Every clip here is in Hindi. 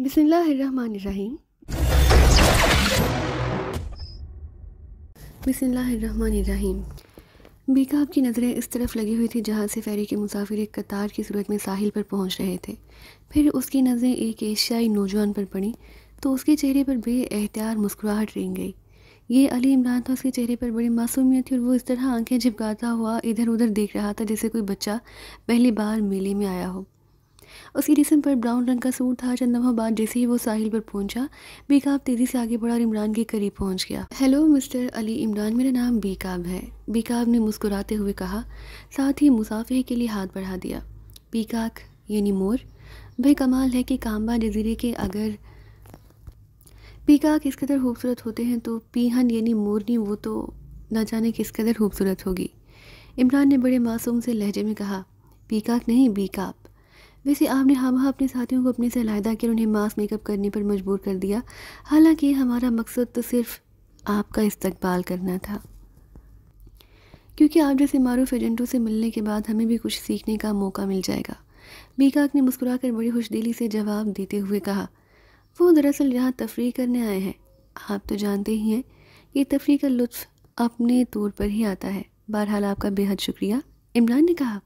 बिस्मिल्लाहिर्रहमानिर्रहीम बिसमीम बेकाब की नज़रें इस तरफ लगी हुई थी जहाँ से फेरी के मुसाफिर एक कतार की सूरत में साहिल पर पहुँच रहे थे फिर उसकी नज़रें एक एशियाई नौजवान पर पड़ी तो उसके चेहरे पर बेएहतियार मुस्कुराहट रेंग गई ये अली इमरान था उसके चेहरे पर बड़ी मासूमियत थी और वो इस तरह आंखें झिपकाता हुआ इधर उधर देख रहा था जैसे कोई बच्चा पहली बार मेले में आया हो उसकी रिसम पर ब्राउन रंग का सूट था चंद लम्हा बाद जैसे ही वो साहिल पर पहुंचा बेकाब तेज़ी से आगे बढ़ा और इमरान के करीब पहुंच गया हेलो मिस्टर अली इमरान मेरा नाम बेकाब है बेकाब ने मुस्कुराते हुए कहा साथ ही मुसाफे के लिए हाथ बढ़ा दिया पीकाक यानी मोर भाई कमाल है कि काम्बा जजीरे के अगर पीकाक इस कदर खूबसूरत होते हैं तो पीहन यानी मोरनी वो तो ना जाने किस कदर खूबसूरत होगी इमरान ने बड़े मासूम से लहजे में कहा पीकाक नहीं बीकाप वैसे आपने ने हम अपने साथियों को अपने से अलायदा कर उन्हें मास्क मेकअप करने पर मजबूर कर दिया हालांकि हमारा मकसद तो सिर्फ आपका इस्तकबाल करना था क्योंकि आप जैसे मारूफ एजेंटों से मिलने के बाद हमें भी कुछ सीखने का मौका मिल जाएगा बीकाक ने मुस्कुरा कर बड़ी खुशदिली से जवाब देते हुए कहा वो दरअसल यहाँ तफरी करने आए हैं आप तो जानते ही हैं कि तफरी का लुत्फ अपने तौर पर ही आता है बहरहाल आपका बेहद शुक्रिया इमरान ने कहा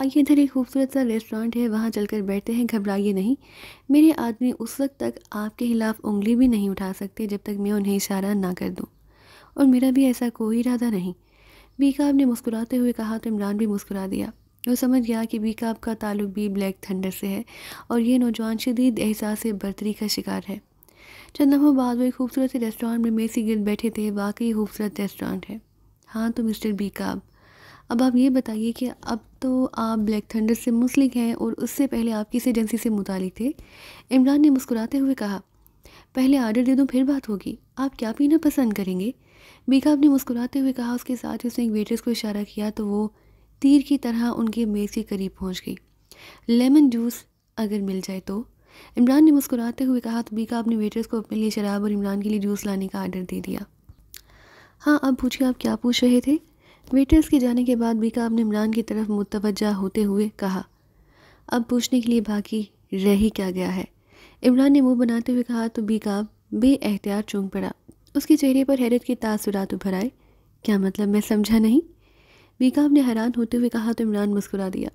आइए इधर एक खूबसूरत सा रेस्टोरेंट है वहाँ चलकर बैठते हैं घबराइए नहीं मेरे आदमी उस वक्त तक आपके खिलाफ उंगली भी नहीं उठा सकते जब तक मैं उन्हें इशारा ना कर दूँ और मेरा भी ऐसा कोई इरादा नहीं बीकाब ने मुस्कुराते हुए कहा तो इमरान भी मुस्कुरा दिया वो समझ गया कि बीकाब का ताल्लुक भी ब्लैक थंडर से है और ये नौजवान शदीद एहसास बर्तरी का शिकार है चंद लम्हों बाद वो एक खूबसूरत रेस्टोरेंट में मेसी गिर बैठे थे वाकई खूबसूरत रेस्टोरेंट है हाँ तो मिस्टर बीकाब अब आप ये बताइए कि अब तो आप ब्लैक थंडर से मुस्लिक हैं और उससे पहले आप किस एजेंसी से मुतालिक थे इमरान ने मुस्कुराते हुए कहा पहले आर्डर दे दो फिर बात होगी आप क्या पीना पसंद करेंगे बेकाब ने मुस्कुराते हुए कहा उसके साथ ही उसने एक वेटर्स को इशारा किया तो वो तीर की तरह उनके मेज़ के करीब पहुंच गई लेमन जूस अगर मिल जाए तो इमरान ने मुस्कुराते हुए कहा तो बेकाब ने वेटर्स को अपने लिए शराब और इमरान के लिए जूस लाने का आर्डर दे दिया हाँ अब पूछिए आप क्या पूछ रहे थे वेटर्स के जाने के बाद बीका अपने इमरान की तरफ मुतवजा होते हुए कहा अब पूछने के लिए बाकी रह ही क्या गया है इमरान ने मुंह बनाते हुए कहा तो बीका बे एहतियात चूंक पड़ा उसके चेहरे पर हैरत के तासुरात उभर आए क्या मतलब मैं समझा नहीं बीकाब ने हैरान होते हुए कहा तो इमरान मुस्कुरा दिया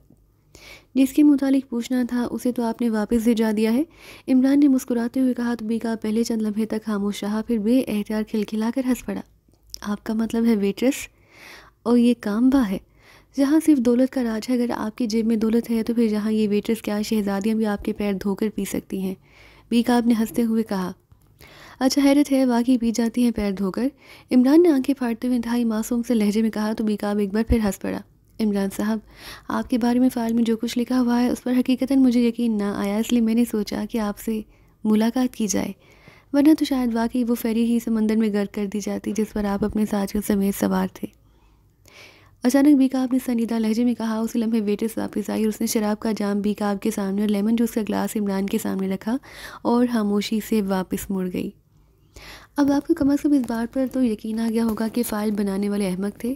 जिसके मुतालिक पूछना था उसे तो आपने वापस भिजा दिया है इमरान ने मुस्कुराते हुए कहा तो बीका पहले चंद लम्हे तक खामोश रहा फिर बे एहतियात खिलखिला हंस पड़ा आपका मतलब है वेट्रेस और ये काम बा है जहाँ सिर्फ दौलत का राज है अगर आपकी जेब में दौलत है तो फिर जहाँ ये वेटर्स क्या शहजादियाँ भी आपके पैर धोकर पी सकती हैं बीकाब ने हंसते हुए कहा अच्छा हैरत है वाकई पी जाती हैं पैर धोकर इमरान ने आंखें फाड़ते हुए इंतहाई मासूम से लहजे में कहा तो बीकाब एक बार फिर हंस पड़ा इमरान साहब आपके बारे में फ़ाइल में जो कुछ लिखा हुआ है उस पर हकीकता मुझे यकीन ना आया इसलिए मैंने सोचा कि आपसे मुलाकात की जाए वरना तो शायद वाकई वो फेरी ही समंदर में गर्क कर दी जाती जिस पर आप अपने साथियों समेत सवार थे अचानक बीकाब ने सनीदा लहजे में कहा उसे लम्हे वेटर से वापस आई उसने शराब का जाम बीकाब के सामने और लेमन जूस का ग्लास इमरान के सामने रखा और खामोशी से वापस मुड़ गई अब आपको कम अज़ कम इस बात पर तो यकीन आ गया होगा कि फ़ाइल बनाने वाले अहमद थे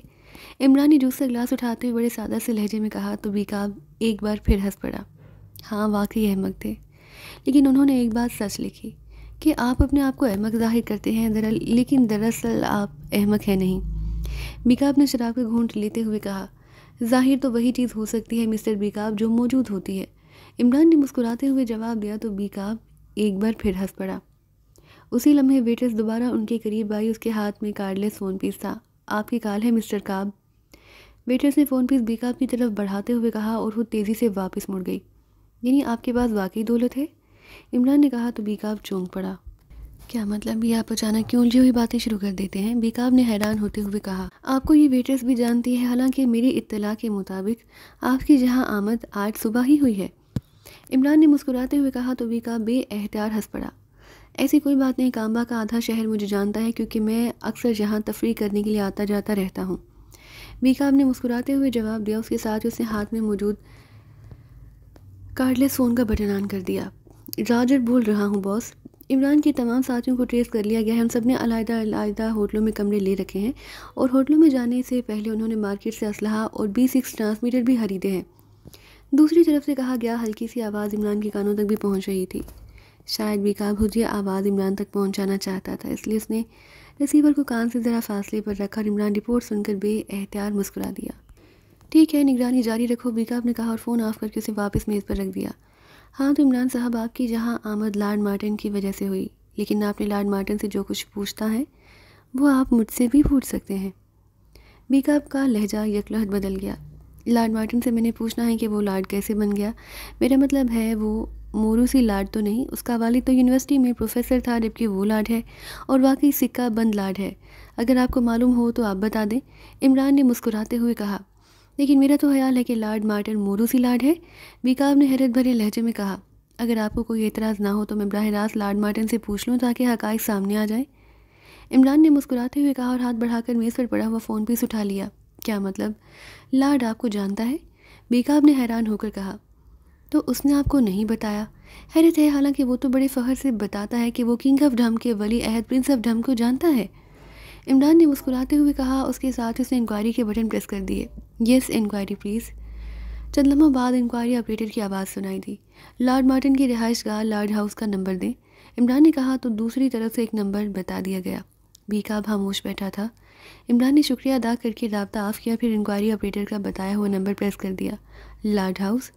इमरान ने जूस का ग्लास उठाते हुए बड़े सादा से लहजे में कहा तो बीकाब एक बार फिर हंस पड़ा हाँ वाकई अहमद थे लेकिन उन्होंने एक बात सच लिखी कि आप अपने आप को अहमक जाहिर करते हैं दरअल लेकिन दरअसल आप अहमक हैं नहीं बिकाब ने शराब का घूंट लेते हुए कहा जाहिर तो वही चीज़ हो सकती है मिस्टर बिकाब जो मौजूद होती है इमरान ने मुस्कुराते हुए जवाब दिया तो बिकाब एक बार फिर हंस पड़ा उसी लम्हे वेटर्स दोबारा उनके करीब आई उसके हाथ में कार्डलेस फ़ोन पीस था आपकी काल है मिस्टर काब वेटर्स ने फ़ोन पीस बिकाब की तरफ बढ़ाते हुए कहा और वो तेज़ी से वापस मुड़ गई यानी आपके पास वाकई दौलत है इमरान ने कहा तो बिकाब चौंक पड़ा क्या मतलब ये आप अचानक क्यों उलझी हुई बातें शुरू कर देते हैं बेकाब ने हैरान होते हुए कहा आपको ये वेटर्स भी जानती है हालांकि मेरी इत्तला के मुताबिक आपकी जहाँ आमद आज सुबह ही हुई है इमरान ने मुस्कुराते हुए कहा तो बेकाब एहतियार हंस पड़ा ऐसी कोई बात नहीं कांबा का आधा शहर मुझे जानता है क्योंकि मैं अक्सर यहाँ तफरी करने के लिए आता जाता रहता हूँ बेकाब ने मुस्कुराते हुए जवाब दिया उसके साथ उसने हाथ में मौजूद कार्डलेस फ़ोन का बटन ऑन कर दिया राजर बोल रहा हूँ बॉस इमरान के तमाम साथियों को ट्रेस कर लिया गया है उन सब ने अलहदा अलहदा होटलों में कमरे ले रखे हैं और होटलों में जाने से पहले उन्होंने मार्केट से असलाह और बी सिक्स ट्रांसमीटर भी खरीदे हैं दूसरी तरफ से कहा गया हल्की सी आवाज़ इमरान के कानों तक भी पहुँच रही थी शायद बेकाब हो आवाज़ इमरान तक पहुँचाना चाहता था इसलिए उसने रिसीवर को कान से ज़रा फासले पर रखा इमरान रिपोर्ट सुनकर बेएहतियात मुस्कुरा दिया ठीक है निगरानी जारी रखो बेकाब ने कहा और फ़ोन ऑफ करके उसे वापस मेज़ पर रख दिया हाँ तो इमरान साहब आपकी जहाँ आमद लार्ड मार्टिन की वजह से हुई लेकिन आपने लार्ड मार्टिन से जो कुछ पूछता है वो आप मुझसे भी पूछ सकते हैं बीकाब का लहजा यकलहत बदल गया लार्ड मार्टिन से मैंने पूछना है कि वो लार्ड कैसे बन गया मेरा मतलब है वो मोरूसी लाड तो नहीं उसका वालिद तो यूनिवर्सिटी में प्रोफेसर था जबकि वो लाड है और वाकई सिक्का बंद लाड है अगर आपको मालूम हो तो आप बता दें इमरान ने मुस्कुराते हुए कहा लेकिन मेरा तो ख्याल है कि लाड मार्टिन मोरूसी लाड है बीकाब ने हैरत भरे लहजे में कहा अगर आपको कोई एतराज़ ना हो तो मैं बरह रास्त लाड मार्टिन से पूछ लूँ ताकि हक़ सामने आ जाए इमरान ने मुस्कुराते हुए कहा और हाथ बढ़ाकर मेज़ पर पड़ा हुआ फ़ोन पीस उठा लिया क्या मतलब लार्ड आपको जानता है बेकाब ने हैरान होकर कहा तो उसने आपको नहीं बताया हैरत है हालांकि वो तो बड़े फ़खर से बताता है कि वो किंग ऑफ ढम के वली अहद प्रिंस ऑफ ढम को जानता है इमरान ने मुस्कुराते हुए कहा उसके साथ उसने इंक्वायरी के बटन प्रेस कर दिए येस इंक्वायरी प्लीज़ चंद लम्हा बाद इंक्वायरी ऑपरेटर की आवाज़ सुनाई दी लॉर्ड मार्टिन की रिहाइश गार लॉर्ड हाउस का नंबर दें इमरान ने कहा तो दूसरी तरफ से एक नंबर बता दिया गया बीका खामोश बैठा था इमरान ने शुक्रिया अदा करके रबता ऑफ़ किया फिर इंक्वायरी ऑपरेटर का बताया हुआ नंबर प्रेस कर दिया लॉर्ड हाउस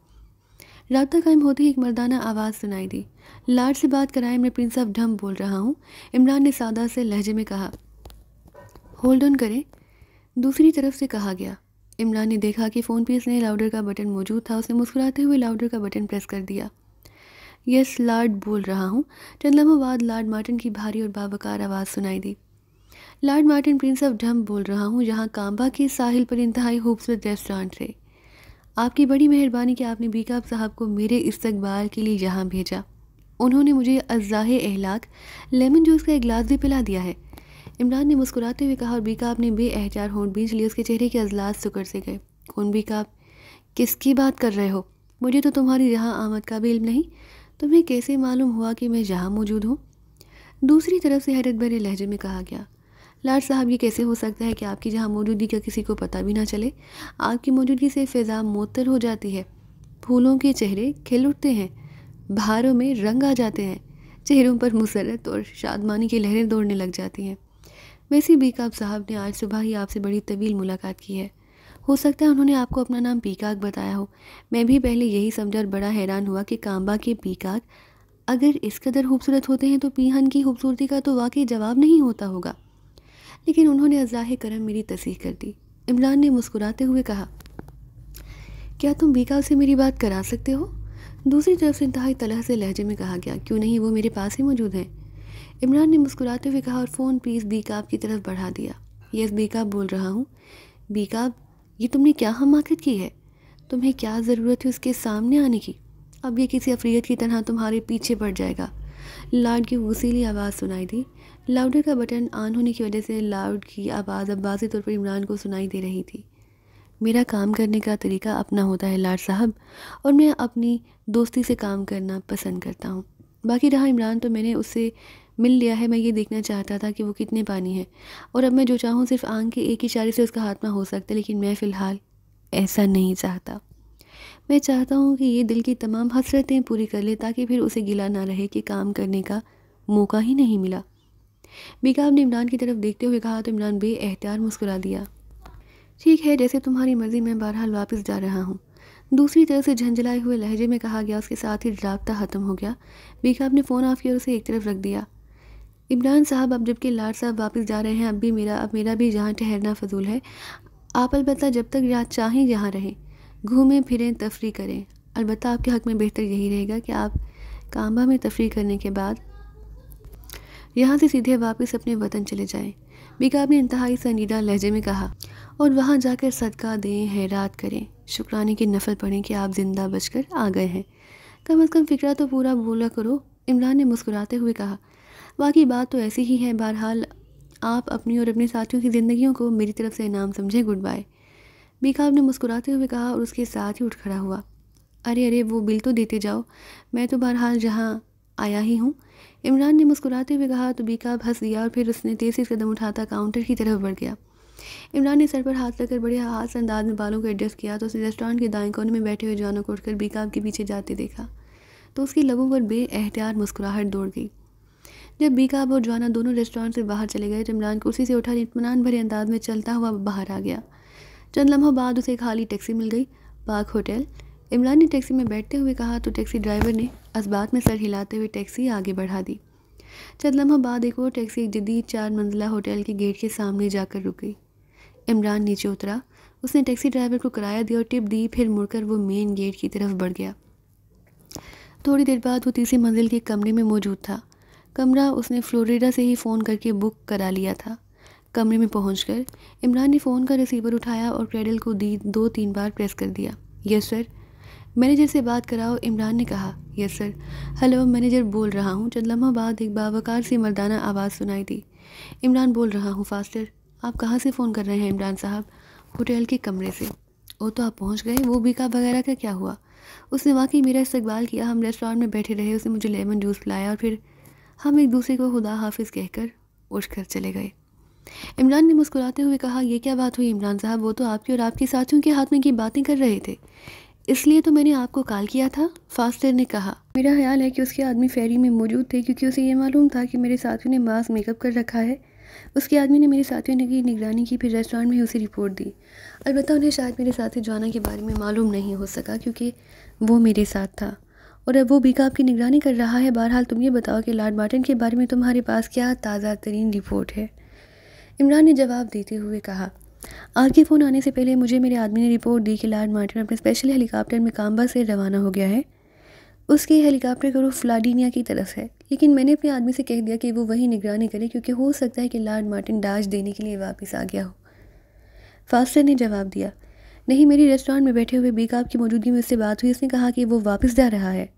रबता कायम होते ही एक मर्दाना आवाज़ सुनाई दी लॉर्ड से बात कराए मैं प्रिंस ऑफ ढम बोल रहा हूँ इमरान ने सादा से लहजे में कहा होल्ड ऑन करें दूसरी तरफ से कहा गया इमरान ने देखा कि फ़ोन पे इसने लाउडर का बटन मौजूद था उसने मुस्कुराते हुए लाउडर का बटन प्रेस कर दिया यस लार्ड बोल रहा हूँ चंद लम्हों बाद लार्ड मार्टिन की भारी और बाबकार आवाज़ सुनाई दी लार्ड मार्टिन प्रिंस ऑफ ढम बोल रहा हूँ जहाँ काम्बा के साहिल पर इंतहाई खूबसूरत रेस्टोरेंट थे आपकी बड़ी मेहरबानी कि आपने बीकाब साहब को मेरे इस्तकबाल के लिए यहाँ भेजा उन्होंने मुझे अज्जाह एहलाक लेमन जूस का एक गिलास भी पिला दिया है इमरान ने मुस्कुराते हुए कहा और बीकाब ने एहतियार होंठ बीच लिए उसके चेहरे के अजलास सुकर से गए कौन बीकाब किसकी बात कर रहे हो मुझे तो तुम्हारी यहाँ आमद का भी इल्म नहीं तुम्हें कैसे मालूम हुआ कि मैं यहाँ मौजूद हूँ दूसरी तरफ से हैरत भरे लहजे में कहा गया लाड साहब ये कैसे हो सकता है कि आपकी जहाँ मौजूदगी का किसी को पता भी ना चले आपकी मौजूदगी से फिजा मोतर हो जाती है फूलों के चेहरे खिल उठते हैं भारों में रंग आ जाते हैं चेहरों पर मुसरत और शादमानी की लहरें दौड़ने लग जाती हैं वैसे बीकाब साहब ने आज सुबह ही आपसे बड़ी तवील मुलाकात की है हो सकता है उन्होंने आपको अपना नाम पीकाक बताया हो मैं भी पहले यही समझा और बड़ा हैरान हुआ कि कांबा के पीकाक अगर इस कदर खूबसूरत होते हैं तो पीहन की खूबसूरती का तो वाकई जवाब नहीं होता होगा लेकिन उन्होंने अजाह करम मेरी तसीह कर दी इमरान ने मुस्कुराते हुए कहा क्या तुम बीकाक से मेरी बात करा सकते हो दूसरी तरफ से इंतहाई तलह से लहजे में कहा गया क्यों नहीं वो मेरे पास ही मौजूद हैं इमरान ने मुस्कुराते हुए कहा और फ़ोन प्लीज़ बीकाब की तरफ बढ़ा दिया यस बीकाब बोल रहा हूँ बीकाब ये तुमने क्या हमाकत की है तुम्हें क्या ज़रूरत है उसके सामने आने की अब ये किसी अफरीत की तरह तुम्हारे पीछे पड़ जाएगा लाउड की वसीली आवाज़ सुनाई दी लाउडर का बटन ऑन होने की वजह से लाउड की आवाज़ अब वाजी तौर पर इमरान को सुनाई दे रही थी मेरा काम करने का तरीका अपना होता है लाड साहब और मैं अपनी दोस्ती से काम करना पसंद करता हूँ बाकी रहा इमरान तो मैंने उससे मिल लिया है मैं ये देखना चाहता था कि वो कितने पानी है और अब मैं जो चाहूँ सिर्फ आंख के एक इशारे से उसका हाथमा हो सकता है लेकिन मैं फ़िलहाल ऐसा नहीं चाहता मैं चाहता हूँ कि ये दिल की तमाम हसरतें पूरी कर ले ताकि फिर उसे गिला ना रहे कि काम करने का मौका ही नहीं मिला बेकाब ने इमरान की तरफ देखते हुए कहा तो इमरान बे एहतियार मुस्कुरा दिया ठीक है जैसे तुम्हारी मर्ज़ी मैं बहरहाल वापस जा रहा हूँ दूसरी तरफ से झंझलाए हुए लहजे में कहा गया उसके साथ ही रबता ख़त्म हो गया बेकाब ने फ़ोन ऑफ किया और उसे एक तरफ रख दिया इमरान साहब अब जबकि लार साहब वापस जा रहे हैं अब भी मेरा अब मेरा भी जहाँ ठहरना फजूल है आप अलबत् जब तक यहाँ चाहें यहाँ रहें घूमें फिरें तफरी करें अलबत् आपके हक़ में बेहतर यही रहेगा कि आप कामबा में तफरी करने के बाद यहाँ से सीधे वापस अपने वतन चले जाएं। बिकाब ने इंतहाई संजीदा लहजे में कहा और वहाँ जाकर सदका दें हैरात करें शुक्राने की नफल पढ़ें कि आप ज़िंदा बचकर आ गए हैं कम अज़ कम फ़िक्रा तो पूरा बोला करो इमरान ने मुस्कुराते हुए कहा बाकी बात तो ऐसी ही है बहरहाल आप अपनी और अपने साथियों की ज़िंदगियों को मेरी तरफ से इनाम समझें गुड बाय बीकाब ने मुस्कुराते हुए कहा और उसके साथ ही उठ खड़ा हुआ अरे अरे वो बिल तो देते जाओ मैं तो बहरहाल जहाँ आया ही हूँ इमरान ने मुस्कुराते हुए कहा तो बीकाब हंस दिया और फिर उसने तेजी से कदम उठाता काउंटर की तरफ बढ़ गया इमरान ने सर पर हाथ रखकर बड़े हाथ अंदाज में बालों को एडजस्ट किया तो उसने रेस्टोरेंट के दाएं कोने में बैठे हुए जवानों को उठकर बीकाब के पीछे जाते देखा तो उसके लबों पर बेएहतियात मुस्कुराहट दौड़ गई जब बीकाब और जवाना दोनों रेस्टोरेंट से बाहर चले गए इमरान कुर्सी से उठा इतमान भरे अंदाज में चलता हुआ बाहर आ गया चंद लम्हों बाद उसे खाली टैक्सी मिल गई पाक होटल इमरान ने टैक्सी में बैठते हुए कहा तो टैक्सी ड्राइवर ने असबात में सर हिलाते हुए टैक्सी आगे बढ़ा दी चंद लम्हों बाद एक और टैक्सी एक जदीद चार मंजिला होटल के गेट के सामने जाकर रुक गई इमरान नीचे उतरा उसने टैक्सी ड्राइवर को किराया दिया और टिप दी फिर मुड़कर वो मेन गेट की तरफ बढ़ गया थोड़ी देर बाद वो तीसरी मंजिल के कमरे में मौजूद था कमरा उसने फ्लोरिडा से ही फ़ोन करके बुक करा लिया था कमरे में पहुंचकर इमरान ने फ़ोन का रिसीवर उठाया और क्रेडल को दी दो तीन बार प्रेस कर दिया यस सर मैनेजर से बात कराओ इमरान ने कहा यस सर हेलो मैनेजर बोल रहा हूँ चंद एक बावकार सी मर्दाना आवाज़ सुनाई दी इमरान बोल रहा हूँ फास्टर आप कहाँ से फ़ोन कर रहे हैं इमरान साहब होटल के कमरे से ओ तो आप पहुँच गए वो बीका वगैरह का क्या हुआ उसने वाकई मेरा इस्तकबाल किया हम रेस्टोरेंट में बैठे रहे उसने मुझे लेमन जूस पिलाया और फिर हम एक दूसरे को खुदा हाफिज कहकर उठ कर चले गए इमरान ने मुस्कुराते हुए कहा यह क्या बात हुई इमरान साहब वो तो आपके और आपके साथियों के हाथ में की बातें कर रहे थे इसलिए तो मैंने आपको कॉल किया था फास्टर ने कहा मेरा ख्याल है कि उसके आदमी फेरी में मौजूद थे क्योंकि उसे ये मालूम था कि मेरे साथियों ने मास्क मेकअप कर रखा है उसके आदमी ने मेरे साथियों ने की निगरानी की फिर रेस्टोरेंट में उसे रिपोर्ट दी अलबत्त उन्हें शायद मेरे साथी जाना के बारे में मालूम नहीं हो सका क्योंकि वो मेरे साथ था और अब वो बीका आपकी निगरानी कर रहा है बहरहाल तुम ये बताओ कि लॉर्ड मार्टिन के बारे में तुम्हारे पास क्या ताज़ा तरीन रिपोर्ट है इमरान ने जवाब देते हुए कहा आज के फ़ोन आने से पहले मुझे मेरे आदमी ने रिपोर्ट दी कि लॉर्ड मार्टिन अपने स्पेशल हेलीकॉप्टर में काम्बा से रवाना हो गया है उसके हेलीकॉप्टर का रूफ फ्लाडीनिया की तरफ है लेकिन मैंने अपने आदमी से कह दिया कि वो वही निगरानी करे क्योंकि हो सकता है कि लॉर्ड मार्टिन डाज देने के लिए वापस आ गया हो फास्टर ने जवाब दिया नहीं मेरी रेस्टोरेंट में बैठे हुए बीकाब की मौजूदगी में उससे बात हुई उसने कहा कि वो वापस जा रहा है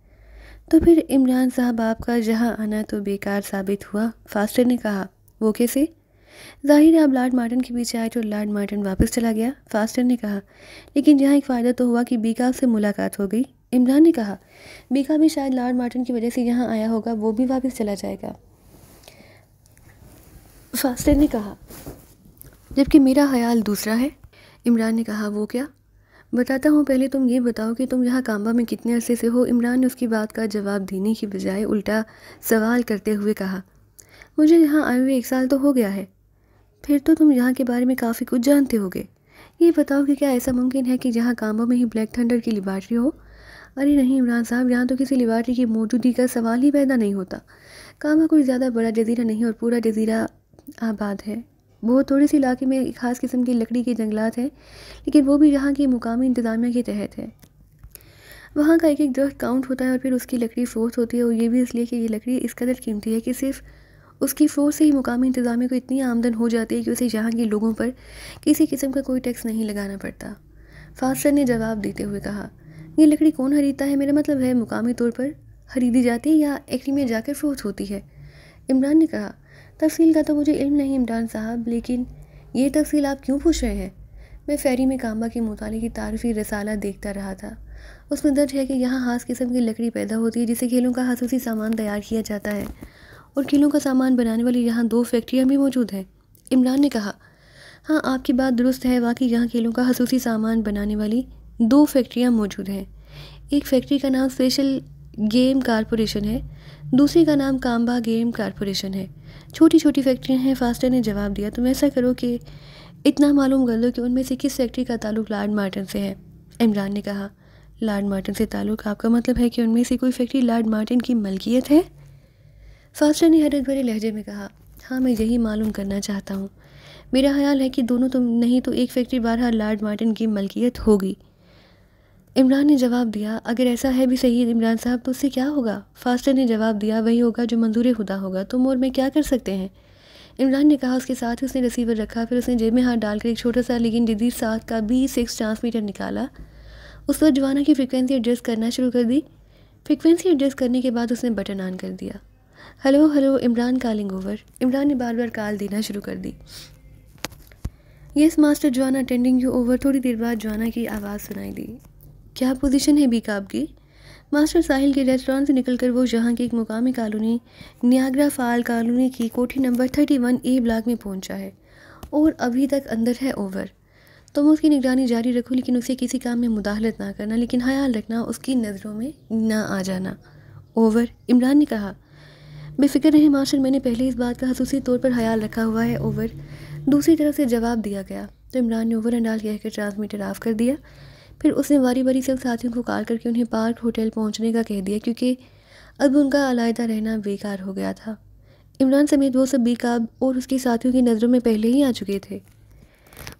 तो फिर इमरान साहब आपका जहाँ आना तो बेकार साबित हुआ फास्टर ने कहा वो कैसे जाहिर है आप लॉर्ड मार्टन के पीछे आए तो लॉर्ड मार्टन वापस चला गया फास्टर ने कहा लेकिन जहाँ एक फ़ायदा तो हुआ कि बीकाब से मुलाकात हो गई इमरान ने कहा बीका भी शायद लॉर्ड मार्टन की वजह से यहाँ आया होगा वो भी वापस चला जाएगा फास्टर ने कहा जबकि मेरा ख्याल दूसरा है इमरान ने कहा वो क्या बताता हूँ पहले तुम ये बताओ कि तुम यहाँ काम्बा में कितने अरसे से हो इमरान ने उसकी बात का जवाब देने की बजाय उल्टा सवाल करते हुए कहा मुझे यहाँ आए हुए एक साल तो हो गया है फिर तो तुम यहाँ के बारे में काफ़ी कुछ जानते होगे ये बताओ कि क्या ऐसा मुमकिन है कि यहाँ काम्बा में ही ब्लैक थंडर की लिबार्ट्री हो अरे नहीं इमरान साहब यहाँ तो किसी लिबार्ट्री की मौजूदगी का सवाल ही पैदा नहीं होता काम्बा कोई ज़्यादा बड़ा जजीरा नहीं और पूरा जजीरा आबाद है बहुत थोड़े से इलाके में एक ख़ास किस्म की लकड़ी के जंगलात हैं लेकिन वो भी यहाँ की मुकामी इंतज़ामिया के तहत है वहाँ का एक एक दरख्त काउंट होता है और फिर उसकी लकड़ी फरोख्त होती है और ये भी इसलिए कि ये लकड़ी इस कदर कीमती है कि सिर्फ उसकी फ़रोर से ही मुकामी इंतज़ामिया को इतनी आमदन हो जाती है कि उसे यहाँ के लोगों पर किसी किस्म का कोई टैक्स नहीं लगाना पड़ता फास्टर ने जवाब देते हुए कहा ये लकड़ी कौन खरीदता है मेरा मतलब है मुकामी तौर पर खरीदी जाती है या एक्री में जाकर फरोख्त होती है इमरान ने कहा तफसील का तो मुझे इल्म नहीं इमरान साहब लेकिन ये तफसील आप क्यों पूछ रहे हैं मैं फेरी में कामबा के मुताले की तारफ़ी रसाला देखता रहा था उसमें दर्ज है कि यहाँ खास किस्म की लकड़ी पैदा होती है जिसे खेलों का खसूसी सामान तैयार किया जाता है और खेलों का सामान बनाने वाली यहाँ दो फैक्ट्रियाँ भी मौजूद हैं इमरान ने कहा हाँ आपकी बात दुरुस्त है वाकई यहाँ खेलों का खसूसी सामान बनाने वाली दो फैक्ट्रियाँ मौजूद हैं एक फैक्ट्री का नाम स्पेशल गेम कारपोरेशन है दूसरी का नाम काम्बा गेम कारपोरेशन है छोटी छोटी फैक्ट्रियाँ हैं फास्टर ने जवाब दिया तुम ऐसा करो कि इतना मालूम कर लो कि उनमें से किस फैक्ट्री का ताल्लुक लार्ड मार्टन से है इमरान ने कहा लार्ड मार्टन से ताल्लुक आपका मतलब है कि उनमें से कोई फैक्ट्री लार्ड मार्टिन की मलकियत है फास्टर ने हरत भरे लहजे में कहा हाँ मैं यही मालूम करना चाहता हूँ मेरा ख्याल है कि दोनों तो नहीं तो एक फैक्ट्री बारह लार्ड मार्टिन की मलकियत होगी इमरान ने जवाब दिया अगर ऐसा है भी सही इमरान साहब तो उससे क्या होगा फास्टर ने जवाब दिया वही होगा जो मंजूर खुदा होगा तुम और मैं क्या कर सकते हैं इमरान ने कहा उसके साथ ही उसने रिसीवर रखा फिर उसने जेब में हाथ डालकर एक छोटा सा लेकिन दीदी साथ का बी सिक्स ट्रांसमीटर निकाला उस पर जवाना की फ्रिक्वेंसी एडजस्ट करना शुरू कर दी फ्रिक्वेंसी एडजस्ट करने के बाद उसने बटन ऑन कर दिया hello hello Imran calling over Imran ने बार बार कॉल देना शुरू कर दी येस मास्टर जवाना अटेंडिंग यू ओवर थोड़ी देर बाद जवाना की आवाज़ सुनाई दी क्या पोजीशन है बीका आपकी मास्टर साहिल के रेस्टोरेंट से निकलकर वो जहाँ की एक मुकामी कॉलोनी न्यागरा फाल कॉलोनी की कोठी number thirty one A block में पहुँचा है और अभी तक अंदर है ओवर तुम तो उसकी निगरानी जारी रखो लेकिन उसे किसी काम में मुदाहलत ना करना लेकिन ख्याल रखना उसकी नज़रों में ना आ जाना ओवर इमरान ने कहा बेफिक्र रहे मास्टर मैंने पहले इस बात का खसूसी तौर पर ख्याल रखा हुआ है ओवर दूसरी तरफ से जवाब दिया गया तो इमरान ने ओवर अंडाल कहकर ट्रांसमीटर ऑफ कर दिया फिर उसने बारी बारी से साथियों को कार करके उन्हें पार्क होटल पहुंचने का कह दिया क्योंकि अब उनका अलायदा रहना बेकार हो गया था इमरान समेत वो सब बेकाब और उसके साथियों की नज़रों में पहले ही आ चुके थे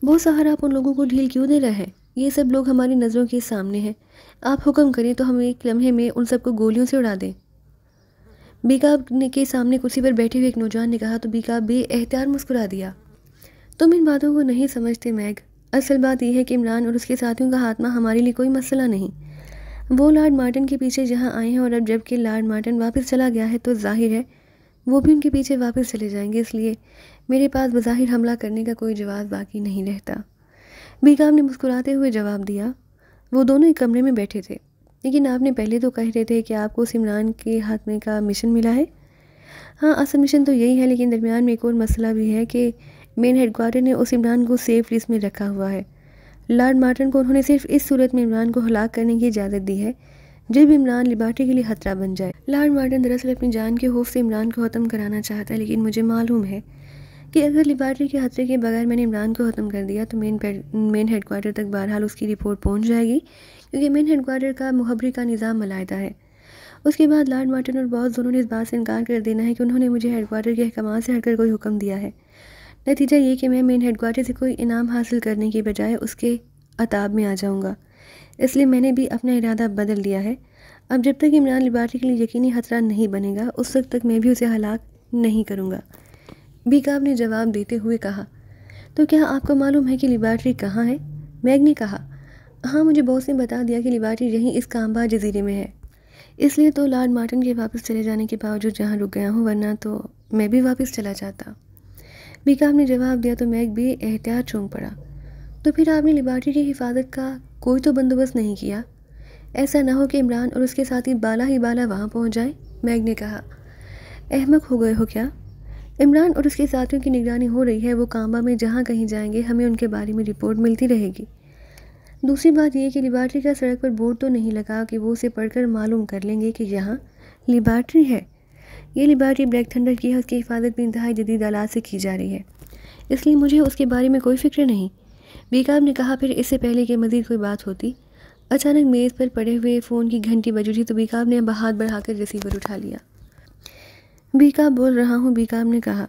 वो सहार आप उन लोगों को ढील क्यों दे रहे हैं ये सब लोग हमारी नज़रों के सामने हैं आप हुक्म करें तो हम एक लम्हे में उन सबको गोलियों से उड़ा दें बीकाब ने के सामने कुर्सी पर बैठे हुए एक नौजवान ने कहा तो बीकाब बे एहतियार मुस्कुरा दिया तुम इन बातों को नहीं समझते मैग असल बात यह है कि इमरान और उसके साथियों का हाथमा हमारे लिए कोई मसला नहीं वो लॉर्ड मार्टन के पीछे जहाँ आए हैं और अब जबकि लॉर्ड मार्टन वापस चला गया है तो जाहिर है वो भी उनके पीछे वापस चले जाएंगे इसलिए मेरे पास बाहिर हमला करने का कोई जवाब बाकी नहीं रहता बीकाम ने मुस्कुराते हुए जवाब दिया वो दोनों एक कमरे में बैठे थे लेकिन आपने पहले तो कह रहे थे कि आपको उस इमरान के हाथ में का मिशन मिला है हाँ असल मिशन तो यही है लेकिन दरमियान में एक और मसला भी है कि मेन हेडक्वार्टर ने उस इमरान को सेफ लिस्ट में रखा हुआ है लॉर्ड मार्टन को उन्होंने सिर्फ इस सूरत में इमरान को हलाक करने की इजाज़त दी है जब इमरान लिबार्टी के लिए खतरा बन जाए लॉर्ड मार्टन दरअसल अपनी जान के खौफ से इमरान को ख़त्म कराना चाहता है लेकिन मुझे मालूम है कि अगर लिबार्टी के खतरे के बगैर मैंने इमरान को ख़त्म कर दिया तो मेन मेन हेडकोार्टर तक बहरहाल उसकी रिपोर्ट पहुँच जाएगी क्योंकि मेन हेडकोार्टर का मुहबरी का निज़ाम मलायदा है उसके बाद लॉर्ड मार्टन और बॉस दोनों ने इस बात से इनकार कर देना है कि उन्होंने मुझे हेडकोार्टर के अहकाम से हटकर कोई हुक्म दिया है नतीजा ये कि मैं मेन हेडकोार्टर से कोई इनाम हासिल करने की बजाय उसके अताब में आ जाऊँगा इसलिए मैंने भी अपना इरादा बदल दिया है अब जब तक इमरान लिबार्टी के लिए यकीनी ख़तरा नहीं बनेगा उस वक्त तक मैं भी उसे हलाक नहीं करूँगा बीकाब ने जवाब देते हुए कहा तो क्या आपको मालूम है कि लिबार्टी कहाँ है मैग ने कहा हाँ मुझे बॉस ने बता दिया कि लिबार्ट्री यहीं इस कामबा जजीरे में है इसलिए तो लॉर्ड मार्टिन के वापस चले जाने के बावजूद जहाँ रुक गया हूँ वरना तो मैं भी वापस चला जाता बेकाब ने जवाब दिया तो मैग भी एहतियात चौंक पड़ा तो फिर आपने लिबार्टी की हिफाजत का कोई तो बंदोबस्त नहीं किया ऐसा ना हो कि इमरान और उसके साथी बाला ही बाला वहाँ पहुँच जाए मैग ने कहा अहमक हो गए हो क्या इमरान और उसके साथियों की निगरानी हो रही है वो कांबा में जहाँ कहीं जाएंगे हमें उनके बारे में रिपोर्ट मिलती रहेगी दूसरी बात यह कि लिबार्ट्री का सड़क पर बोर्ड तो नहीं लगा कि वो उसे पढ़कर मालूम कर लेंगे कि यहाँ लिबार्ट्री है ये लिबर्टी ब्लैक थंडर की है उसकी हिफाजत भी इंतहा जदीद आलात से की जा रही है इसलिए मुझे उसके बारे में कोई फिक्र नहीं बीकाम ने कहा फिर इससे पहले कि मज़ीद कोई बात होती अचानक मेज़ पर पड़े हुए फ़ोन की घंटी बज उठी तो बीकाम ने अब हाथ बढ़ाकर रिसीवर उठा लिया बीकाम बोल रहा हूँ बीकाम ने कहा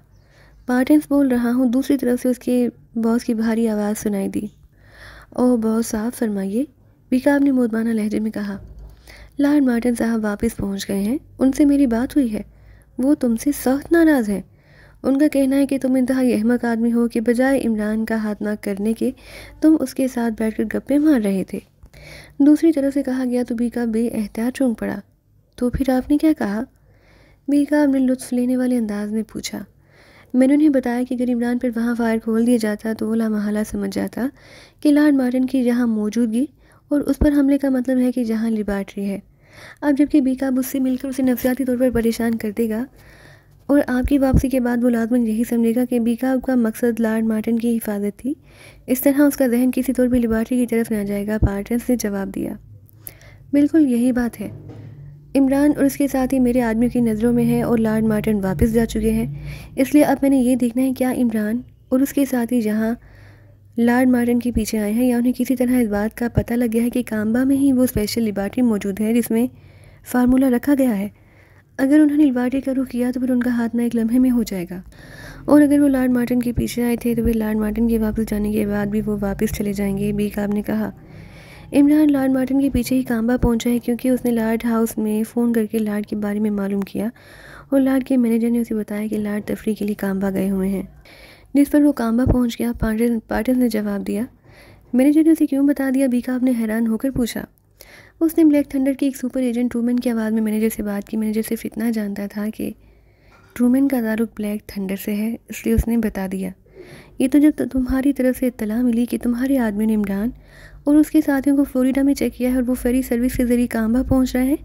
पार्टेंस बोल रहा हूँ दूसरी तरफ से उसके बॉस की भारी आवाज़ सुनाई दी ओ बॉस साहब फरमाइए बीकाम ने मोदबाना लहजे में कहा लार्ड मार्टिन साहब वापस पहुंच गए हैं उनसे मेरी बात हुई है वो तुमसे सख्त नाराज़ हैं उनका कहना है कि तुम इंतहाई अहमक आदमी हो कि बजाय इमरान का हाथ ना करने के तुम उसके साथ बैठकर गप्पे मार रहे थे दूसरी तरफ से कहा गया तो बीका बे एहतियात चूंक पड़ा तो फिर आपने क्या कहा बीका अपने लुत्फ लेने वाले अंदाज में पूछा मैंने उन्हें बताया कि अगर इमरान पर वहाँ फायर खोल दिया जाता तो वो लामहला समझ जाता कि लॉर्ड मार्टिन की यहाँ मौजूदगी और उस पर हमले का मतलब है कि जहाँ लिबार्ट्री है अब जबकि बेकाब उससे मिलकर उसे नफसियाती तौर पर परेशान कर देगा और आपकी वापसी के बाद वो लाजमन यही समझेगा कि बेकाब का मकसद लार्ड मार्टिन की हिफाजत थी इस तरह उसका जहन किसी तौर पर लिबार्टी की तरफ ना जाएगा पार्टनर्स ने जवाब दिया बिल्कुल यही बात है इमरान और उसके साथ ही मेरे आदमियों की नज़रों में है और लार्ड मार्टिन वापस जा चुके हैं इसलिए अब मैंने ये देखना है क्या इमरान और उसके साथ ही यहाँ लार्ड मार्टिन के पीछे आए हैं या उन्हें किसी तरह इस बात का पता लग गया है कि काम्बा में ही वो स्पेशल लिबार्टी मौजूद है जिसमें फार्मूला रखा गया है अगर उन्होंने लिबार्टी का रुख किया तो फिर उनका हाथ ना एक लम्हे में हो जाएगा और अगर वो लार्ड मार्टन के पीछे आए थे तो फिर लार्ड मार्टिन के वापस जाने के बाद भी वो वापस चले जाएंगे बी काब ने कहा इमरान लार्ड मार्टिन के पीछे ही काम्बा पहुंचा है क्योंकि उसने लार्ड हाउस में फ़ोन करके लार्ड के बारे में मालूम किया और लार्ड के मैनेजर ने उसे बताया कि लार्ड तफरी के लिए काम्बा गए हुए हैं जिस पर वो काम्बा पहुंच गया पाटिल पाटिल ने जवाब दिया मैनेजर ने उसे क्यों बता दिया बीका आपने हैरान होकर पूछा उसने ब्लैक थंडर के एक सुपर एजेंट ट्रूमैन की आवाज़ में मैनेजर से बात की मैनेजर सिर्फ इतना जानता था कि ट्रूमैन का दारुक ब्लैक थंडर से है इसलिए उसने बता दिया ये तो जब तुम्हारी तरफ से इतला मिली कि तुम्हारे आदमी ने इमरान और उसके साथियों को फ्लोरिडा में चेक किया है और वो फेरी सर्विस के ज़रिए काम्बा पहुँच रहे हैं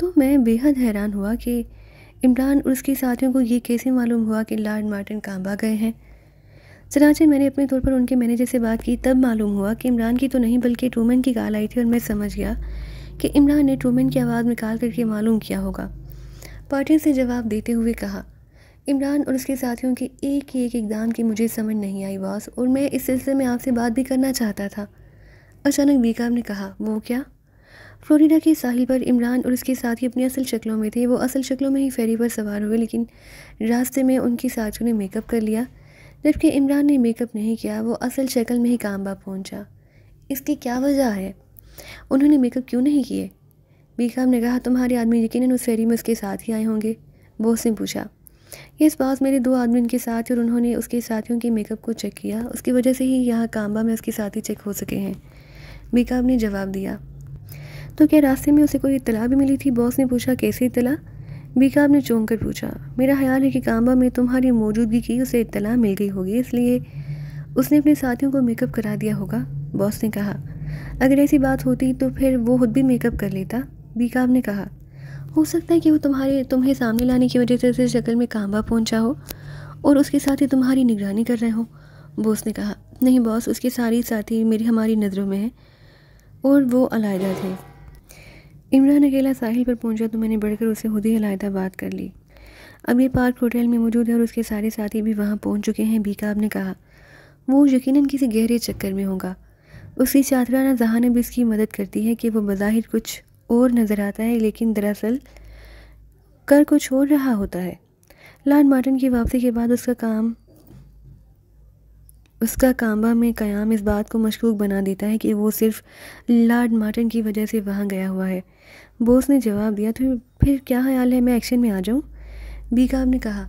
तो मैं बेहद हैरान हुआ कि इमरान और उसके साथियों को ये कैसे मालूम हुआ कि लॉर्ड मार्टिन कांबा गए हैं चनाचे मैंने अपने तौर पर उनके मैनेजर से बात की तब मालूम हुआ कि इमरान की तो नहीं बल्कि ट्रूमैन की गाल आई थी और मैं समझ गया कि इमरान ने ट्रूमैन की आवाज़ निकाल करके मालूम किया होगा पार्टी से जवाब देते हुए कहा इमरान और उसके साथियों के एक ही एक इकदाम की मुझे समझ नहीं आई बॉस और मैं इस सिलसिले में आपसे बात भी करना चाहता था अचानक बीकाम ने कहा वो क्या फ्लोरिडा के साहिल पर इमरान और उसके साथी अपनी असल शक्लों में थे वो असल शक्लों में ही फेरी पर सवार हुए लेकिन रास्ते में उनकी साथियों ने मेकअप कर लिया जबकि इमरान ने मेकअप नहीं किया वो असल शक्ल में ही कामबा पहुंचा इसकी क्या वजह है उन्होंने मेकअप क्यों नहीं किए बीकाम ने कहा तुम्हारे आदमी यकीन उस फेरी में उसके साथ ही आए होंगे बोस ने पूछा इस बात मेरे दो आदमी उनके साथ और उन्होंने उसके साथियों के मेकअप को चेक किया उसकी वजह से ही यहाँ कामबा में उसके साथी चेक हो सके हैं बीकाम ने जवाब दिया तो क्या रास्ते में उसे कोई इतला भी मिली थी बॉस ने पूछा कैसे इतला बीकाब ने चौंक कर पूछा मेरा ख्याल है कि कांबा में तुम्हारी मौजूदगी की उसे इतला मिल गई होगी इसलिए उसने अपने साथियों को मेकअप करा दिया होगा बॉस ने कहा अगर ऐसी बात होती तो फिर वो खुद भी मेकअप कर लेता बीकाब ने कहा हो सकता है कि वो तुम्हारे तुम्हें सामने लाने की वजह से उसे शक्ल में कांबा पहुंचा हो और उसके साथ ही तुम्हारी निगरानी कर रहे हो बॉस ने कहा नहीं बॉस उसके सारी साथी मेरी हमारी नज़रों में है और वो अलायदा थे इमरान अकेला साहिल पर पहुंचा तो मैंने बढ़कर उसे खुद ही अलायदा बात कर ली अब ये पार्क होटल में मौजूद है और उसके सारे साथी भी वहाँ पहुँच चुके हैं बीकाब ने कहा वो यकीनन किसी गहरे चक्कर में होगा उसकी चादराना भी इसकी मदद करती है कि वो बाहिर कुछ और नज़र आता है लेकिन दरअसल कर कुछ और रहा होता है लॉर्ड मार्टन की वापसी के बाद उसका काम उसका कांबा में क़याम इस बात को मशकूक बना देता है कि वो सिर्फ लॉर्ड मार्टन की वजह से वहाँ गया हुआ है बोस ने जवाब दिया तो फिर क्या ख्याल है मैं एक्शन में आ जाऊँ बीकाब ने कहा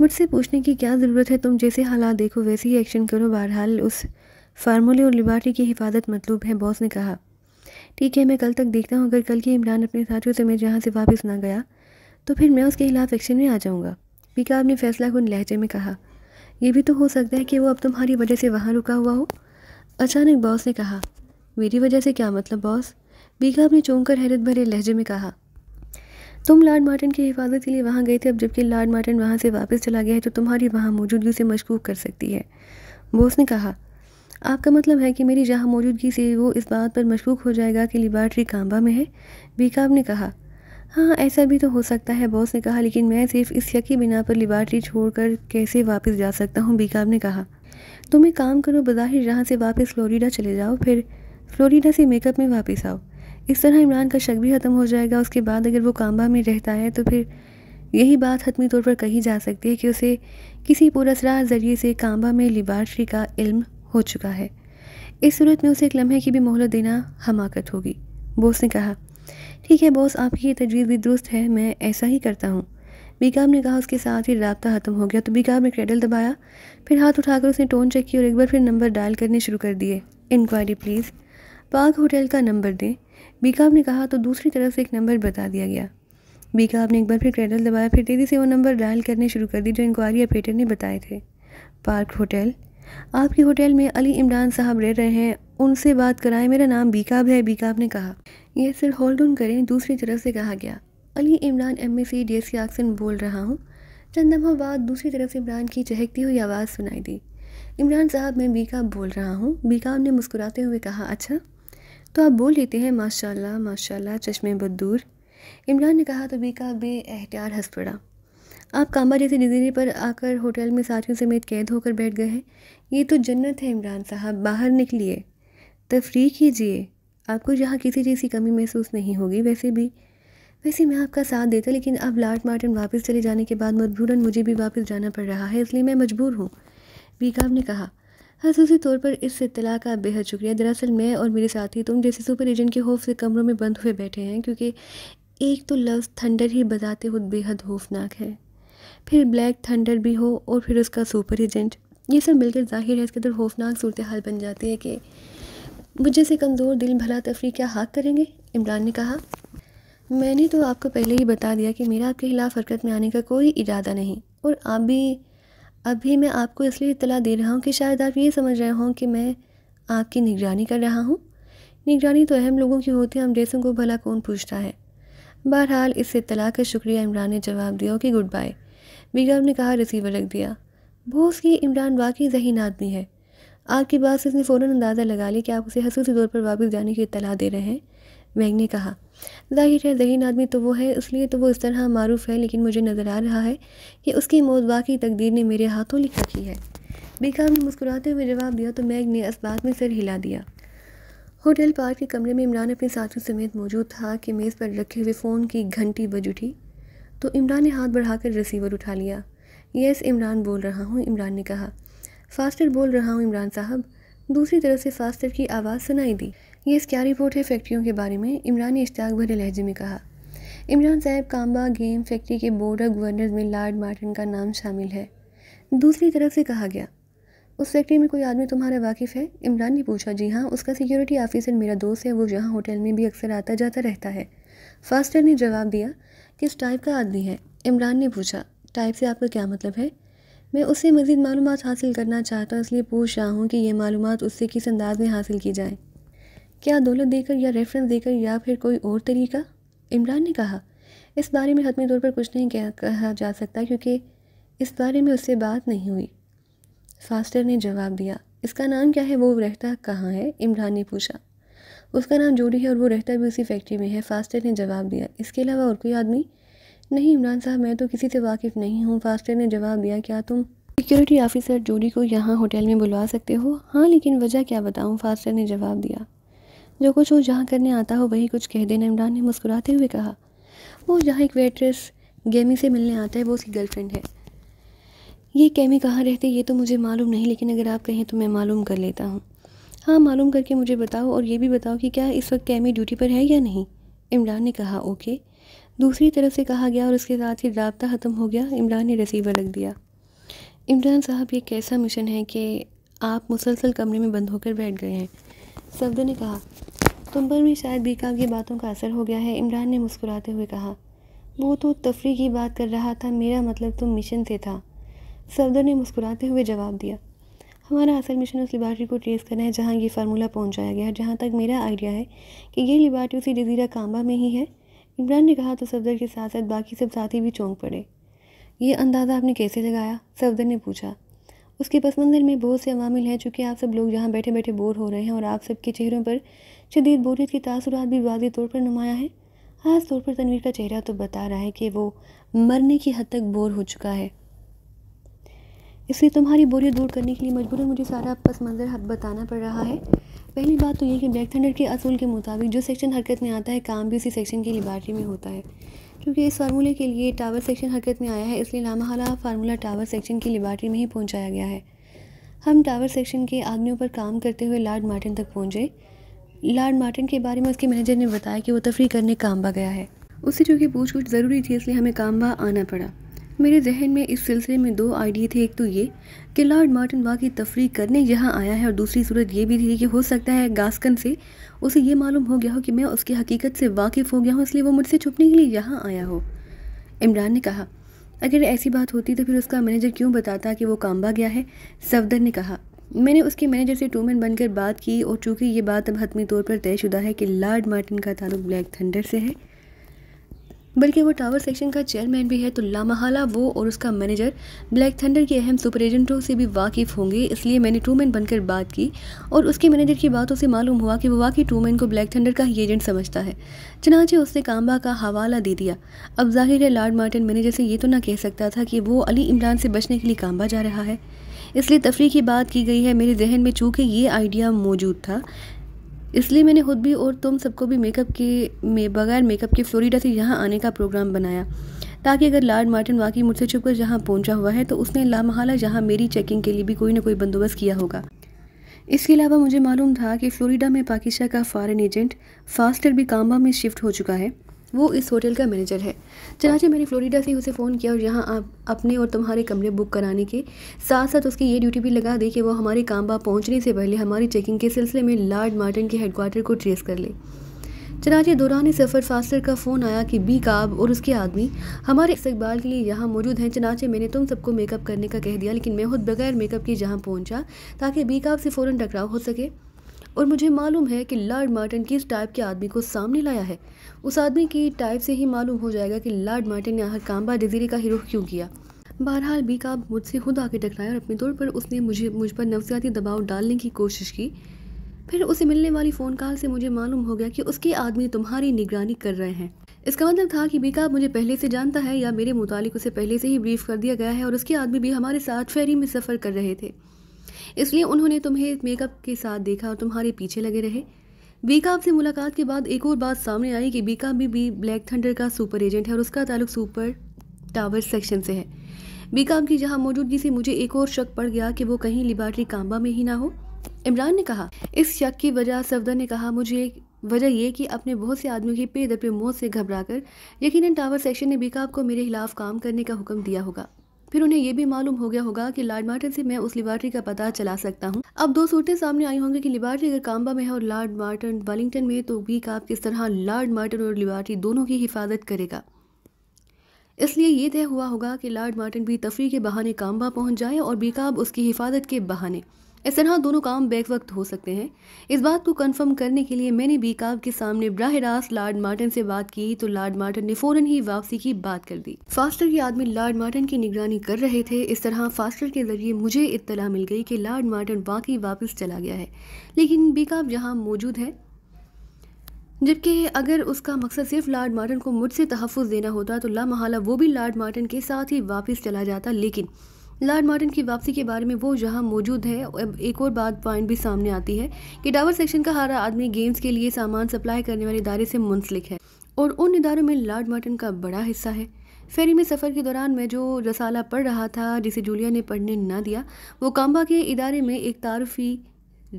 मुझसे पूछने की क्या ज़रूरत है तुम जैसे हालात देखो वैसे ही एक्शन करो बहरहाल उस फार्मूले और लिबार्टी की हिफाजत मतलूब है बॉस ने कहा ठीक है मैं कल तक देखता हूँ अगर कल के इमरान अपने साथियों से मैं जहाँ से वापस ना गया तो फिर मैं उसके खिलाफ एक्शन में आ जाऊँगा बीकाब ने फैसला को लहजे में कहा ये भी तो हो सकता है कि वो अब तुम्हारी वजह से वहाँ रुका हुआ हो अचानक बॉस ने कहा मेरी वजह से क्या मतलब बॉस बीकाब ने चौंक कर हैरत भरे लहजे में कहा तुम लॉर्ड मार्टिन की हिफाजत के लिए वहाँ गए थे अब जबकि लॉर्ड मार्टिन वहाँ से वापस चला गया है तो तुम्हारी वहाँ मौजूदगी से मशकूक कर सकती है बोस ने कहा आपका मतलब है कि मेरी जहाँ मौजूदगी से वो इस बात पर मशकूक हो जाएगा कि लिबार्ट्री कांबा में है बीकाब ने कहा हाँ ऐसा भी तो हो सकता है बॉस ने कहा लेकिन मैं सिर्फ इस शक की बिना पर लिबार्ट्री छोड़कर कैसे वापस जा सकता हूँ बीकाब ने कहा तुम एक काम करो बज़ाहिर यहाँ से वापस फ्लोरिडा चले जाओ फिर फ्लोरिडा से मेकअप में वापस आओ इस तरह इमरान का शक भी ख़त्म हो जाएगा उसके बाद अगर वो काम्बा में रहता है तो फिर यही बात हतमी तौर पर कही जा सकती है कि उसे किसी पुरसरार ज़रिए से काम्बा में लिबार्ट्री का इल्म हो चुका है इस सूरत में उसे एक लम्हे की भी मोहलत देना हमाकत होगी बोस ने कहा ठीक है बॉस आपकी ये तजवीज़ भी दुरुस्त है मैं ऐसा ही करता हूँ बीकाम ने कहा उसके साथ ही रबता ख़त्म हो गया तो बीकाम ने क्रेडल दबाया फिर हाथ उठाकर उसने टोन चेक की और एक बार फिर नंबर डायल करने शुरू कर दिए इंक्वायरी प्लीज़ पाक होटल का नंबर दें बीकाम ने कहा तो दूसरी तरफ से एक नंबर बता दिया गया बीकाम ने एक बार फिर क्रेडल दबाया फिर तेज़ी से वो नंबर डायल करने शुरू कर दी जो इंक्वायरी ऑपरेटर ने बताए थे पार्क होटल आपके होटल में अली इमरान साहब रह रहे हैं उनसे बात कराए मेरा नाम बीकाब है बीकाब ने कहा यह सिर होल्ड ऑन करें दूसरी तरफ से कहा गया Ali Imran M A C D S Oxon बोल रहा हूँ चंद लम्हा बाद दूसरी तरफ से इमरान की चहकती हुई आवाज़ सुनाई दी इमरान साहब मैं बीकाब बोल रहा हूँ बीकाब ने मुस्कुराते हुए कहा अच्छा तो आप बोल लेते हैं माशाल्लाह माशाल्लाह चश्मे बदूर इमरान ने कहा तो बीकाब बे एहतियार हंस पड़ा आप कांबा जैसे डिजीरे पर आकर होटल में साथियों समेत कैद होकर बैठ गए हैं ये तो जन्नत है इमरान साहब बाहर निकलिए तफरी कीजिए आपको यहाँ किसी चीज़ की कमी महसूस नहीं होगी वैसे भी वैसे मैं आपका साथ देता लेकिन अब लाट मार्टन वापस चले जाने के बाद मजबूरन मुझे भी वापस जाना पड़ रहा है इसलिए मैं मजबूर हूँ बीकाब ने कहा खसूसी तौर पर इस इतला का बेहद शुक्रिया दरअसल मैं और मेरे साथी तुम जैसे सुपर एजेंट के खौफ से कमरों में बंद हुए बैठे हैं क्योंकि एक तो लफ्ज़ थंडर ही बताते हुए बेहद खौफनाक है फिर ब्लैक थंडर भी हो और फिर उसका सुपर एजेंट ये सब मिलकर जाहिर है इसके अंदर खौफनाक सूरत हाल बन जाती है कि मुझ जैसे कमज़ोर दिल भला तफरी क्या हाक करेंगे इमरान ने कहा मैंने तो आपको पहले ही बता दिया कि मेरा आपके खिलाफ हरकत में आने का कोई इरादा नहीं और आप भी अभी मैं आपको इसलिए इतला दे रहा हूँ कि शायद आप ये समझ रहे हों कि मैं आपकी निगरानी कर रहा हूँ निगरानी तो अहम लोगों की होती है हम जैसों को भला कौन पूछता है बहरहाल इस इतला का शुक्रिया इमरान ने जवाब दिया कि गुड बाय बेगम ने कहा रिसीवर रख दिया बोस की इमरान वाकई जहीन आदमी है आपकी बात से उसने फ़ौर अंदाज़ा लगा लिया कि आप उसे हसूसी तौर पर वापस जाने की इतला दे रहे हैं मैग ने कहा जाहिर है ज़हन आदमी तो वो है इसलिए तो वो इस तरह मारूफ है लेकिन मुझे नज़र आ रहा है कि उसकी मौत वाकई तकदीर ने मेरे हाथों लिख रखी है बेकार ने मुस्कुराते हुए जवाब दिया तो मैग ने इस बात में सर हिला दिया होटल पार्क के कमरे में इमरान अपने साथियों समेत मौजूद था कि मेज़ पर रखे हुए फ़ोन की घंटी बज उठी तो इमरान ने हाथ बढ़ाकर रिसीवर उठा लिया यस इमरान बोल रहा हूँ इमरान ने कहा फास्टर बोल रहा हूँ इमरान साहब दूसरी तरफ से फास्टर की आवाज़ सुनाई दी ये इस क्या रिपोर्ट है फैक्ट्रियों के बारे में इमरान ने इश्ताक भरे लहजे में कहा इमरान साहब काम्बा गेम फैक्ट्री के बोर्ड और गवर्नर में लार्ड मार्टिन का नाम शामिल है दूसरी तरफ से कहा गया उस फैक्ट्री में कोई आदमी तुम्हारा वाकिफ़ है इमरान ने पूछा जी हाँ उसका सिक्योरिटी ऑफिसर मेरा दोस्त है वो यहाँ होटल में भी अक्सर आता जाता रहता है फास्टर ने जवाब दिया किस टाइप का आदमी है इमरान ने पूछा टाइप से आपका क्या मतलब है मैं उससे मज़ीद मालूम हासिल करना चाहता हूँ इसलिए पूछ रहा हूँ कि यह मालूम उससे किस अंदाज़ में हासिल की जाए क्या दौलत देकर या रेफरेंस देकर या फिर कोई और तरीका इमरान ने कहा इस बारे में हतमी तौर पर कुछ नहीं कहा जा सकता क्योंकि इस बारे में उससे बात नहीं हुई फास्टर ने जवाब दिया इसका नाम क्या है वो रहता कहाँ है इमरान ने पूछा उसका नाम जोड़ी है और वो रहता भी उसी फैक्ट्री में है फास्टर ने जवाब दिया इसके अलावा और कोई आदमी नहीं इमरान साहब मैं तो किसी से वाकिफ़ नहीं हूँ फास्टर ने जवाब दिया क्या तुम सिक्योरिटी ऑफिसर जोडी को यहाँ होटल में बुलवा सकते हो हाँ लेकिन वजह क्या बताऊँ फास्टर ने जवाब दिया जो कुछ वो जहाँ करने आता हो वही कुछ कह देना इमरान ने मुस्कुराते हुए कहा वो जहाँ एक वेट्रेस गेमी से मिलने आता है वो उसकी गर्लफ्रेंड है ये कैमी कहाँ रहते ये तो मुझे मालूम नहीं लेकिन अगर आप कहें तो मैं मालूम कर लेता हूँ हाँ मालूम करके मुझे बताओ और ये भी बताओ कि क्या इस वक्त कैमी ड्यूटी पर है या नहीं इमरान ने कहा ओके दूसरी तरफ से कहा गया और उसके साथ ही रबता ख़त्म हो गया इमरान ने रिसीवर रख दिया इमरान साहब ये कैसा मिशन है कि आप मुसलसल कमरे में बंद होकर बैठ गए हैं सफदर ने कहा तुम पर भी शायद बेकाब की बातों का असर हो गया है इमरान ने मुस्कुराते हुए कहा वो तो तफरी की बात कर रहा था मेरा मतलब तो मिशन से था सफदर ने मुस्कुराते हुए जवाब दिया हमारा असल मिशन उस लिबार्ट्री को ट्रेस करना है जहाँ ये फार्मूला पहुँचाया गया है जहाँ तक मेरा आइडिया है कि ये लिबार्ट्री उसी जजीरा काम्बा में ही है इमरान ने कहा तो सफदर के साथ साथ बाकी सब साथी भी चौंक पड़े ये अंदाज़ा आपने कैसे लगाया सफदर ने पूछा उसके पस मंज़र में बहुत से अवामिल हैं चूँकि आप सब लोग यहाँ बैठे बैठे बोर हो रहे हैं और आप सबके चेहरों पर शदीद बोरियत की तासुरात भी वादी तौर पर नुमाया है ख़ास तौर पर तनवीर का चेहरा तो बता रहा है कि वो मरने की हद तक बोर हो चुका है इसलिए तुम्हारी बोरियत दूर करने के लिए मजबूरन मुझे सारा पस मंज़र हक बताना पड़ रहा है पहली बात तो ये कि ब्लैक थंडर के असूल के मुताबिक जो सेक्शन हरकत में आता है काम भी उसी सेक्शन की लिबार्टी में होता है क्योंकि इस फार्मूले के लिए टावर सेक्शन हरकत में आया है इसलिए लामाहाला फार्मूला टावर सेक्शन की लिबार्टी में ही पहुँचाया गया है हम टावर सेक्शन के आदमियों पर काम करते हुए लॉर्ड मार्टिन तक पहुँचे लॉर्ड मार्टिन के बारे में उसके मैनेजर ने बताया कि वो तफरी करने कामबा गया है उससे चूँकि पूछ गुछ ज़रूरी थी इसलिए हमें कामबा आना पड़ा मेरे जहन में इस सिलसिले में दो आइडिया थे एक तो ये कि लॉर्ड मार्टिन वाह की तफरी करने यहाँ आया है और दूसरी सूरत ये भी थी कि हो सकता है गास्कन से उसे ये मालूम हो गया हो कि मैं उसकी हकीकत से वाकिफ़ हो गया हूँ इसलिए वो मुझसे छुपने के लिए यहाँ आया हो इमरान ने कहा अगर ऐसी बात होती तो फिर उसका मैनेजर क्यों बताता कि वो कामबा गया है सफदर ने कहा मैंने उसके मैनेजर से टूमन बनकर बात की और चूँकि ये बात अब हतमी तौर पर तयशुदा है कि लॉर्ड मार्टिन का ताल्लुक ब्लैक थंडर से है बल्कि वो टावर सेक्शन का चेयरमैन भी है तो लामाहाला वो और उसका मैनेजर ब्लैक थंडर के अहम सुपर एजेंटों से भी वाकिफ़ होंगे इसलिए मैंने मैन बनकर बात की और उसके मैनेजर की बातों से मालूम हुआ कि वो वाकई मैन को ब्लैक थंडर का ही एजेंट समझता है चनाचे उसने काम्बा का हवाला दे दिया अब जाहिर है लार्ड मार्टिन मैनेजर से ये तो ना कह सकता था कि वो अली इमरान से बचने के लिए काम्बा जा रहा है इसलिए तफरी की बात की गई है मेरे जहन में चूँकि ये आइडिया मौजूद था इसलिए मैंने खुद भी और तुम सबको भी मेकअप के में बगैर मेकअप के फ्लोरिडा से यहाँ आने का प्रोग्राम बनाया ताकि अगर लार्ड मार्टिन वाकई मुझसे छुप कर जहाँ पहुँचा हुआ है तो उसने लामहला जहाँ मेरी चेकिंग के लिए भी कोई ना कोई बंदोबस्त किया होगा इसके अलावा मुझे मालूम था कि फ्लोरिडा में पाकिस्तान का फॉरन एजेंट फास्टर भी काम्बा में शिफ्ट हो चुका है वो इस होटल का मैनेजर है चनाचे मैंने फ्लोरिडा से उसे फ़ोन किया और यहाँ आप अपने और तुम्हारे कमरे बुक कराने के साथ साथ उसकी ये ड्यूटी भी लगा दी कि वो हमारे कामबा पहुँचने से पहले हमारी चेकिंग के सिलसिले में लार्ड मार्टिन के हेडकोार्टर को ट्रेस कर ले चनाचे दौरान सफ़र फास्टर का फ़ोन आया कि बी काब और उसके आदमी हमारे इस्तबाल के लिए यहाँ मौजूद हैं चनाचे मैंने तुम सबको मेकअप करने का कह दिया लेकिन मैं खुद बगैर मेकअप के यहाँ पहुँचा ताकि बी काब से फ़ौर टकराव हो सके और मुझे मालूम है कि लॉर्ड मार्टन किस टाइप के आदमी को सामने लाया है उस आदमी की टाइप से ही मालूम हो जाएगा कि लॉर्ड मार्टिन ने आखिर काम्बा जजीरे का ही रुख क्यों किया बहरहाल बी का मुझसे खुद आके टकराया और अपने तौर पर उसने मुझे मुझ पर नफसियाती दबाव डालने की कोशिश की फिर उसे मिलने वाली फ़ोन कॉल से मुझे मालूम हो गया कि उसके आदमी तुम्हारी निगरानी कर रहे हैं इसका मतलब था कि बेकाब मुझे पहले से जानता है या मेरे मुतालिक उसे पहले से ही ब्रीफ कर दिया गया है और उसके आदमी भी हमारे साथ फेरी में सफ़र कर रहे थे इसलिए उन्होंने तुम्हें मेकअप के साथ देखा और तुम्हारे पीछे लगे रहे बीकाम से मुलाकात के बाद एक और बात सामने आई कि बीकाम में भी ब्लैक थंडर का सुपर एजेंट है और उसका ताल्लुक सुपर टावर सेक्शन से है बीकाम की जहां मौजूदगी से मुझे एक और शक पड़ गया कि वो कहीं लिबार्टी काम्बा में ही ना हो इमरान ने कहा इस शक की वजह सफदर ने कहा मुझे वजह यह कि अपने बहुत से आदमियों की पे दर पे मौत से घबरा कर यकीन टावर सेक्शन ने बीकाप को मेरे खिलाफ काम करने का हुक्म दिया होगा फिर उन्हें यह भी मालूम हो गया होगा कि लॉर्ड मार्टिन से मैं उस लिबार्ट्री का पता चला सकता हूँ अब दो सूरतें सामने आई होंगी कि लिबार्ट्री अगर काम्बा में है और लॉर्ड मार्टिन वेलिंगटन में तो वीक आप किस तरह लॉर्ड मार्टिन और लिबार्ट्री दोनों की हिफाजत करेगा इसलिए ये तय हुआ होगा कि लॉर्ड मार्टिन भी तफरी के बहाने काम्बा पहुंच जाए और बीकाब उसकी हिफाजत के बहाने इस तरह दोनों काम बैक वक्त हो सकते हैं इस बात को कंफर्म करने के लिए मैंने बीकाब के सामने ब्राह रास्त लार्ड मार्टन से बात की तो लार्ड मार्टन ने फौरन ही वापसी की बात कर दी फास्टर के आदमी लार्ड मार्टन की निगरानी कर रहे थे इस तरह फास्टर के जरिए मुझे इतला मिल गई कि लॉर्ड मार्टन वाकई वापस चला गया है लेकिन बीकाब जहाँ मौजूद है जबकि अगर उसका मकसद सिर्फ लॉर्ड मार्टन को मुझसे तहफ़ देना होता तो लामहला वो भी लॉर्ड मार्टन के साथ ही वापस चला जाता लेकिन लॉर्ड मार्टिन की वापसी के बारे में वो जहां मौजूद है एक और बात पॉइंट भी सामने आती है कि डावर सेक्शन का हर आदमी गेम्स के लिए सामान सप्लाई करने वाले इदारे से मुंसलिक है और उन इदारों में लॉर्ड मार्टिन का बड़ा हिस्सा है फेरी में सफ़र के दौरान मैं जो रसाला पढ़ रहा था जिसे जूलिया ने पढ़ने ना दिया वो काम्बा के इदारे में एक तारफ़ी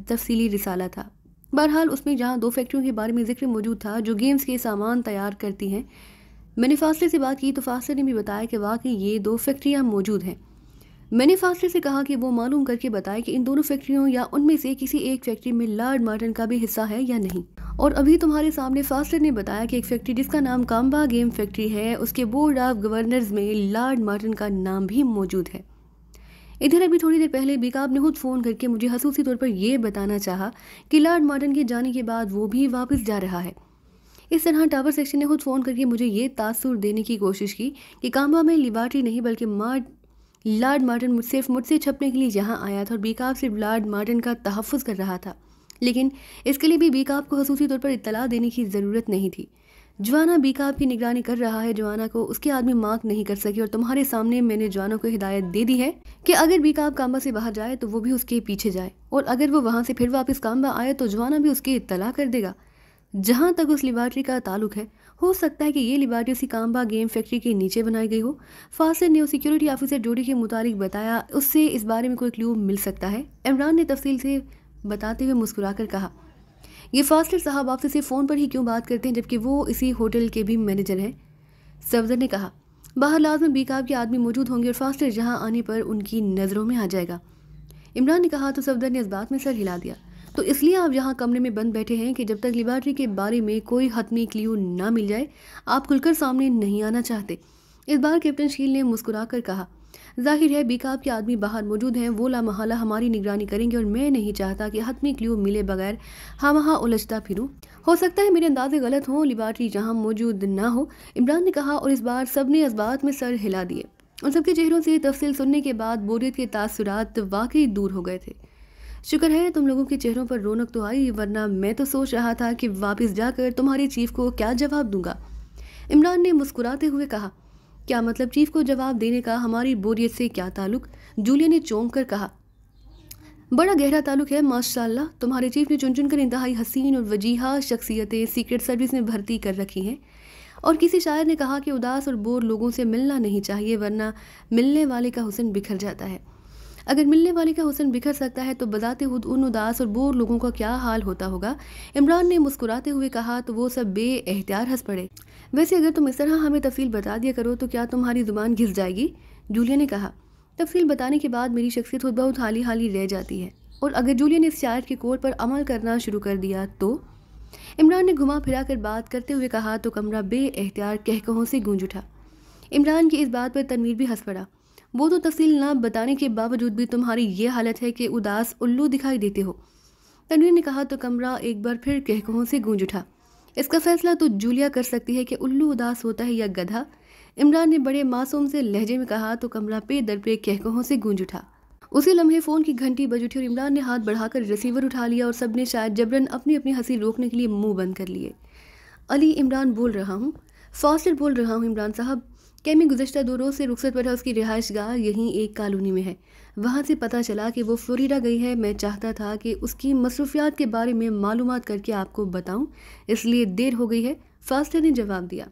तफसीली रिसाला था बहरहाल उसमें जहाँ दो फैक्ट्रियों के बारे में जिक्र मौजूद था जो गेम्स के सामान तैयार करती हैं मैंने फासले से बात की तो फासले ने भी बताया कि वाकई ये दो फैक्ट्रियाँ मौजूद हैं मैंने फासले से कहा कि वो मालूम करके बताए कि इन दोनों फैक्ट्रियों या उनमें से किसी एक फैक्ट्री में लार्ड मार्टन का भी हिस्सा है या नहीं और अभी तुम्हारे सामने फासले ने बताया कि एक फैक्ट्री जिसका नाम काम्बा गेम फैक्ट्री है उसके बोर्ड ऑफ गवर्नर्स में लॉर्ड मार्टन का नाम भी मौजूद है इधर अभी थोड़ी देर पहले बीकाब ने खुद फ़ोन करके मुझे खसूसी तौर पर यह बताना चाहा कि लॉर्ड मार्टन के जाने के बाद वो भी वापस जा रहा है इस तरह टावर सेक्शन ने खुद फ़ोन करके मुझे ये तासुर देने की कोशिश की कि काम्बा में लिबार्टी नहीं बल्कि मार्ट लॉर्ड मार्टन मुझ सिर्फ मुझसे छपने के लिए यहाँ आया था और बीकाब सिर्फ लॉर्ड मार्टन का तहफ़ कर रहा था लेकिन इसके लिए भी बीकाब को खसूसी तौर पर इतला देने की ज़रूरत नहीं थी जवाना बीकाब की निगरानी कर रहा है जवाना को उसके आदमी मार्क नहीं कर सके और तुम्हारे सामने मैंने जवानों को हिदायत दे दी है कि अगर बीकाब काम्बा से बाहर जाए तो वो भी उसके पीछे जाए और अगर वो वहाँ से फिर वापस काम्बा आए तो जवाना भी उसकी इतला कर देगा जहाँ तक उस लिबार्ट्री का ताल्लुक है हो सकता है कि ये लिबार्टी उसी सिकाम्बा गेम फैक्ट्री के नीचे बनाई गई हो फासले ने सिक्योरिटी ऑफिसर जोडी के मुताबिक बताया उससे इस बारे में कोई क्लू मिल सकता है इमरान ने तफसील से बताते हुए मुस्कुरा कर कहा ये फासिल साहब आपसे सिर्फ फ़ोन पर ही क्यों बात करते हैं जबकि वो इसी होटल के भी मैनेजर हैं सफदर ने कहा बाहर लाजम बेकाब के आदमी मौजूद होंगे और फास्टर जहाँ आने पर उनकी नज़रों में आ जाएगा इमरान ने कहा तो सफदर ने इस बात में सर हिला दिया तो इसलिए आप यहाँ कमरे में बंद बैठे हैं कि जब तक लिबार्ट्री के बारे में कोई हतमी क्ल्यू ना मिल जाए आप खुलकर सामने नहीं आना चाहते इस बार कैप्टन शील ने मुस्कुरा कर कहा जाहिर है बीका के आदमी बाहर मौजूद हैं वो लामहला हमारी निगरानी करेंगे और मैं नहीं चाहता कि हतमी क्ल्यू मिले बगैर हम हाँ उलझता फिरूँ हो सकता है मेरे अंदाजे गलत हों लिबार्ट्री जहाँ मौजूद ना हो इमरान ने कहा और इस बार सब ने इस बात में सर हिला दिए उन सबके चेहरों से तफसील सुनने के बाद बोरियत के तासरात वाकई दूर हो गए थे शुक्र है तुम लोगों के चेहरों पर रौनक तो आई वरना मैं तो सोच रहा था कि वापस जाकर तुम्हारे चीफ को क्या जवाब दूंगा इमरान ने मुस्कुराते हुए कहा क्या मतलब चीफ को जवाब देने का हमारी बोरियत से क्या ताल्लुक जूलिया ने चौंक कर कहा बड़ा गहरा ताल्लुक है माशाल्लाह तुम्हारे चीफ ने चुन चुनकर इंतहाई हसीन और वजीहा शख्सियतें सीक्रेट सर्विस में भर्ती कर रखी हैं और किसी शायर ने कहा कि उदास और बोर लोगों से मिलना नहीं चाहिए वरना मिलने वाले का हुसन बिखर जाता है अगर मिलने वाले का हुसन बिखर सकता है तो बजाते खुद उन उदास और बोर लोगों का क्या हाल होता होगा इमरान ने मुस्कुराते हुए कहा तो वो सब बे एहतियार हंस पड़े वैसे अगर तुम इस तरह हमें तफसील बता दिया करो तो क्या तुम्हारी ज़ुबान घिस जाएगी जूलिया ने कहा तफसील बताने के बाद मेरी शख्सियत खुद बहुत हाली हाली रह जाती है और अगर जूलिया ने इस शायर के कोर पर अमल करना शुरू कर दिया तो इमरान ने घुमा फिरा कर बात करते हुए कहा तो कमरा बे एहतियार कहकहों से गूंज उठा इमरान की इस बात पर तनवीर भी हंस पड़ा वो तो तफसील ना बताने के बावजूद भी तुम्हारी ये हालत है कि उदास उल्लू दिखाई देते हो तनवीर ने कहा तो कमरा एक बार फिर कहकहों से गूंज उठा इसका फैसला तो जूलिया कर सकती है कि उल्लू उदास होता है या गधा इमरान ने बड़े मासूम से लहजे में कहा तो कमरा पे दर पे कहकहों से गूंज उठा उसी लम्हे फ़ोन की घंटी बज उठी और इमरान ने हाथ बढ़ाकर रिसीवर उठा लिया और सबने शायद जबरन अपनी अपनी हंसी रोकने के लिए मुंह बंद कर लिए अली इमरान बोल रहा हूँ फास्टर बोल रहा हूँ इमरान साहब कैमी गुजशत दो रोज़ से रुखसत पर है उसकी रिहाइश गाह यहीं एक कॉलोनी में है वहाँ से पता चला कि वो फ्लोरिडा गई है मैं चाहता था कि उसकी मसरूफियात के बारे में मालूम करके आपको बताऊँ इसलिए देर हो गई है फास्टर ने जवाब दिया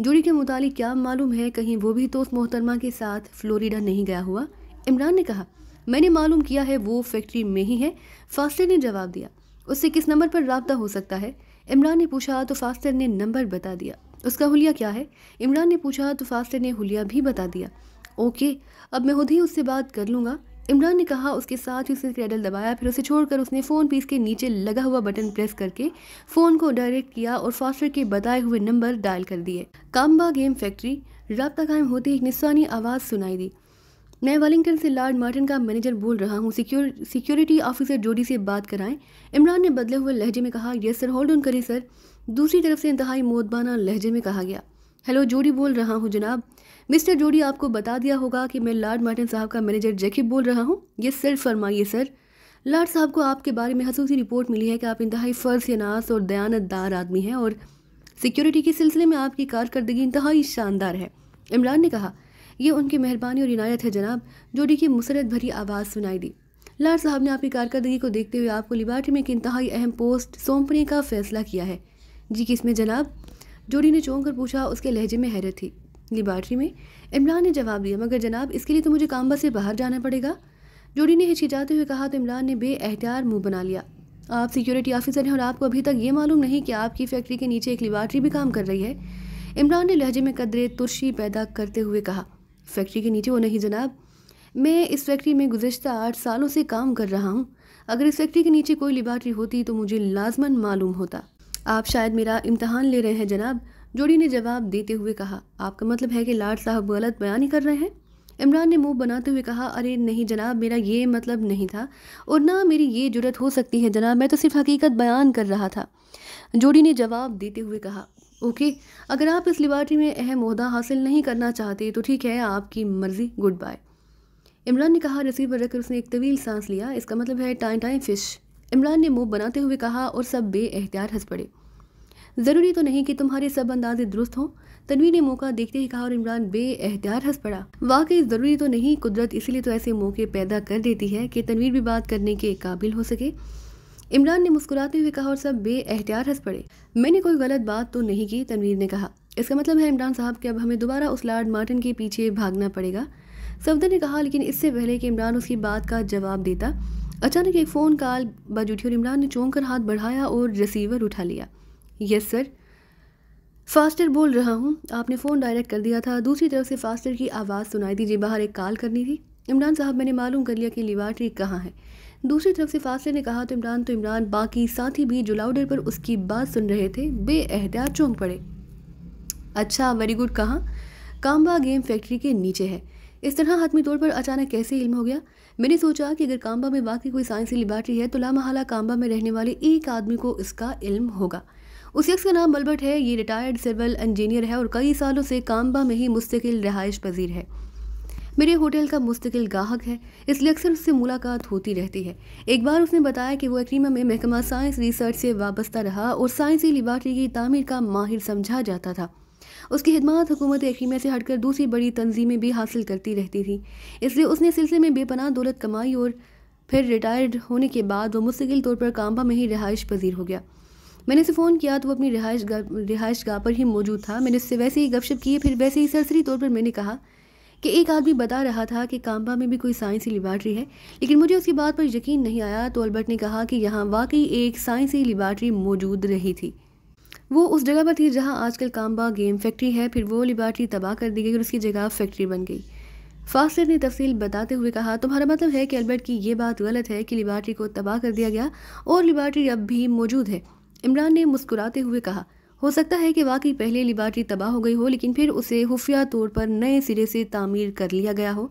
जोड़ी के मुताल क्या मालूम है कहीं वो भी उस मोहतरमा के साथ फ्लोरिडा नहीं गया हुआ इमरान ने कहा मैंने मालूम किया है वो फैक्ट्री में ही है फास्टर ने जवाब दिया उससे किस नंबर पर रबता हो सकता है इमरान ने पूछा तो फास्टर ने नंबर बता दिया उसका हुलिया क्या है इमरान ने पूछा तो फास्टर ने हुलिया भी बता दिया ओके अब मैं खुद ही उससे बात कर लूँगा इमरान ने कहा उसके साथ ही उसने क्रेडल दबाया फिर उसे छोड़कर उसने फ़ोन पीस के नीचे लगा हुआ बटन प्रेस करके फ़ोन को डायरेक्ट किया और फास्टर के बताए हुए नंबर डायल कर दिए काम्बा गेम फैक्ट्री रबता कायम होते ही एक निस्सानी आवाज़ सुनाई दी मैं वेलिंगटन से लॉर्ड मार्टिन का मैनेजर बोल रहा हूँ सिक्योर सिक्योरिटी ऑफिसर जोडी से बात कराएं इमरान ने बदले हुए लहजे में कहा यस सर होल्ड ऑन करें सर दूसरी तरफ से इंतहाई मोदबाना लहजे में कहा गया हेलो जोड़ी बोल रहा हूँ जनाब मिस्टर जोड़ी आपको बता दिया होगा कि मैं लॉर्ड मार्टिन साहब का मैनेजर जैकिब बोल रहा हूँ ये सिर फरमाइए सर लॉर्ड साहब को आपके बारे में खसूसी रिपोर्ट मिली है कि आप इंतहाई फर्जनास और दयानतदार आदमी हैं और सिक्योरिटी के सिलसिले में आपकी कारकर्दगी इंतहाई शानदार है इमरान ने कहा ये उनकी मेहरबानी और इनायत है जनाब जोड़ी की मुसरत भरी आवाज़ सुनाई दी लार साहब ने आपकी कारकर्दगी को देखते हुए आपको लिबार्टी में एक इंतहाई अहम पोस्ट सौंपने का फैसला किया है जी में जनाब जोड़ी ने चौंक कर पूछा उसके लहजे में हैरत थी लिबार्ट्री में इमरान ने जवाब दिया मगर जनाब इसके लिए तो मुझे कामबा से बाहर जाना पड़ेगा जोड़ी ने हिचकिचाते हुए कहा तो इमरान ने एहतियार मुंह बना लिया आप सिक्योरिटी ऑफिसर हैं और आपको अभी तक ये मालूम नहीं कि आपकी फैक्ट्री के नीचे एक लिबार्ट्री भी काम कर रही है इमरान ने लहजे में कदरे तुरशी पैदा करते हुए कहा फैक्ट्री के नीचे वो नहीं जनाब मैं इस फैक्ट्री में गुजशत आठ सालों से काम कर रहा हूँ अगर इस फैक्ट्री के नीचे कोई लिबार्ट्री होती तो मुझे लाजमन मालूम होता आप शायद मेरा इम्तहान ले रहे हैं जनाब जोड़ी ने जवाब देते हुए कहा आपका मतलब है कि लाड साहब गलत बयान ही कर रहे हैं इमरान ने मुंह बनाते हुए कहा अरे नहीं जनाब मेरा ये मतलब नहीं था और ना मेरी ये जरूरत हो सकती है जनाब मैं तो सिर्फ हकीकत बयान कर रहा था जोड़ी ने जवाब देते हुए कहा ओके अगर आप इस लिबार्टी में अहम अहदा हासिल नहीं करना चाहते तो ठीक है आपकी मर्ज़ी गुड बाय इमरान ने कहा रिसीवर रखकर उसने एक तवील सांस लिया इसका मतलब है टाइम टाइम फिश इमरान ने मुंह बनाते हुए कहा और सब बे बेएहतियात हंस पड़े ज़रूरी तो नहीं कि तुम्हारे सब अंदाजे दुरुस्त हों तनवीर ने मौका देखते ही कहा और इमरान बे बेएहतियात हंस पड़ा वाकई ज़रूरी तो नहीं कुदरत इसलिए तो ऐसे मौके पैदा कर देती है कि तनवीर भी बात करने के काबिल हो सके इमरान ने मुस्कुराते हुए कहा और सब बे बेएहतियात हंस पड़े मैंने कोई गलत बात तो नहीं की तनवीर ने कहा इसका मतलब है इमरान साहब कि अब हमें दोबारा उस लार्ड मार्टिन के पीछे भागना पड़ेगा सफदर ने कहा लेकिन इससे पहले कि इमरान उसकी बात का जवाब देता अचानक एक फ़ोन कॉल बज उठी और इमरान ने चौंक कर हाथ बढ़ाया और रिसीवर उठा लिया यस सर फास्टर बोल रहा हूँ आपने फ़ोन डायरेक्ट कर दिया था दूसरी तरफ से फास्टर की आवाज़ सुनाई दीजिए बाहर एक कॉल करनी थी इमरान साहब मैंने मालूम कर लिया कि लिवाटरी कहाँ है दूसरी तरफ से फास्टर ने कहा तो इमरान तो इमरान बाकी साथी भी जुलाउडर पर उसकी बात सुन रहे थे बेएहतियात चौंक पड़े अच्छा वेरी गुड कहाँ कामबा गेम फैक्ट्री के नीचे है इस तरह हतमी तौर पर अचानक कैसे इल्म हो गया मैंने सोचा कि अगर काम्बा में वाकई कोई साइंसी लेबार्ट्री है तो लामहला काम्बा में रहने वाले एक आदमी को इसका इल्म होगा उस शख्स का नाम बल्बर्ट है ये रिटायर्ड सिविल इंजीनियर है और कई सालों से काम्बा में ही मुस्तकिल रहायश पजीर है मेरे होटल का मुस्तकिल गाहक है इसलिए अक्सर उससे मुलाकात होती रहती है एक बार उसने बताया कि वो एक्रीमा में महकमा साइंस रिसर्च से वाबस्ता रहा और साइंसी लिबार्ट्री की तामीर का माहिर समझा जाता था उसकी खिदमत हुकूमत अखीमिया से हटकर दूसरी बड़ी तनजीमें भी हासिल करती रहती थी इसलिए उसने सिलसिले में बेपनाह दौलत कमाई और फिर रिटायर्ड होने के बाद वो मुस्तकिल तौर पर काम्बा में ही रिहाइश पजीर हो गया मैंने उसे फ़ोन किया तो वो अपनी रिहाइश रिहाइश गाह पर ही मौजूद था मैंने उससे वैसे ही गपशप किए फिर वैसे ही सरसरी तौर पर मैंने कहा कि एक आदमी बता रहा था कि काम्बा में भी कोई साइंसी लेबार्ट्री है लेकिन मुझे उसकी बात पर यकीन नहीं आया तो अल्बर्ट ने कहा कि यहाँ वाकई एक साइंसी लेबार्ट्री मौजूद रही थी वो उस जगह पर थी जहाँ आजकल कामबा गेम फैक्ट्री है फिर वो लिबार्टी तबाह कर दी गई और उसकी जगह फैक्ट्री बन गई फास्टर ने तफसील बताते हुए कहा तुम्हारा मतलब है कि अल्बर्ट की ये बात गलत है कि लिबार्टी को तबाह कर दिया गया और लिबार्टी अब भी मौजूद है इमरान ने मुस्कुराते हुए कहा हो सकता है कि वाकई पहले लिबार्टी तबाह हो गई हो लेकिन फिर उसे खुफिया तौर पर नए सिरे से तामीर कर लिया गया हो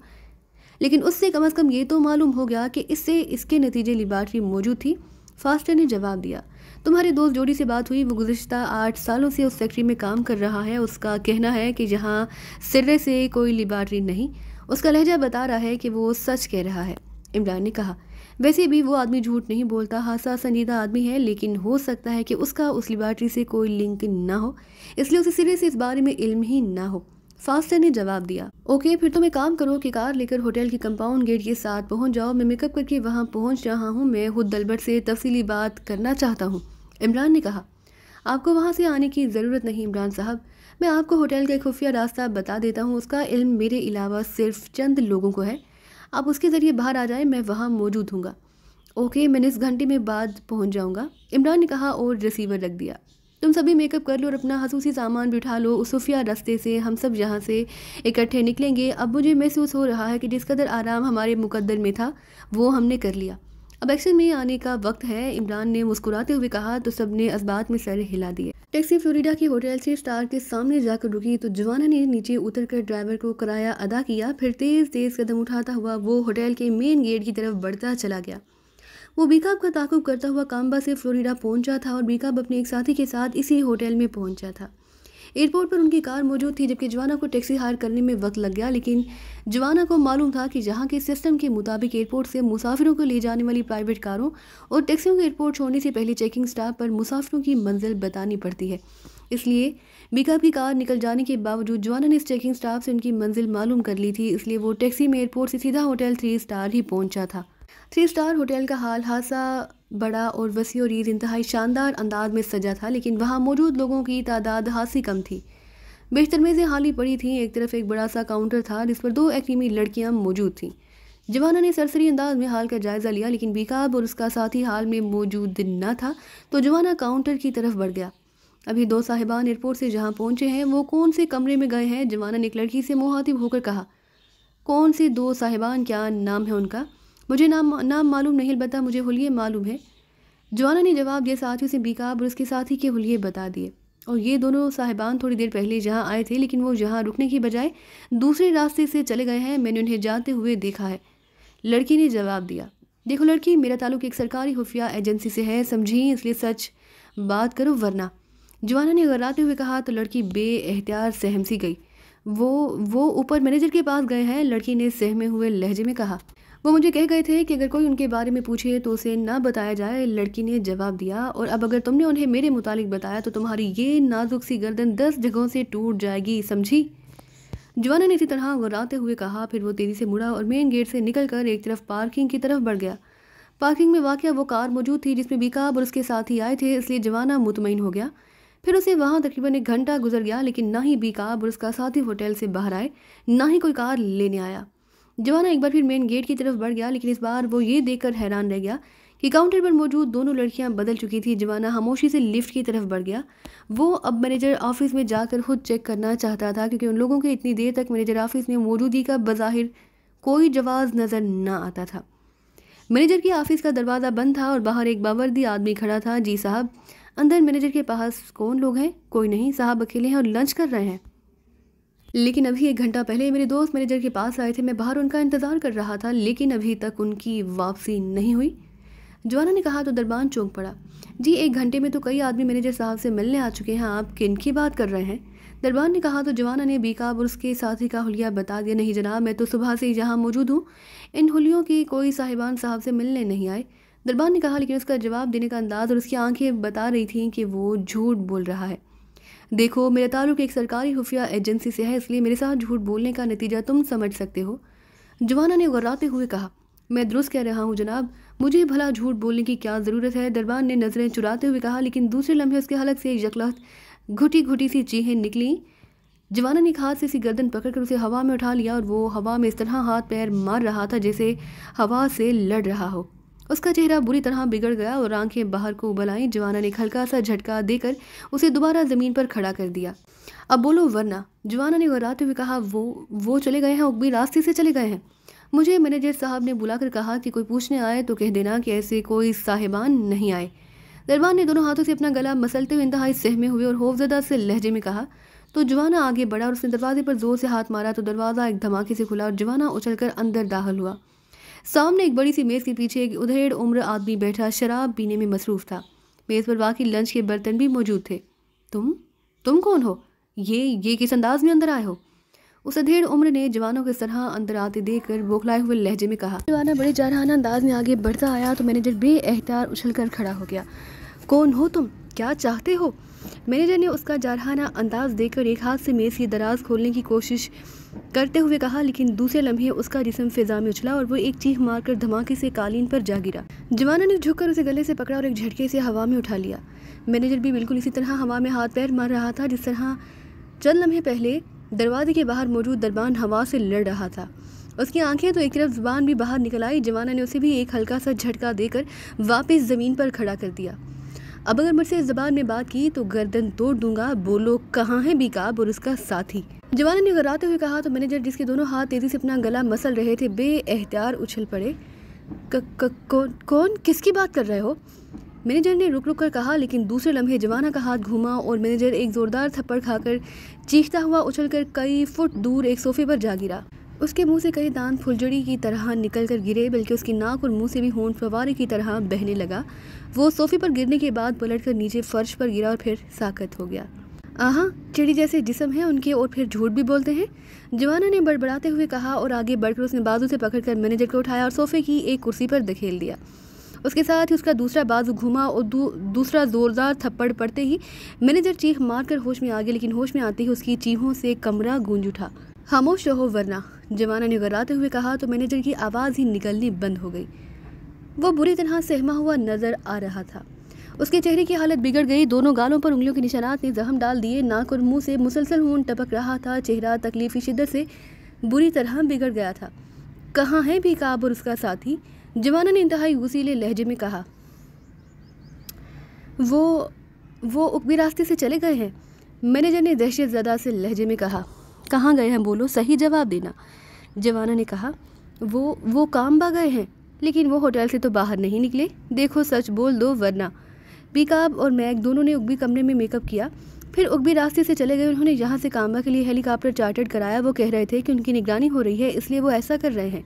लेकिन उससे कम अज़ कम ये तो मालूम हो गया कि इससे इसके नतीजे लिबार्टी मौजूद थी फास्टर ने जवाब दिया तुम्हारे दोस्त जोड़ी से बात हुई वो गुजशत आठ सालों से उस फैक्ट्री में काम कर रहा है उसका कहना है कि जहाँ सिरे से कोई लिबार्टी नहीं उसका लहजा बता रहा है कि वो सच कह रहा है इमरान ने कहा वैसे भी वो आदमी झूठ नहीं बोलता हादसा संजीदा आदमी है लेकिन हो सकता है कि उसका उस लिबार्ट्री से कोई लिंक ना हो इसलिए उसे सिरे से इस बारे में इल्म ही ना हो फास्टर ने जवाब दिया ओके फिर तुम तो एक काम करो कि कार लेकर होटल के कंपाउंड गेट के साथ पहुंच जाओ मैं मेकअप करके वहां पहुंच रहा हूं मैं खुद दलबट से तफसीली बात करना चाहता हूं इमरान ने कहा आपको वहाँ से आने की ज़रूरत नहीं इमरान साहब मैं आपको होटल का खुफिया रास्ता बता देता हूँ उसका इल्म मेरे अलावा सिर्फ चंद लोगों को है आप उसके ज़रिए बाहर आ जाए मैं वहाँ मौजूद हूँ ओके मैंने इस घंटे में बाद पहुँच जाऊँगा इमरान ने कहा और रिसीवर रख दिया तुम सभी मेकअप कर लो और अपना खसूसी सामान बिठा लो उस खुफिया रास्ते से हम सब यहाँ से इकट्ठे निकलेंगे अब मुझे महसूस हो रहा है कि जिस कदर आराम हमारे मुकदर में था वो हमने कर लिया अब एक्शन में आने का वक्त है इमरान ने मुस्कुराते हुए कहा तो सबने असबात में सर हिला दिए टैक्सी फ्लोरिडा की होटल से स्टार के सामने जाकर रुकी तो जवाना ने नीचे उतरकर ड्राइवर को किराया अदा किया फिर तेज़ तेज़ कदम उठाता हुआ वो होटल के मेन गेट की तरफ बढ़ता चला गया वो बीकाब का ताकुब करता हुआ काम्बा से फ्लोरिडा पहुंचा था और बीकाब अपने एक साथी के साथ इसी होटल में पहुंचा था एयरपोर्ट पर उनकी कार मौजूद थी जबकि जवाना को टैक्सी हायर करने में वक्त लग गया लेकिन जवाना को मालूम था कि जहाँ के सिस्टम के मुताबिक एयरपोर्ट से मुसाफिरों को ले जाने वाली प्राइवेट कारों और टैक्सियों को एयरपोर्ट छोड़ने से पहले चेकिंग स्टाफ पर मुसाफिरों की मंजिल बतानी पड़ती है इसलिए बिकअप की कार निकल जाने के बावजूद जवाना ने इस चेकिंग स्टाफ से उनकी मंजिल मालूम कर ली थी इसलिए वो टैक्सी में एयरपोर्ट से सीधा होटल थ्री स्टार ही पहुंचा था थ्री स्टार होटल का हाल हादसा बड़ा और वसी और ईद इंतहाई शानदार अंदाज में सजा था लेकिन वहाँ मौजूद लोगों की तादाद खासी कम थी बेहतर मेज़ें हाली पड़ी थीं एक तरफ एक बड़ा सा काउंटर था जिस पर दो एक्रीमी लड़कियाँ मौजूद थीं जवाना ने सरसरी अंदाज में हाल का जायज़ा लिया लेकिन बीकाब और उसका साथी हाल में मौजूद न था तो जवाना काउंटर की तरफ बढ़ गया अभी दो साहिबान एयरपोर्ट से जहाँ पहुँचे हैं वो कौन से कमरे में गए हैं जवाना ने एक लड़की से मुहातिब होकर कहा कौन से दो साहिबान क्या नाम है उनका मुझे नाम नाम मालूम नहीं बता मुझे हुलिये मालूम है जवाना ने जवाब दिया साथियों से बीकाब और उसके साथी के हुलिये बता दिए और ये दोनों साहिबान थोड़ी देर पहले जहाँ आए थे लेकिन वो जहाँ रुकने की बजाय दूसरे रास्ते से चले गए हैं मैंने उन्हें जाते हुए देखा है लड़की ने जवाब दिया देखो लड़की मेरा ताल्लुक एक सरकारी खुफिया एजेंसी से है समझी इसलिए सच बात करो वरना जवाना ने गर्राते हुए कहा तो लड़की बे एहतियार सहम सी गई वो वो ऊपर मैनेजर के पास गए हैं लड़की ने सहमे हुए लहजे में कहा वो मुझे कह गए थे कि अगर कोई उनके बारे में पूछे तो उसे ना बताया जाए लड़की ने जवाब दिया और अब अगर तुमने उन्हें मेरे मुतालिक बताया तो तुम्हारी ये नाजुक सी गर्दन दस जगहों से टूट जाएगी समझी जवाना ने इसी तरह गुर्राते हुए कहा फिर वो तेज़ी से मुड़ा और मेन गेट से निकल कर एक तरफ पार्किंग की तरफ बढ़ गया पार्किंग में वाक़ वो कार मौजूद थी जिसमें बीकाब और उसके साथ ही आए थे इसलिए जवाना मुतमिन हो गया फिर उसे वहाँ तकरीबन एक घंटा गुजर गया लेकिन ना ही बीकाब और उसका साथी होटल से बाहर आए ना ही कोई कार लेने आया जवाना एक बार फिर मेन गेट की तरफ बढ़ गया लेकिन इस बार वो ये देखकर हैरान रह गया कि काउंटर पर मौजूद दोनों लड़कियां बदल चुकी थी जवाना खामोशी से लिफ्ट की तरफ बढ़ गया वो अब मैनेजर ऑफिस में जाकर खुद चेक करना चाहता था क्योंकि उन लोगों के इतनी देर तक मैनेजर ऑफिस में मौजूदगी का बज़ाहिर कोई जवाब नज़र ना आता था मैनेजर के ऑफिस का दरवाज़ा बंद था और बाहर एक बावर्दी आदमी खड़ा था जी साहब अंदर मैनेजर के पास कौन लोग हैं कोई नहीं साहब अकेले हैं और लंच कर रहे हैं लेकिन अभी एक घंटा पहले मेरे दोस्त मैनेजर के पास आए थे मैं बाहर उनका इंतज़ार कर रहा था लेकिन अभी तक उनकी वापसी नहीं हुई जवाना ने कहा तो दरबान चौंक पड़ा जी एक घंटे में तो कई आदमी मैनेजर साहब से मिलने आ चुके हैं आप किन की बात कर रहे हैं दरबान ने कहा तो जवाना ने बीकाब और उसके साथी का हुलिया बता दिया नहीं जनाब मैं तो सुबह से ही यहाँ मौजूद हूँ इन हुलियों की कोई साहिबान साहब से मिलने नहीं आए दरबान ने कहा लेकिन उसका जवाब देने का अंदाज़ और उसकी आंखें बता रही थीं कि वो झूठ बोल रहा है देखो मेरा ताल्लुक एक सरकारी खुफिया एजेंसी से है इसलिए मेरे साथ झूठ बोलने का नतीजा तुम समझ सकते हो जवाना ने गर्राते हुए कहा मैं दुरुस्त कह रहा हूँ जनाब मुझे भला झूठ बोलने की क्या ज़रूरत है दरबान ने नज़रें चुराते हुए कहा लेकिन दूसरे लम्हे उसके हलक से यकलत घुटी घुटी सी चीहें निकली जवाना ने हाथ से सी गर्दन पकड़कर उसे हवा में उठा लिया और वो हवा में इस तरह हाथ पैर मार रहा था जैसे हवा से लड़ रहा हो उसका चेहरा बुरी तरह बिगड़ गया और आंखें बाहर को उबल आईं जवाना ने हल्का सा झटका देकर उसे दोबारा ज़मीन पर खड़ा कर दिया अब बोलो वरना जवाना ने घबराते हुए कहा वो वो चले गए हैं उकबी रास्ते से चले गए हैं मुझे मैनेजर साहब ने बुलाकर कहा कि कोई पूछने आए तो कह देना कि ऐसे कोई साहिबान नहीं आए दरबान ने दोनों हाथों से अपना गला मसलते हुए इंतहाई सहमे हुए और होफजदा से लहजे में कहा तो जवाना आगे बढ़ा और उसने दरवाजे पर जोर से हाथ मारा तो दरवाज़ा एक धमाके से खुला और जवाना उछलकर अंदर दाखिल हुआ सामने एक बड़ी सी मेज़ के पीछे एक उधेड़ उम्र आदमी बैठा शराब पीने में मसरूफ़ था मेज़ पर बाकी लंच के बर्तन भी मौजूद थे तुम तुम कौन हो ये ये किस अंदाज में अंदर आए हो उस अधेड़ उम्र ने जवानों के तरह अंदर आते देखकर बौखलाए हुए लहजे में कहा जवाना बड़े जारहाना अंदाज में आगे बढ़ता आया तो मैनेजर बेअहतार उछल कर खड़ा हो गया कौन हो तुम क्या चाहते हो मैनेजर ने उसका जारहाना अंदाज देकर एक हाथ से मेज़ की दराज खोलने की कोशिश करते हुए कहा लेकिन दूसरे लम्हे उसका जिसम फिजा में उछला और वो एक चीख मारकर धमाके से कालीन पर जा गिरा जवाना ने झुककर उसे गले से पकड़ा और एक झटके से हवा में उठा लिया मैनेजर भी बिल्कुल इसी तरह हवा में हाथ पैर मार रहा था जिस तरह चंद लम्हे पहले दरवाजे के बाहर मौजूद दरबान हवा से लड़ रहा था उसकी आंखें तो एक तरफ जुबान भी बाहर निकल आई जवाना ने उसे भी एक हल्का सा झटका देकर वापस ज़मीन पर खड़ा कर दिया अब अगर मुझसे इस जबान में बात की तो गर्दन तोड़ दूंगा बोलो कहाँ है बीकाब और उसका साथी जवान ने गराते हुए कहा तो मैनेजर जिसके दोनों हाथ तेज़ी से अपना गला मसल रहे थे बे एहतियार उछल पड़े क, क, कौन कौन किसकी बात कर रहे हो मैनेजर ने रुक रुक कर कहा लेकिन दूसरे लम्हे जवाना का हाथ घूमा और मैनेजर एक ज़ोरदार थप्पड़ खाकर चीखता हुआ उछलकर कई फुट दूर एक सोफे पर जा गिरा उसके मुंह से कई दांत फुलझड़ी की तरह निकल कर गिरे बल्कि उसकी नाक और मुंह से भी होंठ फवारे की तरह बहने लगा वो सोफे पर गिरने के बाद पलट कर नीचे फर्श पर गिरा और फिर साकत हो गया आहा चिड़ी जैसे जिसम है उनके और फिर झूठ भी बोलते हैं जवाना ने बड़बड़ाते हुए कहा और आगे बढ़कर उसने बाजू से पकड़कर मैनेजर को उठाया और सोफे की एक कुर्सी पर धकेल दिया उसके साथ ही उसका दूसरा बाजू घूमा और दू, दूसरा ज़ोरदार थप्पड़ पड़ते ही मैनेजर चीख मार कर होश में आ गया लेकिन होश में आते ही उसकी चीहों से कमरा गूंज उठा खामोश रहो वरना जवाना ने गराते हुए कहा तो मैनेजर की आवाज़ ही निकलनी बंद हो गई वो बुरी तरह सहमा हुआ नजर आ रहा था उसके चेहरे की हालत बिगड़ गई दोनों गालों पर उंगलियों के निशानात ने जहम डाल दिए नाक और मुंह से मुसलसल खून टपक रहा था चेहरा तकलीफी शिद्दत से बुरी तरह बिगड़ गया था कहाँ है काब और उसका साथी जवाना ने इंतहाई गुसीले लहजे में कहा वो वो उकबी रास्ते से चले गए हैं मैनेजर ने दहशत ज़दा से लहजे में कहा कहाँ गए हैं बोलो सही जवाब देना जवाना ने कहा वो वो काम बा गए हैं लेकिन वो होटल से तो बाहर नहीं निकले देखो सच बोल दो वरना बीकाब और मैग दोनों ने उगबी कमरे में मेकअप किया फिर उगबी रास्ते से चले गए उन्होंने यहाँ से कामा के लिए हेलीकॉप्टर चार्टर्ड कराया वो कह रहे थे कि उनकी निगरानी हो रही है इसलिए वो ऐसा कर रहे हैं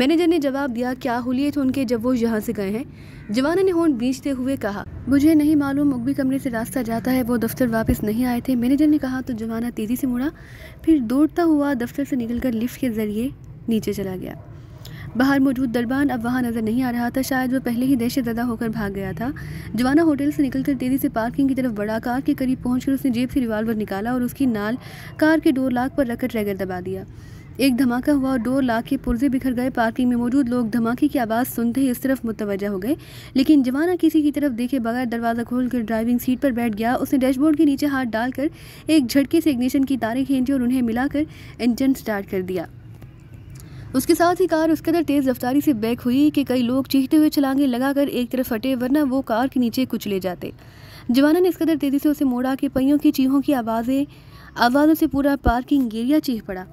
मैनेजर ने जवाब दिया क्या थे उनके जब वो यहाँ से गए हैं जवाना ने होंठ बीचते हुए कहा मुझे नहीं मालूम उगबी कमरे से रास्ता जाता है वो दफ्तर वापस नहीं आए थे मैनेजर ने कहा तो जवाना तेज़ी से मुड़ा फिर दौड़ता हुआ दफ्तर से निकलकर लिफ्ट के ज़रिए नीचे चला गया बाहर मौजूद दरबान अब वहाँ नज़र नहीं आ रहा था शायद वह पहले ही दहशत ज़दा होकर भाग गया था जवाना होटल से निकलकर तेज़ी से पार्किंग की तरफ बड़ा कार के करीब पहुँचकर उसने जेब से रिवाल्वर निकाला और उसकी नाल कार के डोर लाख पर रखकर ट्रैगर दबा दिया एक धमाका हुआ और डोर लाख के पुर्जे बिखर गए पार्किंग में मौजूद लोग धमाके की आवाज़ सुनते ही इस तरफ मुतवजह हो गए लेकिन जवाना किसी की तरफ देखे बगैर दरवाज़ा खोलकर ड्राइविंग सीट पर बैठ गया उसने डैशबोर्ड के नीचे हाथ डालकर एक झटके से इग्निशन की तारे खींची और उन्हें मिलाकर इंजन स्टार्ट कर दिया उसके साथ ही कार उस कदर तेज़ रफ्तारी से बैक हुई कि कई लोग चीखते हुए छलांगे लगाकर एक तरफ हटे वरना वो कार के नीचे कुचले जाते जवाना ने इस कदर तेज़ी से उसे मोड़ा कि पहियों की चीहों की आवाज़ें आवाज़ों से पूरा पार्किंग एरिया चीख पड़ा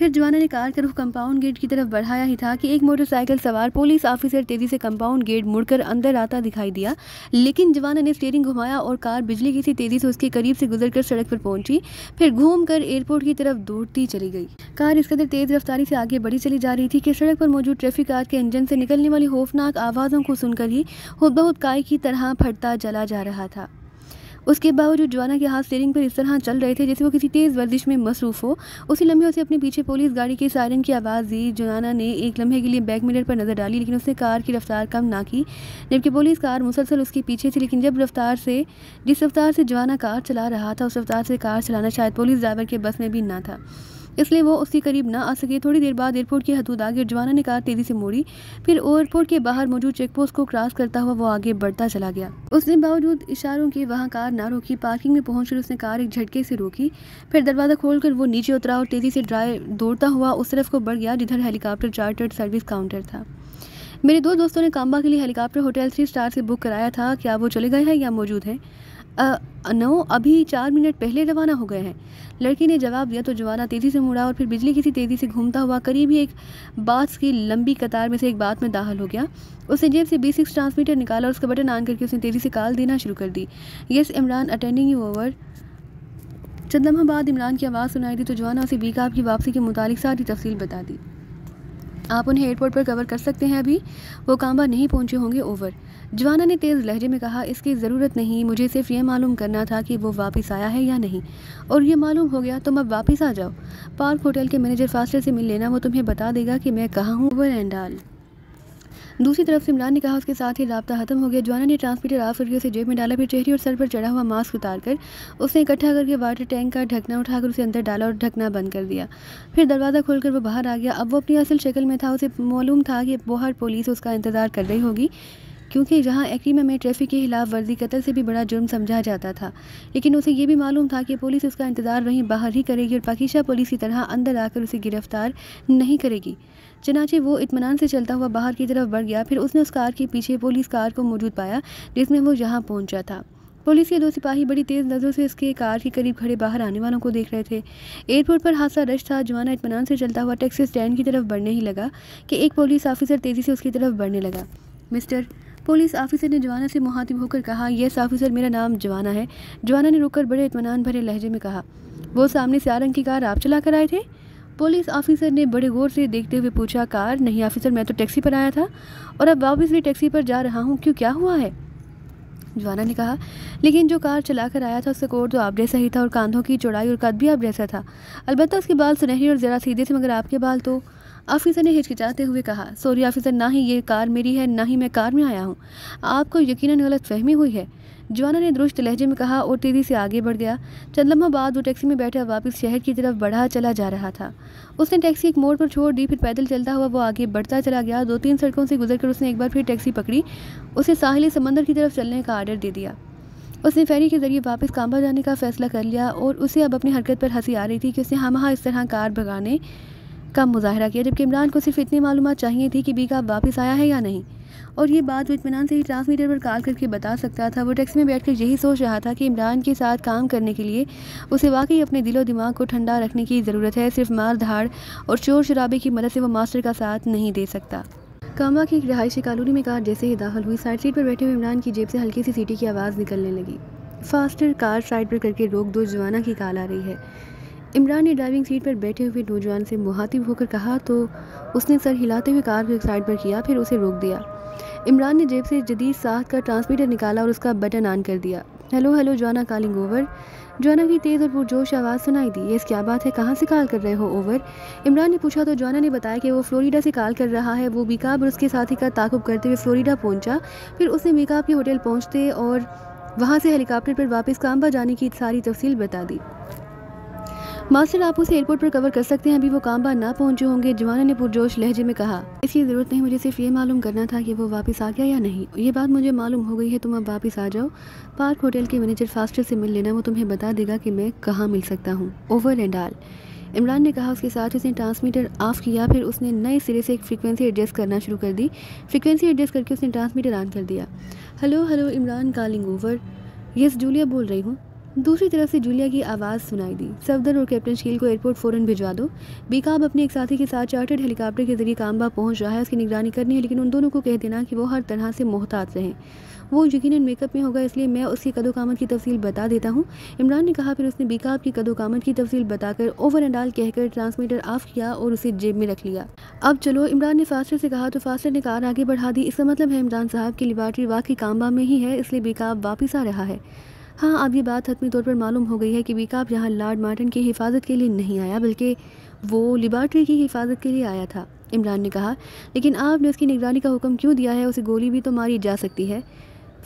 फिर जवाना ने कार का रुख कंपाउंड गेट की तरफ बढ़ाया ही था कि एक मोटरसाइकिल सवार पुलिस ऑफिसर तेजी से कंपाउंड गेट मुड़कर अंदर आता दिखाई दिया लेकिन जवाना ने स्टेयरिंग घुमाया और कार बिजली की सी तेजी से उसके करीब से गुजरकर सड़क पर पहुंची फिर घूमकर एयरपोर्ट की तरफ दौड़ती चली गई कार इस कदर तेज रफ्तारी से आगे बढ़ी चली जा रही थी कि सड़क पर मौजूद ट्रैफिक कार के इंजन से निकलने वाली खौफनाक आवाज़ों को सुनकर ही खुद बहुत काय की तरह फटता जला जा रहा था उसके बावजूद जवाना के हाथ स्टेयरिंग पर इस तरह चल रहे थे जैसे वो किसी तेज़ वर्जिश में मसरूफ़ हो उसी लम्हे उसे अपने पीछे पुलिस गाड़ी के सायरन की आवाज़ दी जवाना ने एक लम्हे के लिए बैक मिरर पर नज़र डाली लेकिन उसने कार की रफ्तार कम ना की जबकि पुलिस कार मुसलसल उसके पीछे थी लेकिन जब रफ्तार से जिस रफ्तार से जवाना कार चला रहा था उस रफ्तार से कार चलाना शायद पुलिस ड्राइवर के बस में भी ना था इसलिए वो उसके करीब ना आ सके थोड़ी देर बाद एयरपोर्ट के आगे जवाना ने कार तेज़ी से मोड़ी फिर एयरपोर्ट के बाहर मौजूद पोस्ट को क्रॉस करता हुआ वो आगे बढ़ता चला गया उसने बावजूद इशारों के वहाँ कार ना रोकी पार्किंग में पहुंचकर उसने कार एक झटके से रोकी फिर दरवाज़ा खोलकर वो नीचे उतरा और तेज़ी से ड्राइव दौड़ता हुआ उस तरफ को बढ़ गया जिधर हेलीकॉप्टर चार्टर्ड सर्विस काउंटर था मेरे दो दोस्तों ने काम्बा के लिए हेलीकॉप्टर होटल थ्री स्टार से बुक कराया था क्या वो चले गए हैं या मौजूद हैं नौ अभी चार मिनट पहले रवाना हो गए हैं लड़की ने जवाब दिया तो जवाना तेज़ी से मुड़ा और फिर बिजली किसी तेज़ी से घूमता हुआ करीब ही एक बास की लंबी कतार में से एक बात में दाखिल हो गया उसने जेब से बी सिक्स ट्रांसमीटर निकाला और उसका बटन ऑन करके उसने तेज़ी से कॉल देना शुरू कर दी yes Imran attending you over चंद लम्हा बाद इमरान की आवाज़ सुनाई दी तो जवाना उसे बी काब की वापसी के मुतालिक सारी तफसील बता दी आप उन्हें एयरपोर्ट पर कवर कर सकते हैं अभी वो कांबा नहीं पहुंचे होंगे ओवर जवाना ने तेज़ लहजे में कहा इसकी ज़रूरत नहीं मुझे सिर्फ यह मालूम करना था कि वो वापस आया है या नहीं और ये मालूम हो गया तुम अब वापस आ जाओ पार्क होटल के मैनेजर फासले से मिल लेना वो तुम्हें बता देगा कि मैं कहाँ हूँ वो एंडाल दूसरी तरफ इमरान ने कहा उसके साथ ही रबता ख़त्म हो गया जवाना ने ट्रांसमीटर ऑफ करके उसे जेब में डाला फिर चेहरे और सर पर चढ़ा हुआ मास्क उतार कर उसने इकट्ठा करके वाटर टैंक का ढकना उठाकर उसे अंदर डाला और ढकना बंद कर दिया फिर दरवाज़ा खोलकर वो बाहर आ गया अब वो अपनी असल शक्ल में था उसे मालूम था कि बाहर पुलिस उसका इंतज़ार कर रही होगी क्योंकि जहां एक्रीमा में ट्रैफिक के खिलाफ वर्जी कतल से भी बड़ा जुर्म समझा जाता था लेकिन उसे यह भी मालूम था कि पुलिस उसका इंतज़ार वहीं बाहर ही करेगी और पाकिशा पुलिस की तरह अंदर आकर उसे गिरफ्तार नहीं करेगी चनाचे वो इतमान से चलता हुआ बाहर की तरफ बढ़ गया फिर उसने उस कार के पीछे पुलिस कार को मौजूद पाया जिसमें वो यहाँ पहुँचा था पुलिस के दो सिपाही बड़ी तेज़ नज़रों से उसके कार के करीब खड़े बाहर आने वालों को देख रहे थे एयरपोर्ट पर हादसा रश था जवाना इतमान से चलता हुआ टैक्सी स्टैंड की तरफ बढ़ने ही लगा कि एक पुलिस ऑफिसर तेज़ी से उसकी तरफ बढ़ने लगा मिस्टर पुलिस ऑफिसर ने जवाना से मुहातिब होकर कहा यस ऑफिसर मेरा नाम जवाना है जवाना ने रुककर बड़े इतमान भरे लहजे में कहा वो सामने से आरंग की कार आप चला कर आए थे पुलिस ऑफिसर ने बड़े गौर से देखते हुए पूछा कार नहीं ऑफिसर मैं तो टैक्सी पर आया था और अब वापस भी टैक्सी पर जा रहा हूँ क्यों क्या हुआ है जवाना ने कहा लेकिन जो कार चला कर आया था उसका कोट तो आप जैसा ही था और कांधों की चौड़ाई और कद भी आप जैसा था अलबत्त उसके बाल सुनहरी और ज़रा सीधे थे मगर आपके बाल तो ऑफिसर ने हिचकिचाते हुए कहा सॉरी ऑफिसर ना ही ये कार मेरी है ना ही मैं कार में आया हूँ आपको यकीनन गलत फहमी हुई है जवाना ने दुरुस्त लहजे में कहा और तेज़ी से आगे बढ़ गया चंद लम्हा बाद वो टैक्सी में बैठा वापस शहर की तरफ बढ़ा चला जा रहा था उसने टैक्सी एक मोड़ पर छोड़ दी फिर पैदल चलता हुआ वो आगे बढ़ता चला गया दो तीन सड़कों से गुजर कर उसने एक बार फिर टैक्सी पकड़ी उसे साहिली समंदर की तरफ चलने का आर्डर दे दिया उसने फेरी के ज़रिए वापस कांबा जाने का फैसला कर लिया और उसे अब अपनी हरकत पर हंसी आ रही थी कि उसने हम इस तरह कार भगाने का मुजाहरा किया जबकि इमरान को सिर्फ इतनी मालूम चाहिए थी कि बीका वापस आया है या नहीं और ये बात वो इतमान से ही ट्रांसमीटर पर कॉल करके बता सकता था वो टैक्सी में बैठकर यही सोच रहा था कि इमरान के साथ काम करने के लिए उसे वाकई अपने दिलो दिमाग को ठंडा रखने की ज़रूरत है सिर्फ मार धाड़ और शोर शराबे की मदद से वो मास्टर का साथ नहीं दे सकता कामा की एक रिहायशी कॉलोनी में कार जैसे ही दाखिल हुई साइड सीट पर बैठे हुए इमरान की जेब से हल्की सी सीटी की आवाज़ निकलने लगी फास्टर कार साइड पर करके रोक दो जवाना की कॉल आ रही है इमरान ने ड्राइविंग सीट पर बैठे हुए नौजवान से मुहातिब होकर कहा तो उसने सर हिलाते हुए कार को एक साइड पर किया फिर उसे रोक दिया इमरान ने जेब से जदीद साथ का ट्रांसमीटर निकाला और उसका बटन ऑन कर दिया हेलो हेलो जाना कॉलिंग ओवर जोना की तेज़ और पुरजोश आवाज़ सुनाई दी ये इस क्या बात है कहाँ से कॉल कर रहे हो ओवर इमरान ने पूछा तो जोना ने बताया कि वो फ्लोरिडा से कॉल कर रहा है वो बिकाब और उसके साथी का ताकुब करते हुए फ्लोरिडा पहुँचा फिर उसने बिकाब के होटल पहुँचते और वहाँ से हेलीकॉप्टर पर वापस काम्बा जाने की सारी तफसील बता दी मास्टर आप उसे एयरपोर्ट पर कवर कर सकते हैं अभी वो कामबा ना पहुंचे होंगे जवाना ने पुरजोश लहजे में कहा इसकी ज़रूरत नहीं मुझे सिर्फ ये मालूम करना था कि वो वापस आ गया या नहीं ये बात मुझे मालूम हो गई है तुम अब वापस आ जाओ पार्क होटल के मैनेजर फास्टर से मिल लेना वो तुम्हें बता देगा कि मैं कहाँ मिल सकता हूँ ओवर एंड आल इमरान ने कहा उसके साथ उसने ट्रांसमीटर ऑफ़ किया फिर उसने नए सिरे से एक फ्रीक्वेंसी एडजस्ट करना शुरू कर दी फ्रीक्वेंसी एडजस्ट करके उसने ट्रांसमीटर ऑन कर दिया hello hello Imran calling over yes Julia बोल रही हूँ दूसरी तरफ से जूलिया की आवाज़ सुनाई दी सफदर और कैप्टन शील को एयरपोर्ट फ़ौरन भिजवा दो बेकाब अपने एक साथी के साथ चार्टर्ड हेलीकॉप्टर के जरिए कामबा पहुंच रहा है उसकी निगरानी करनी है लेकिन उन दोनों को कह देना कि वो हर तरह से मोहतात रहें वो यकीन मेकअप में होगा इसलिए मैं उसकी कामत की तफसील बता देता हूँ इमरान ने कहा फिर उसने बेकाब की कदो कामत की तफसील बताकर ओवर एंड आल कहकर ट्रांसमीटर ऑफ किया और उसे जेब में रख लिया अब चलो इमरान ने फास्टर से कहा तो फास्टर ने कार आगे बढ़ा दी इसका मतलब है इमरान साहब की लेबार्ट्री वाकई कामबा में ही है इसलिए बेकाब वापस आ रहा है हाँ अब ये बात हतमी तौर पर मालूम हो गई है कि वीकाप यहाँ लॉर्ड मार्टिन की हिफाजत के लिए नहीं आया बल्कि वो लिबार्ट्री की हिफाजत के लिए आया था इमरान ने कहा लेकिन आपने उसकी निगरानी का हुक्म क्यों दिया है उसे गोली भी तो मारी जा सकती है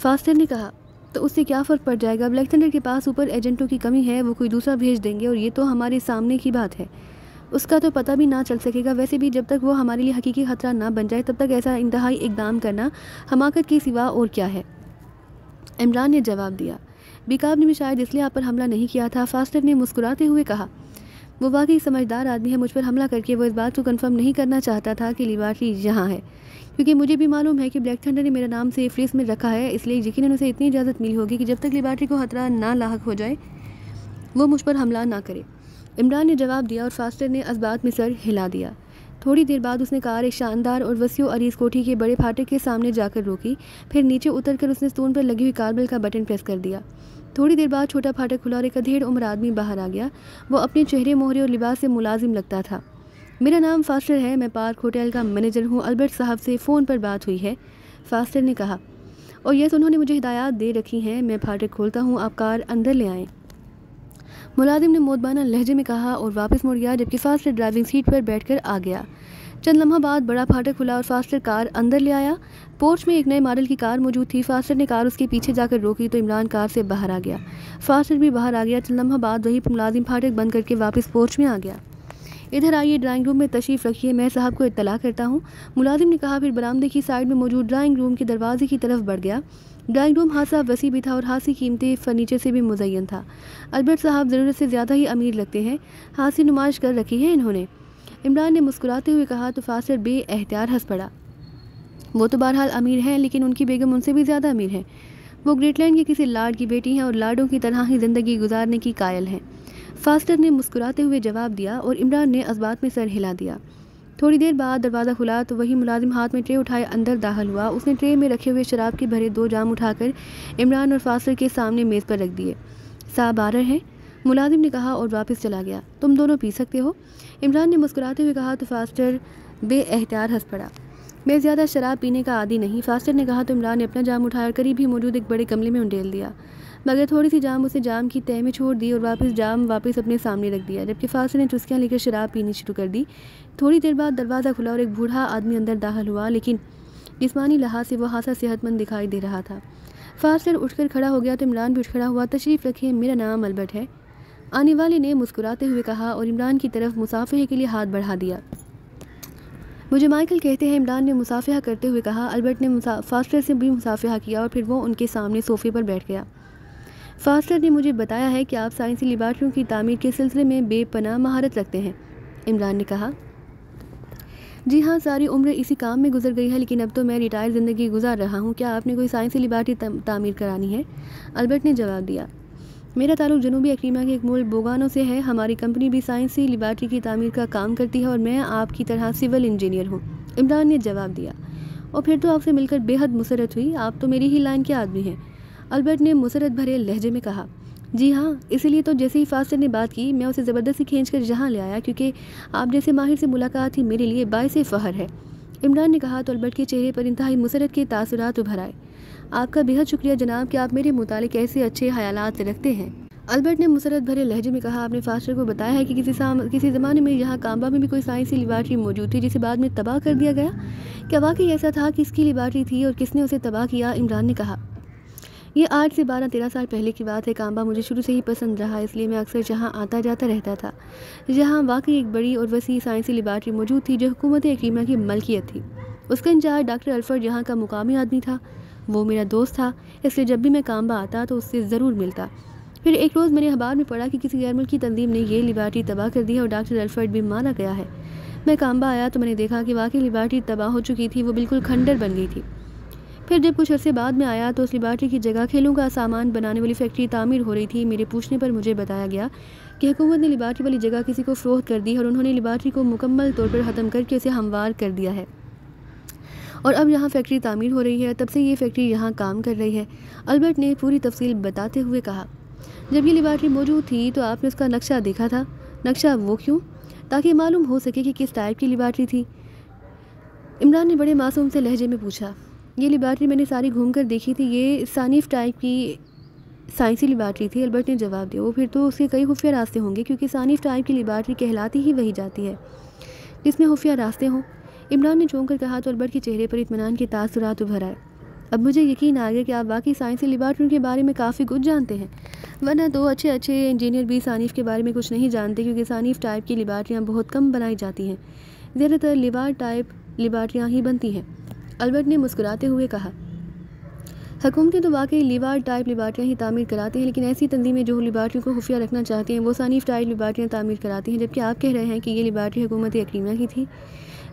फास्टर ने कहा तो उससे क्या फ़र्क पड़ जाएगा ब्लैक थंडर के पास ऊपर एजेंटों की कमी है वो कोई दूसरा भेज देंगे और ये तो हमारे सामने की बात है उसका तो पता भी ना चल सकेगा वैसे भी जब तक वो हमारे लिए हकीकी ख़तरा ना बन जाए तब तक ऐसा इंतहाई इकदाम करना हमाकत के सिवा और क्या है इमरान ने जवाब दिया बिकाब ने भी शायद इसलिए आप पर हमला नहीं किया था फास्टर ने मुस्कुराते हुए कहा वो वाकई समझदार आदमी है मुझ पर हमला करके वो इस बात को कन्फर्म नहीं करना चाहता था कि लिबार्टी यहाँ है क्योंकि मुझे भी मालूम है कि ब्लैक थंडर ने मेरा नाम से फ्रीज में रखा है इसलिए यकीन उसे इतनी इजाज़त मिली होगी कि जब तक लिबार्टी को खतरा ना लाक हो जाए वो मुझ पर हमला ना करे इमरान ने जवाब दिया और फास्टर ने असबात में सर हिला दिया थोड़ी देर बाद उसने कार एक शानदार और वसीओ अरीज कोठी के बड़े फाटक के सामने जाकर रोकी फिर नीचे उतर कर उसने स्टोन पर लगी हुई कारबल का बटन प्रेस कर दिया थोड़ी देर बाद छोटा फाटक खुला और एक अधेड़ उम्र आदमी बाहर आ गया वो अपने चेहरे मोहरे और लिबास से मुलाजिम लगता था मेरा नाम फास्टर है मैं पार्क होटल का मैनेजर हूँ अल्बर्ट साहब से फ़ोन पर बात हुई है फास्टर ने कहा और यस उन्होंने मुझे हिदायत दे रखी हैं मैं फाटक खोलता हूँ आप कार अंदर ले आएँ मुलाजिम ने मोदबाना लहजे में कहा और वापस मुड़ गया जबकि फास्टर ड्राइविंग सीट पर बैठकर आ गया चंद लम्हा बाद बड़ा फाटक खुला और फास्टर कार अंदर ले आया पोर्च में एक नए मॉडल की कार मौजूद थी फास्टर ने कार उसके पीछे जाकर रोकी तो इमरान कार से बाहर आ गया फास्टर भी बाहर आ गया चंद लम्हा बाद वही मुलाजिम फाटक बंद करके वापस पोर्च में आ गया इधर आइए ड्राइंग रूम में तशरीफ़ रखिए मैं साहब को इतला करता हूँ मुलाजिम ने कहा फिर बरामदे की साइड में मौजूद ड्राइंग रूम के दरवाजे की तरफ बढ़ गया ड्राइंग रूम हाथ साहब वसी भी था और हाथी कीमती फर्नीचर से भी मुजयन था अलबर्ट साहब ज़रूरत से ज़्यादा ही अमीर लगते हैं हाथी नुमाइश कर रखी है इन्होंने इमरान ने मुस्कुराते हुए कहा तो फासिर एहतियार हंस पड़ा वो तो बहरहाल अमीर हैं लेकिन उनकी बेगम उनसे भी ज़्यादा अमीर है वो ग्रेटलैंड के किसी लाड की बेटी हैं और लाडों की तरह ही ज़िंदगी गुजारने की कायल हैं फास्टर ने मुस्कुराते हुए जवाब दिया और इमरान ने अजबात में सर हिला दिया थोड़ी देर बाद दरवाज़ा खुला तो वही मुलाजिम हाथ में ट्रे उठाए अंदर दाखिल हुआ उसने ट्रे में रखे हुए शराब के भरे दो जाम उठाकर इमरान और फास्टर के सामने मेज़ पर रख दिए साहब रहे हैं मुलाजिम ने कहा और वापस चला गया तुम दोनों पी सकते हो इमरान ने मुस्कुराते हुए कहा तो फास्टर बेअहतियात हंस पड़ा मैं ज़्यादा शराब पीने का आदि नहीं फास्टर ने कहा तो इमरान ने अपना जाम और करीब ही मौजूद एक बड़े गमले में उंडेल दिया मगर थोड़ी सी जाम उसे जाम की तय में छोड़ दी और वापस जाम वापस अपने सामने रख दिया जबकि फास्टर ने चुस्कियाँ लेकर शराब पीनी शुरू कर दी थोड़ी देर बाद दरवाज़ा खुला और एक बूढ़ा आदमी अंदर दाखिल हुआ लेकिन जिसमानी लिहाज से वह हादसा सेहतमंद दिखाई दे रहा था फास्टर उठकर खड़ा हो गया तो इमरान भी उठ खड़ा हुआ तशरीफ़ रखे मेरा नाम अलबर्ट है आने वाले ने मुस्कुराते हुए कहा और इमरान की तरफ मुसाफे के लिए हाथ बढ़ा दिया मुझे माइकल कहते हैं इमरान ने मुसाफा करते हुए कहा अल्बर्ट ने फास्टर से भी मुसाफा किया और फिर वो उनके सामने सोफे पर बैठ गया फास्टर ने मुझे बताया है कि आप साइंसी लिबार्ट्रियों की तामीर के सिलसिले में बेपना महारत रखते हैं इमरान ने कहा जी हाँ सारी उम्र इसी काम में गुजर गई है लेकिन अब तो मैं रिटायर ज़िंदगी गुजार रहा हूँ क्या आपने कोई साइंसी लिबार्ट्री तामीर करानी है अल्बर्ट ने जवाब दिया मेरा ताल्लुक जनूबी अक्रीमा के एक मूल बोगानों से है हमारी कंपनी भी साइंसी लिबार्ट्री की तमीर का काम करती है और मैं आपकी तरह सिविल इंजीनियर हूँ इमरान ने जवाब दिया और फिर तो आपसे मिलकर बेहद मुसरत हुई आप तो मेरी ही लाइन के आदमी हैं अल्बर्ट ने मुसरत भरे लहजे में कहा जी हाँ इसीलिए तो जैसे ही फास्टर ने बात की मैं उसे ज़बरदस्ती खींच कर यहाँ ले आया क्योंकि आप जैसे माहिर से मुलाकात ही मेरे लिए बायस फ़हर है इमरान ने कहा तो अल्बर्ट के चेहरे पर इंतहाई मुसरत के तासरत उभर आए आपका बेहद शुक्रिया जनाब कि आप मेरे मुतालिक ऐसे अच्छे से रखते हैं अल्बर्ट ने मुसरत भरे लहजे में कहा आपने फास्टर को बताया है कि किसी किसी ज़माने में यहाँ काम्बा में भी कोई साइंसी लेबार्ट्री मौजूद थी जिसे बाद में तबाह कर दिया गया क्या वाकई ऐसा था कि इसकी लेबार्ट्री थी और किसने उसे तबाह किया इमरान ने कहा यह आठ से बारह तेरह साल पहले की बात है काम्बा मुझे शुरू से ही पसंद रहा इसलिए मैं अक्सर जहाँ आता जाता रहता था जहाँ वाकई एक बड़ी और वसी साइंसी लेबार्ट्री मौजूद थी जो हुकूमत अकीमा की मलकियत थी उसका इंचार्ज डॉक्टर अल्फर्ड यहाँ का मुकामी आदमी था वो मेरा दोस्त था इसलिए जब भी मैं कामबा आता तो उससे ज़रूर मिलता फिर एक रोज़ मैंने अखबार में पढ़ा कि किसी गैर मुल्क की तंजीम ने यह लिबार्टी तबाह कर दी है और डॉक्टर अल्फर्ड भी मारा गया है मैं कामबा आया तो मैंने देखा कि वाकई लिबार्टी तबाह हो चुकी थी वो बिल्कुल खंडर बन गई थी फिर जब कुछ अरसे बाद में आया तो उस लिबार्टी की जगह खेलों का सामान बनाने वाली फैक्ट्री तामीर हो रही थी मेरे पूछने पर मुझे बताया गया कि हुकूमत ने लिबार्टी वाली जगह किसी को फ़रोख्त कर दी और उन्होंने लिबार्टी को मुकम्मल तौर पर ख़त्म करके उसे हमवार कर दिया है और अब यहाँ फैक्ट्री तामीर हो रही है तब से ये फैक्ट्री यहाँ काम कर रही है अल्बर्ट ने पूरी तफसील बताते हुए कहा जब ये लेबार्ट्री मौजूद थी तो आपने उसका नक्शा देखा था नक्शा वो क्यों ताकि मालूम हो सके कि किस टाइप की लेबार्ट्री थी इमरान ने बड़े मासूम से लहजे में पूछा ये लेबार्ट्री मैंने सारी घूम कर देखी थी ये सानिफ टाइप की साइंसी लेबार्ट्री थी अल्बर्ट ने जवाब दिया वो फिर तो उसके कई खुफिया रास्ते होंगे क्योंकि सानिफ टाइप की लेबार्ट्री कहलाती ही वही जाती है जिसमें खुफिया रास्ते हों इमरान ने चौंक कर कहा तो अलबर्ट के चेहरे पर इतमान के तासरात उभर आए अब मुझे यकीन आ गया कि आप वाकई साइंसी लिबार्टियों के बारे में काफ़ी कुछ जानते हैं वरना तो अच्छे अच्छे इंजीनियर भी सानीफ के बारे में कुछ नहीं जानते क्योंकि सानीफ टाइप की लिबार्टियाँ बहुत कम बनाई जाती हैं ज़्यादातर लिबार टाइप लिबार्टियाँ ही बनती हैं अलबर्ट ने मुस्कुराते हुए कहा हकूमतें तो वाकई लिबार टाइप लिबार्टियाँ ही तमीर कराती हैं लेकिन ऐसी तंजीमें जो लिबार्टियों को खुफिया रखना चाहती हैं वो सानीफ टाइप लिबार्टियाँ तमीर कराती हैं जबकि आप कह रहे हैं कि ये लिबार्टी हुकूमती अक्रीमिया की थी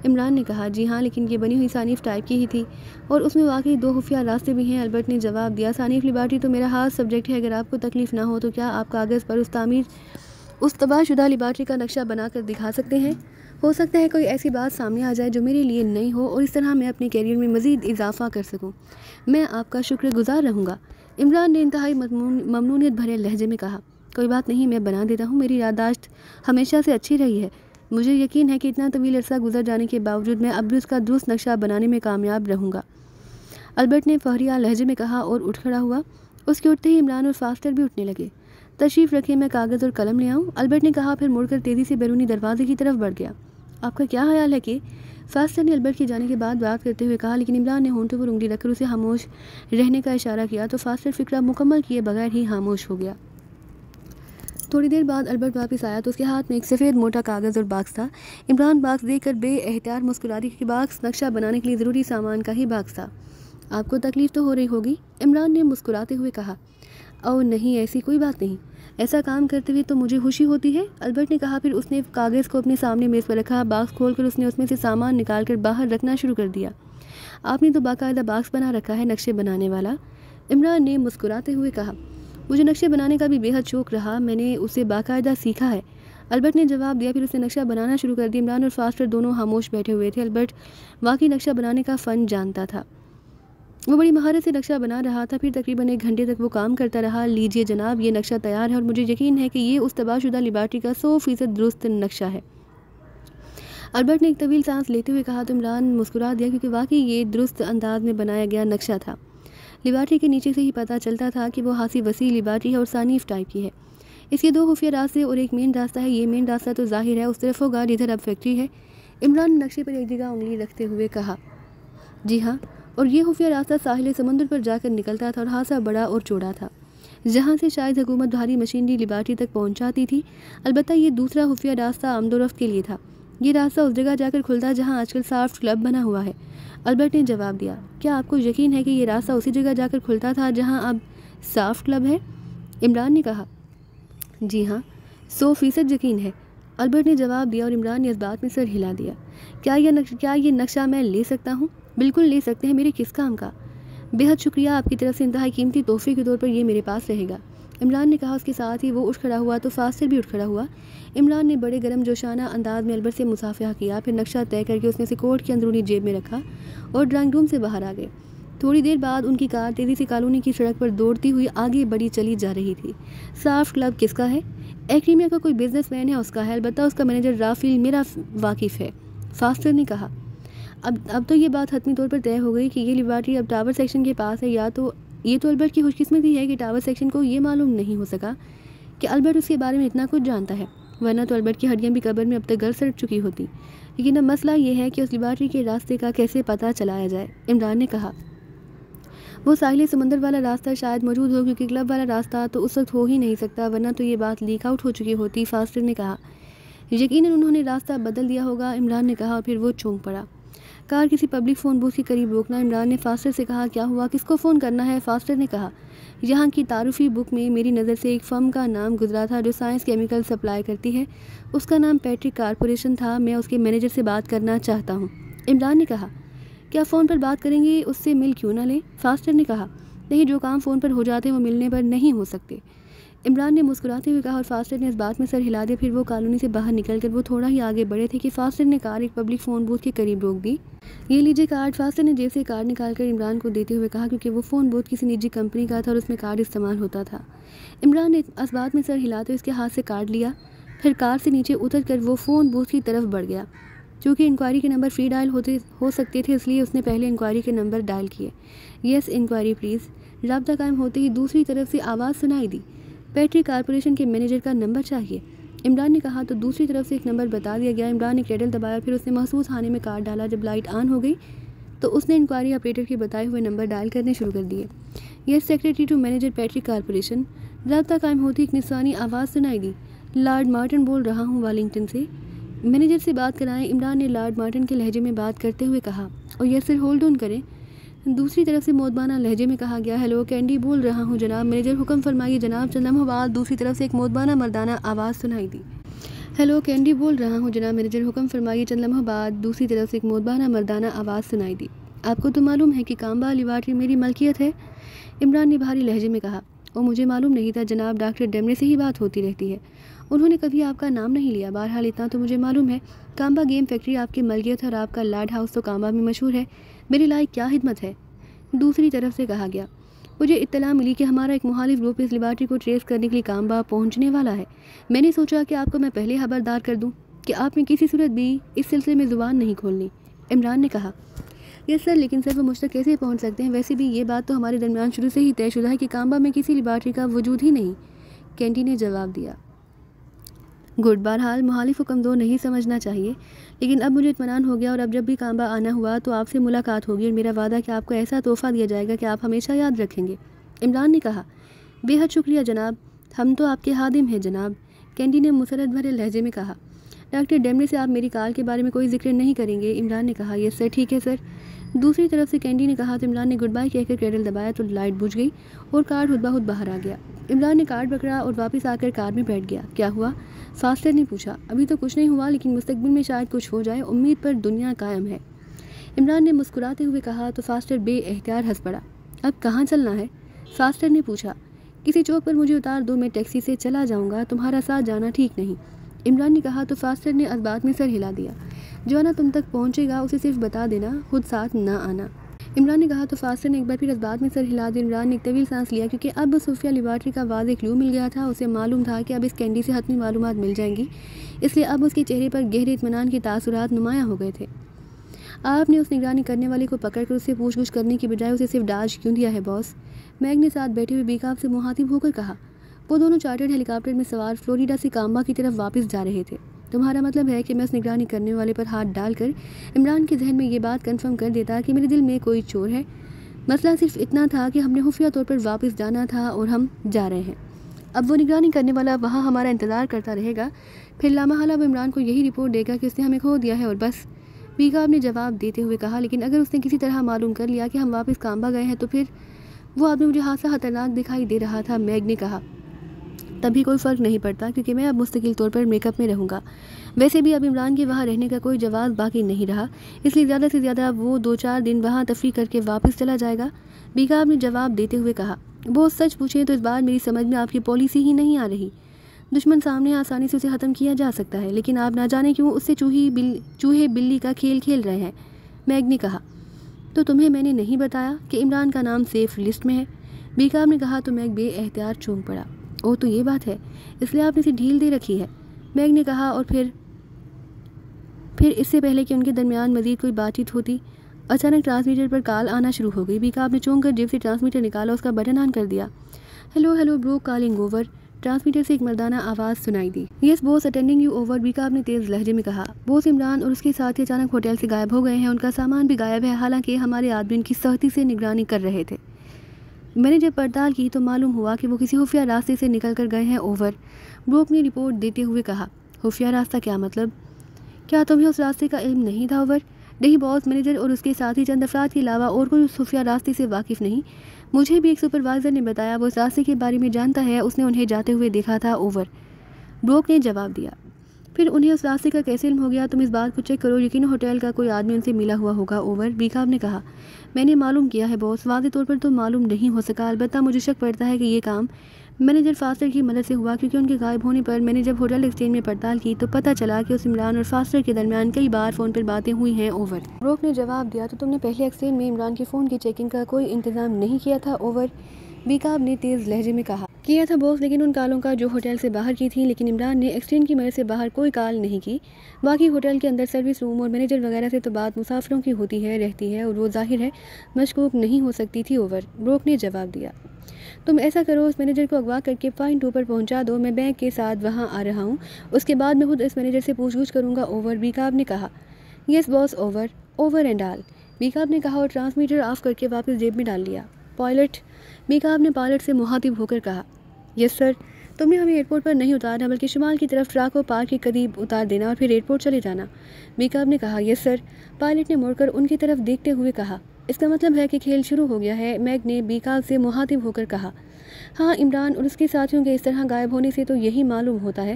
इमरान ने कहा जी हाँ लेकिन ये बनी हुई सानीफ टाइप की ही थी और उसमें वाकई दो खुफिया रास्ते भी हैं अल्बर्ट ने जवाब दिया सानीफ लिबार्टी तो मेरा हाथ सब्जेक्ट है अगर आपको तकलीफ़ ना हो तो क्या आप कागज़ पर उस तमीर उस तबाहशुदा लिबार्टी का नक्शा बनाकर दिखा सकते हैं हो सकता है कोई ऐसी बात सामने आ जाए जो मेरे लिए नई हो और इस तरह मैं अपने कैरियर में मज़ीद इजाफा कर सकूँ मैं आपका शुक्रगुजार रहूँगा इमरान ने इंतहाई ममनूनीत भरे लहजे में कहा कोई बात नहीं मैं बना देता हूँ मेरी यादाश्त हमेशा से अच्छी रही है मुझे यकीन है कि इतना तवील अरसा गुजर जाने के बावजूद मैं अब भी उसका दुरुस्त नक्शा बनाने में कामयाब रहूँगा अल्बर्ट ने फहरिया लहजे में कहा और उठ खड़ा हुआ उसके उठते ही इमरान और फास्टर भी उठने लगे तशरीफ़ रखे मैं कागज़ और कलम ले आऊँ अल्बर्ट ने कहा फिर मुड़कर तेज़ी से बैरूनी दरवाजे की तरफ बढ़ गया आपका क्या ख्याल है कि फास्टर ने अल्बर्ट के जाने के बाद बात करते हुए कहा लेकिन इमरान ने होंठों पर उंगली रखकर उसे खामोश रहने का इशारा किया तो फास्टर फिक्रा मुकम्मल किए बगैर ही खामोश हो गया थोड़ी देर बाद अल्बर्ट वापस आया तो उसके हाथ में एक सफ़ेद मोटा कागज़ और बाक्स था इमरान बाक्स देखकर बे मुस्कुरा दी कि बाक्स नक्शा बनाने के लिए ज़रूरी सामान का ही बाक्स था आपको तकलीफ़ तो हो रही होगी इमरान ने मुस्कुराते हुए कहा और नहीं ऐसी कोई बात नहीं ऐसा काम करते हुए तो मुझे खुशी होती है अल्बर्ट ने कहा फिर उसने कागज़ को अपने सामने मेज़ पर रखा बाक्स खोलकर उसने उसमें से सामान निकाल कर बाहर रखना शुरू कर दिया आपने तो बाकायदा बाक्स बना रखा है नक्शे बनाने वाला इमरान ने मुस्कुराते हुए कहा मुझे नक्शे बनाने का भी बेहद शौक रहा मैंने उसे बाकायदा सीखा है अल्बर्ट ने जवाब दिया फिर उसने नक्शा बनाना शुरू कर दिया इमरान और फास्टर दोनों खामोश बैठे हुए थे अल्बर्ट वाकई नक्शा बनाने का फ़न जानता था वो बड़ी महारत से नक्शा बना रहा था फिर तकरीबन एक घंटे तक वो काम करता रहा लीजिए जनाब ये नक्शा तैयार है और मुझे यकीन है कि ये उस तबाहशुदा लिबार्टी का सौ फीसद दुरुस्त नक्शा है अल्बर्ट ने एक तवील सांस लेते हुए कहा तो इमरान मुस्कुरा दिया क्योंकि वाकई ये दुरुस्त अंदाज में बनाया गया नक्शा था लिबाटी के नीचे से ही पता चलता था कि वो हासी वसी लिबाटी है और सानीफ टाइप की है इसके दो खुफिया रास्ते और एक मेन रास्ता है ये मेन रास्ता तो जाहिर है उस तरफ होगा जिधर अब फैक्ट्री है इमरान ने नक्शे पर एक जगह उंगली रखते हुए कहा जी हाँ और ये खुफिया रास्ता साहिल समंदर पर जाकर निकलता था और हादसा बड़ा और चौड़ा था जहाँ से शायद हुकूमत भारी मशीनरी लिबाटी तक पहुँचाती थी अलबत्त ये दूसरा खुफिया रास्ता आमदोरफ़ के लिए था ये रास्ता उस जगह जाकर खुलता जहाँ आजकल साफ्ट क्लब बना हुआ है अल्बर्ट ने जवाब दिया क्या आपको यकीन है कि यह रास्ता उसी जगह जाकर खुलता था जहाँ अब साफ क्लब है इमरान ने कहा जी हाँ सौ फीसद यकीन है अल्बर्ट ने जवाब दिया और इमरान ने इस बात में सर हिला दिया क्या यह नक्ष, क्या यह नक्शा मैं ले सकता हूँ बिल्कुल ले सकते हैं मेरे किस काम का बेहद शुक्रिया आपकी तरफ से इंतहा कीमती तोहफे के तौर पर यह मेरे पास रहेगा इमरान ने कहा उसके साथ ही वो उठ खड़ा हुआ तो फास्टर भी उठ खड़ा हुआ इमरान ने बड़े गर्म जोशाना अंदाज में अलबर से मुसाफिया किया फिर नक्शा तय करके उसने उसे कोट की अंदरूनी जेब में रखा और ड्राइंग रूम से बाहर आ गए थोड़ी देर बाद उनकी कार तेज़ी से कॉलोनी की सड़क पर दौड़ती हुई आगे बढ़ी चली जा रही थी साफ क्लब किसका है एक्रीमिया का कोई मैन है उसका है अलबत्त उसका मैनेजर राफिल मेरा वाकिफ़ है फास्टर ने कहा अब अब तो ये बात हतमी तौर पर तय हो गई कि ये लिबार्टी अब टावर सेक्शन के पास है या तो ये तो अल्बर्ट की खुशकस्मती है कि टावर सेक्शन को ये मालूम नहीं हो सका कि अल्बर्ट उसके बारे में इतना कुछ जानता है वरना तो अल्बर्ट की हड्डियाँ भी कब्र में अब तक गल सड़ चुकी होती लेकिन अब मसला यह है कि उस लिबार्ट्री के रास्ते का कैसे पता चलाया जाए इमरान ने कहा वो साहिल समंदर वाला रास्ता शायद मौजूद हो क्योंकि क्लब वाला रास्ता तो उस वक्त हो ही नहीं सकता वरना तो ये बात लीक आउट हो चुकी होती फास्टर ने कहा यकीन उन्होंने रास्ता बदल दिया होगा इमरान ने कहा और फिर वो चौंक पड़ा कार किसी पब्लिक फ़ोन बूथ के करीब रोकना इमरान ने फास्टर से कहा क्या हुआ किसको फ़ोन करना है फास्टर ने कहा यहाँ की तारुफी बुक में मेरी नज़र से एक फर्म का नाम गुजरा था जो साइंस केमिकल सप्लाई करती है उसका नाम पैट्रिक कारपोरेशन था मैं उसके मैनेजर से बात करना चाहता हूँ इमरान ने कहा क्या फ़ोन पर बात करेंगे उससे मिल क्यों ना लें फास्टर ने कहा नहीं जो काम फ़ोन पर हो जाते हैं वो मिलने पर नहीं हो सकते इमरान ने मुस्कुराते हुए कहा और फास्टर ने इस बात में सर हिला दिया फिर वो कॉलोनी से बाहर निकल कर वो थोड़ा ही आगे बढ़े थे कि फास्टर ने कार एक पब्लिक फ़ोन बूथ के करीब रोक दी ये लीजिए कार्ड फास्टर ने जैसे कार्ड निकाल कर इमरान को देते हुए कहा क्योंकि वो फ़ोन बूथ किसी निजी कंपनी का था और उसमें कार्ड इस्तेमाल होता था इमरान ने इस बात में सर हिलाते उसके हाथ से कार्ड लिया फिर कार से नीचे उतर कर वो फ़ोन बूथ की तरफ बढ़ गया चूँकि इंक्वायरी के नंबर फ्री डायल होते हो सकते थे इसलिए उसने पहले इंक्वायरी के नंबर डायल किए येस इंक्वायरी प्लीज़ रबता कायम होते ही दूसरी तरफ से आवाज़ सुनाई दी बैटरी कॉरपोरेशन के मैनेजर का नंबर चाहिए इमरान ने कहा तो दूसरी तरफ से एक नंबर बता दिया गया इमरान ने कैडल दबाया फिर उसने महसूस खाने में कार्ड डाला जब लाइट ऑन हो गई तो उसने इंक्वायरी ऑपरेटर के बताए हुए नंबर डायल करने शुरू कर दिए yes secretary to manager Patrick corporation रबता कायम होती एक निसानी आवाज़ सुनाई दी लॉर्ड मार्टन बोल रहा हूँ वालिंगटन से मैनेजर से बात कराएं इमरान ने लॉर्ड मार्टन के लहजे में बात करते हुए कहा और यह सिर होल्ड ऑन करें दूसरी तरफ से मोदबाना लहजे में कहा गया हेलो कैंडी बोल रहा हूँ जनाब मैनेजर हुक्म फरमाइए जनाब चंद लम्हों दूसरी तरफ से एक मोदबाना मर्दाना आवाज़ सुनाई दी हेलो कैंडी बोल रहा हूँ जनाब मैनेजर हुक्म फरमाइए चंद लम्हों दूसरी तरफ से एक मोदबाना मर्दाना आवाज़ सुनाई दी आपको तो मालूम है कि काम्बा लिवाटी मेरी मलकियत है इमरान ने भारी लहजे में कहा और मुझे मालूम नहीं था जनाब डॉक्टर डेमरे से ही बात होती रहती है उन्होंने कभी आपका नाम नहीं लिया बहरहाल इतना तो मुझे मालूम है काम्बा गेम फैक्ट्री आपकी मलकियत और आपका लाड हाउस तो काम्बा में मशहूर है मेरे लायक क्या हिदमत है दूसरी तरफ से कहा गया मुझे इतला मिली कि हमारा एक मुहालिफ ग्रुप इस लिबार्टी को ट्रेस करने के लिए कामबा पहुंचने वाला है मैंने सोचा कि आपको मैं पहले खबरदार कर दूं कि आपने किसी सूरत भी इस सिलसिले में ज़ुबान नहीं खोलनी इमरान ने कहा यस सर लेकिन सर वो मुझ तक कैसे पहुँच सकते हैं वैसे भी ये बात तो हमारे दरमियान शुरू से ही तयशुदा है कि कामबा में किसी लिबार्टी का वजूद ही नहीं कैंटी ने जवाब दिया गुड बहरहाल मुहालिफ हुक्म दो नहीं समझना चाहिए लेकिन अब मुझे इतमान हो गया और अब जब भी कांबा आना हुआ तो आपसे मुलाकात होगी और मेरा वादा कि आपको ऐसा तोहफ़ा दिया जाएगा कि आप हमेशा याद रखेंगे इमरान ने कहा बेहद शुक्रिया जनाब हम तो आपके हादिम हैं जनाब कैंडी ने मुसरत भरे लहजे में कहा डॉक्टर डेमरे से आप मेरी कार के बारे में कोई जिक्र नहीं करेंगे इमरान ने कहा यस सर ठीक है सर दूसरी तरफ से कैंडी ने कहा तो इमरान ने गुड बाय कहकर कैडल दबाया तो लाइट बुझ गई और कार बहुत बाहर आ गया इमरान ने कार्ड पकड़ा और वापस आकर कार में बैठ गया क्या हुआ फास्टर ने पूछा अभी तो कुछ नहीं हुआ लेकिन मुस्तबिल में शायद कुछ हो जाए उम्मीद पर दुनिया कायम है इमरान ने मुस्कुराते हुए कहा तो फास्टर बेहतियार हंस पड़ा अब कहाँ चलना है फास्टर ने पूछा किसी चौक पर मुझे उतार दो मैं टैक्सी से चला जाऊँगा तुम्हारा साथ जाना ठीक नहीं इमरान ने कहा तो फास्टर ने इस बात में सर हिला दिया जो आना तुम तक पहुँचेगा उसे सिर्फ बता देना खुद साथ ना आना इमरान ने कहा तो फास्टर ने एक बार फिर जज्बात में सर हिला दिया इमरान ने एक तवील सांस लिया क्योंकि अब सूफिया लिबार्ट्री का वाज एक क्लू मिल गया था उसे मालूम था कि अब इस कैंडी से हतमी मालूम मिल जाएंगी इसलिए अब उसके चेहरे पर गहरे इतमान के तासुरात नुमाया हो गए थे आपने उस निगरानी करने वाले को पकड़कर उससे पूछ पूछ करने की बजाय उसे सिर्फ डाज क्यों दिया है बॉस मैग ने साथ बैठे हुए बेकाब से मुहातिब होकर कहा वो दोनों चार्टर्ड हेलीकॉप्टर में सवार फ्लोरिडा से काम्बा की तरफ वापस जा रहे थे तुम्हारा मतलब है कि मैं उस निगरानी करने वाले पर हाथ डालकर इमरान के जहन में ये बात कंफर्म कर देता कि मेरे दिल में कोई चोर है मसला सिर्फ इतना था कि हमने खुफिया तौर पर वापस जाना था और हम जा रहे हैं अब वो निगरानी करने वाला वहाँ हमारा इंतज़ार करता रहेगा फिर लामा हाला इमरान को यही रिपोर्ट देगा कि उसने हमें खो दिया है और बस बीकाब ने जवाब देते हुए कहा लेकिन अगर उसने किसी तरह मालूम कर लिया कि हम वापस काम्बा गए हैं तो फिर वो आदमी मुझे हादसा खतरनाक दिखाई दे रहा था मैग ने कहा तभी कोई फ़र्क नहीं पड़ता क्योंकि मैं अब मुस्तकिल तौर पर मेकअप में रहूँगा वैसे भी अब इमरान के वहाँ रहने का कोई जवाब बाकी नहीं रहा इसलिए ज़्यादा से ज़्यादा वो दो चार दिन वहाँ तफरी करके वापस चला जाएगा बीकाब ने जवाब देते हुए कहा वो सच पूछें तो इस बार मेरी समझ में आपकी पॉलिसी ही नहीं आ रही दुश्मन सामने आसानी से उसे ख़त्म किया जा सकता है लेकिन आप ना जाने क्यों उससे चूही बिल चूहे बिल्ली का खेल खेल रहे हैं मैग ने कहा तो तुम्हें मैंने नहीं बताया कि इमरान का नाम सेफ लिस्ट में है बीकाब ने कहा तो मैग बे एहतियात चूम पड़ा ओ तो ये बात है इसलिए आपने इसे ढील दे रखी है मैग ने कहा और फिर फिर इससे पहले कि उनके दरमियान मजीद कोई बातचीत होती अचानक ट्रांसमीटर पर कॉल आना शुरू हो गई बीका आपने चौंक कर जेब से ट्रांसमीटर निकाला उसका बटन ऑन कर दिया hello hello bro calling over transmitter से एक मर्दाना आवाज़ सुनाई दी yes boss attending you over बीका आपने तेज़ लहजे में कहा बोस इमरान और उसके साथ ही अचानक होटल से गायब हो गए हैं उनका सामान भी गायब है हालांकि हमारे आदमी उनकी सहती से निगरानी कर रहे थे मैंने जब पड़ताल की तो मालूम हुआ कि वो किसी खुफिया रास्ते से निकल कर गए हैं ओवर ब्रोक ने रिपोर्ट देते हुए कहा खुफिया रास्ता क्या मतलब क्या तुम्हें उस रास्ते का इल्म नहीं था ओवर नहीं बॉस मैनेजर और उसके साथ ही चंद अफराद के अलावा और कोई उस खुफिया रास्ते से वाकिफ़ नहीं मुझे भी एक सुपरवाइज़र ने बताया वो इस रास्ते के बारे में जानता है उसने उन्हें जाते हुए देखा था ओवर ब्रोक ने जवाब दिया फिर उन्हें उस रास्ते का कैसे इल्म हो गया तुम इस बात को चेक करो यकीन होटल का कोई आदमी उनसे मिला हुआ होगा ओवर बीकाब ने कहा मैंने मालूम किया है बॉस वाज तौर पर तो मालूम नहीं हो सका अलबत्त मुझे शक पड़ता है कि ये काम मैनेजर फास्टर की मदद से हुआ क्योंकि उनके गायब होने पर मैंने जब होटल एक्सचेंज में पड़ताल की तो पता चला कि उस इमरान और फास्टर के दरमियान कई बार फ़ोन पर बातें हुई हैं ओवर रोक ने जवाब दिया तो तुमने पहले एक्सचेंज में इमरान के फ़ोन की चेकिंग का कोई इंतज़ाम नहीं किया था ओवर बीकाब ने तेज लहजे में कहा किया था बॉस लेकिन उन कालों का जो होटल से बाहर की थी लेकिन इमरान ने एक्सटेंड की मदद से बाहर कोई काल नहीं की बाकी होटल के अंदर सर्विस रूम और मैनेजर वगैरह से तो बात मुसाफिरों की होती है रहती है और वो जाहिर है मशकूक नहीं हो सकती थी ओवर ब्रोक ने जवाब दिया तुम ऐसा करो उस मैनेजर को अगवा करके पॉइंट पर पहुंचा दो मैं बैंक के साथ वहाँ आ रहा हूँ उसके बाद मैं खुद इस मैनेजर से पूछगछ करूँगा ओवर बीकाब ने कहा yes boss over over and all बीकाब ने कहा और ट्रांसमीटर ऑफ करके वापस जेब में डाल लिया पायलट मेकाब ने पायलट से मुहातिब होकर कहा यस सर तुमने हमें एयरपोर्ट पर नहीं उतारना बल्कि शुमाल की तरफ ट्रक और पार्क के करीब उतार देना और फिर एयरपोर्ट चले जाना मेकाब ने कहा यस सर पायलट ने मुड़कर उनकी तरफ देखते हुए कहा इसका मतलब है कि खेल शुरू हो गया है मैग ने बीकाब से मुहातिब होकर कहा हाँ इमरान और उसके साथियों के इस तरह गायब होने से तो यही मालूम होता है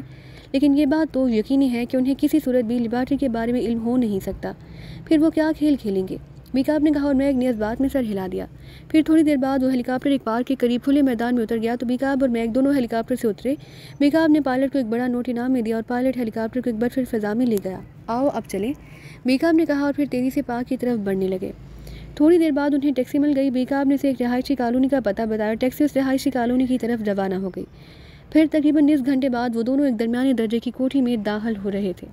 लेकिन ये बात तो यकीनी है कि उन्हें किसी सूरत भी लिबार्टी के बारे में इल्म हो नहीं सकता फिर वो क्या खेल खेलेंगे मेकाब ने कहा और मैग ने इस बात में सर हिला दिया फिर थोड़ी देर बाद वो हेलीकॉप्टर एक पार्क के करीब खुले मैदान में उतर गया तो मेकाब और मैग दोनों हेलीकॉप्टर से उतरे मेकाब ने पायलट को एक बड़ा नोट इनाम में दिया और पायलट हेलीकॉप्टर को एक बार फिर फजा में ले गया आओ अब चले मेकाब ने कहा और फिर तेज़ी से पार्क की तरफ बढ़ने लगे थोड़ी देर बाद उन्हें टैक्सी मिल गई बेकाब ने से एक रिहायशी कॉलोनी का पता बताया टैक्सी उस रिहायशी कॉलोनी की तरफ रवाना हो गई फिर तकरीबन बीस घंटे बाद वो दोनों एक दरमिया दर्जे की कोठी में दाखिल हो रहे थे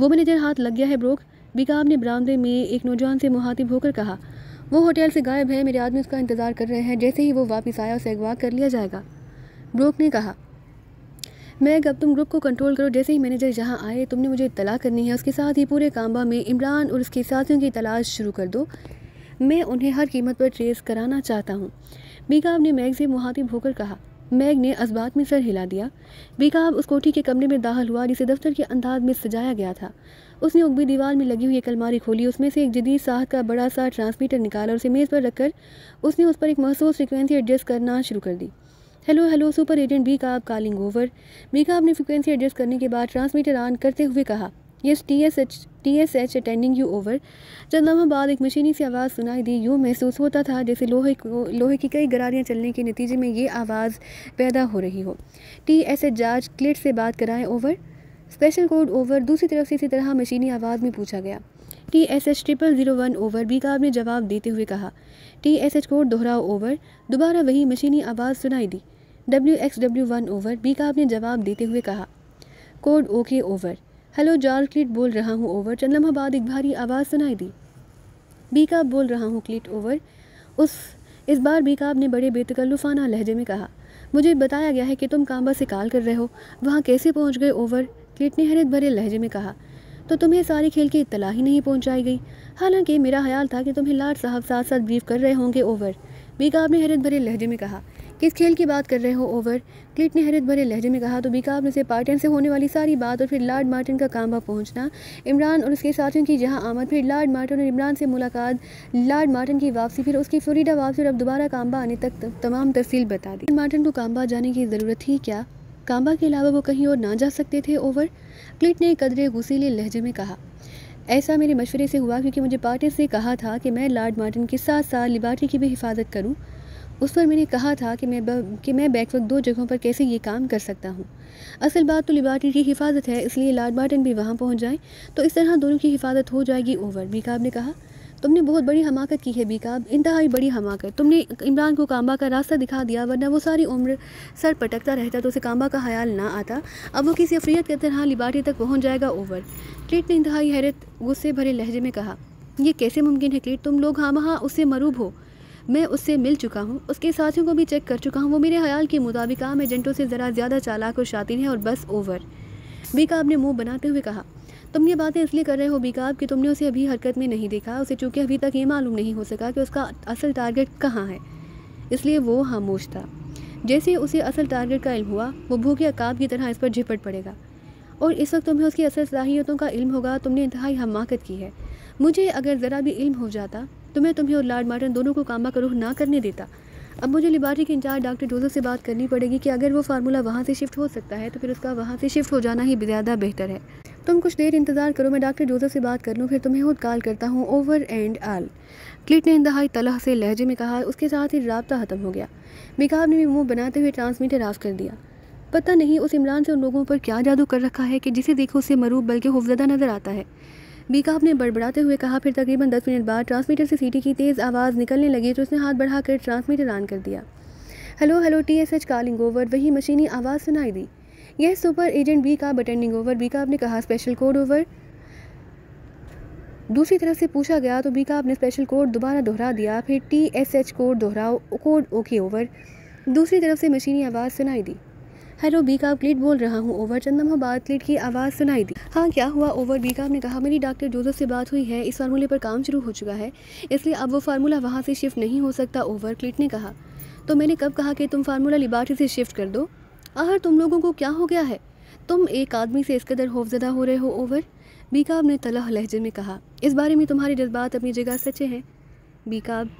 वो मैनेजर हाथ लग गया है ब्रोक बिकाब ने बरामदे में एक नौजवान से मुहातिब होकर कहा वो होटल से गायब है मेरे आदमी उसका इंतज़ार कर रहे हैं जैसे ही वो वापस आया उसे अगवा कर लिया जाएगा ब्रोक ने कहा मैग अब तुम ग्रुप को कंट्रोल करो जैसे ही मैनेजर जहाँ आए तुमने मुझे इतला करनी है उसके साथ ही पूरे कामबा में इमरान और उसके साथियों की तलाश शुरू कर दो मैं उन्हें हर कीमत पर ट्रेस कराना चाहता हूँ बीकाब ने मैग से मुहातिब होकर कहा मैग ने असबात में सर हिला दिया बीकाब उस कोठी के कमरे में दाखिल हुआ जिसे दफ्तर के अंदाज में सजाया गया था उसने उगबी दीवार में लगी हुई एक अलमारी खोली उसमें से एक जदीद साह का बड़ा सा ट्रांसमीटर निकाला और उसे मेज़ पर रखकर उसने उस पर एक महसूस फ्रिक्वेंसी एडजस्ट करना शुरू कर दी हेलो हेलो सुपर एजेंट बी का आप कॉलिंग ओवर बी का आपने फ्रिक्वेंसी एडजस्ट करने के बाद ट्रांसमीटर ऑन करते हुए कहा yes T S H T S H attending you over चंद लम्हा बाद एक मशीनी सी आवाज़ सुनाई दी यूँ महसूस होता था जैसे लोहे को लोहे की कई गरारियाँ चलने के नतीजे में ये आवाज़ पैदा हो रही हो टी एस एच जार्ज क्लिट से बात कराएं ओवर स्पेशल कोड ओवर दूसरी तरफ से इसी तरह मशीनी आवाज़ में पूछा गया T S H triple zero one over बी का जवाब देते हुए कहा टी एस एच कोड दोहराओ ओवर दोबारा वही मशीनी आवाज़ सुनाई दी W X W one over बी का जवाब देते हुए कहा code okay over hello George क्लिट बोल रहा हूँ ओवर चंदलमा बाद एक भारी आवाज़ सुनाई दी बी का बोल रहा हूँ क्लिट ओवर उस इस बार बीकाब ने बड़े बेतकल्लुफाना लहजे में कहा मुझे बताया गया है कि तुम कांबा से कॉल कर रहे हो वहाँ कैसे पहुँच गए ओवर किट ने हैरत भरे लहजे में कहा तो तुम्हें सारे खेल की इतला ही नहीं पहुंचाई गई हालांकि मेरा ख्याल था कि तुम्हें लाड साहब साथ साथ ब्रीफ कर रहे होंगे ओवर बीकाब ने हैरत भरे लहजे में कहा किस खेल की बात कर रहे हो ओवर क्लिट ने हैरत भरे लहजे में कहा तो बीकाब ने से पार्टन से होने वाली सारी बात और फिर लार्ड मार्टिन का कामबा पहुंचना इमरान और उसके साथियों की जहां आमद फिर लार्ड मार्टिन और इमरान से मुलाकात लार्ड मार्टिन की वापसी फिर उसकी फ्लोरिडा वापसी और अब दोबारा कामबा आने तक तमाम तफसील बता दी मार्टिन को कामबा जाने की ज़रूरत ही क्या कांबा के अलावा वो कहीं और ना जा सकते थे ओवर क्लिट ने कदरे गुसीले लहजे में कहा ऐसा मेरे मशवरे से हुआ क्योंकि मुझे पार्टी से कहा था कि मैं लॉर्ड मार्टिन के साथ साथ लिबार्टी की भी हिफाजत करूं उस पर मैंने कहा था कि मैं कि मैं बैक वक्त दो जगहों पर कैसे ये काम कर सकता हूँ असल बात तो लिबार्टी की हिफाजत है इसलिए लॉर्ड मार्टिन भी वहाँ पहुँच जाए तो इस तरह दोनों की हिफाजत हो जाएगी ओवर मीकाब ने कहा तुमने बहुत बड़ी हमाकत की है बीका इंतहाई बड़ी हमाकत तुमने इमरान को कांबा का रास्ता दिखा दिया वरना वो सारी उम्र सर पटकता रहता तो उसे कांबा का ख्याल ना आता अब वो किसी अफरीत के तरह लिबाटी तक पहुँच जाएगा ओवर क्लेट ने इंतहाई हैरत गुस्से भरे लहजे में कहा यह कैसे मुमकिन है क्लेट तुम लोग हाँ हाँ उससे मरूब हो मैं उससे मिल चुका हूँ उसके साथियों को भी चेक कर चुका हूँ वो मेरे ख्याल के मुताबिक आम एजेंटों से ज़रा ज़्यादा चालाक और शातिर है और बस ओवर बीकाब ने मुंह बनाते हुए कहा तुम ये बातें इसलिए कर रहे हो बिकाब कि तुमने उसे अभी हरकत में नहीं देखा उसे चूंकि अभी तक ये मालूम नहीं हो सका कि उसका असल टारगेट कहाँ है इसलिए वो खामोश था जैसे उसे असल टारगेट का इल्म हुआ वो भूखे अकाब की तरह इस पर झिपट पड़ेगा और इस वक्त तुम्हें उसकी असल सलाहियतों का इल्म होगा तुमने इंतहाई हमाकत की है मुझे अगर ज़रा भी इल्म हो जाता तो मैं तुम्हें और लाड मार्टन दोनों को कामा करूह ना करने देता अब मुझे लिबार्टी के इंचार्ज डॉक्टर जोजफ से बात करनी पड़ेगी कि अगर वो फार्मूला वहाँ से शिफ्ट हो सकता है तो फिर उसका वहाँ से शिफ्ट हो जाना ही ज़्यादा बेहतर है तुम कुछ देर इंतज़ार करो मैं डॉक्टर जोजफ से बात कर लूँ फिर तुम्हें खुद कॉल करता हूँ ओवर एंड आल क्लिट ने इंतहाई तलह से लहजे में कहा उसके साथ ही रबता ख़त्म हो गया बेकाब ने भी मुँह बनाते हुए ट्रांसमीटर ऑफ कर दिया पता नहीं उस इमरान से उन लोगों पर क्या जादू कर रखा है कि जिसे देखो उसे मरूब बल्कि हुफजदा नज़र आता है बीका ने बड़बड़ाते हुए कहा फिर तकरीबन दस मिनट बाद ट्रांसमीटर से सीटी की तेज़ आवाज़ निकलने लगी तो उसने हाथ बढ़ाकर ट्रांसमीटर ऑन कर दिया hello hello T S H calling over वही मशीनी आवाज़ सुनाई दी यह सुपर एजेंट बी का बटनिंग ओवर बी काब ने कहा स्पेशल कोड ओवर दूसरी तरफ से पूछा गया तो बी काब ने स्पेशल कोड दोबारा दोहरा दिया फिर टी एस एच कोड दोहराओ कोड ओके ओवर दूसरी तरफ से मशीनी आवाज़ सुनाई दी हेलो बी का क्लीट बोल रहा हूँ ओवर चंदम बात क्लीट की आवाज़ सुनाई दी हाँ क्या हुआ ओवर बी का ने कहा मेरी डॉक्टर जोजफ से बात हुई है इस फार्मूले पर काम शुरू हो चुका है इसलिए अब वो फार्मूला वहाँ से शिफ्ट नहीं हो सकता ओवर क्लीट ने कहा तो मैंने कब कहा कि तुम फार्मूला लिबार्टी से शिफ्ट कर दो आहर तुम लोगों को क्या हो गया है तुम एक आदमी से इस कदर खौफजदा हो रहे हो ओवर बीकाब ने तलह लहजे में कहा इस बारे में तुम्हारे जज्बात अपनी जगह सच्चे हैं बीकाब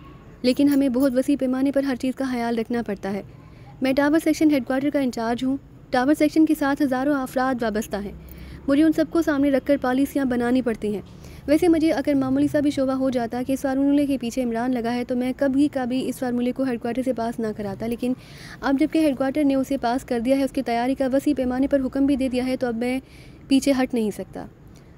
लेकिन हमें बहुत वसी पैमाने पर हर चीज़ का ख्याल रखना पड़ता है मैं टावर सेक्शन हेडकोार्टर का इंचार्ज हूँ टावर सेक्शन के साथ हज़ारों अफराद वाबस्ता हैं मुझे उन सबको सामने रखकर पॉलिसियाँ बनानी पड़ती हैं वैसे मुझे अगर मामूली सा भी शोबा हो जाता कि इस फार्मूले के पीछे इमरान लगा है तो मैं कभी कभी इस फार्मूले को हेडकोार्टर से पास ना कराता लेकिन अब जबकि हेडकोार्टर ने उसे पास कर दिया है उसकी तैयारी का वसी पैमाने पर हुक्म भी दे दिया है तो अब मैं पीछे हट नहीं सकता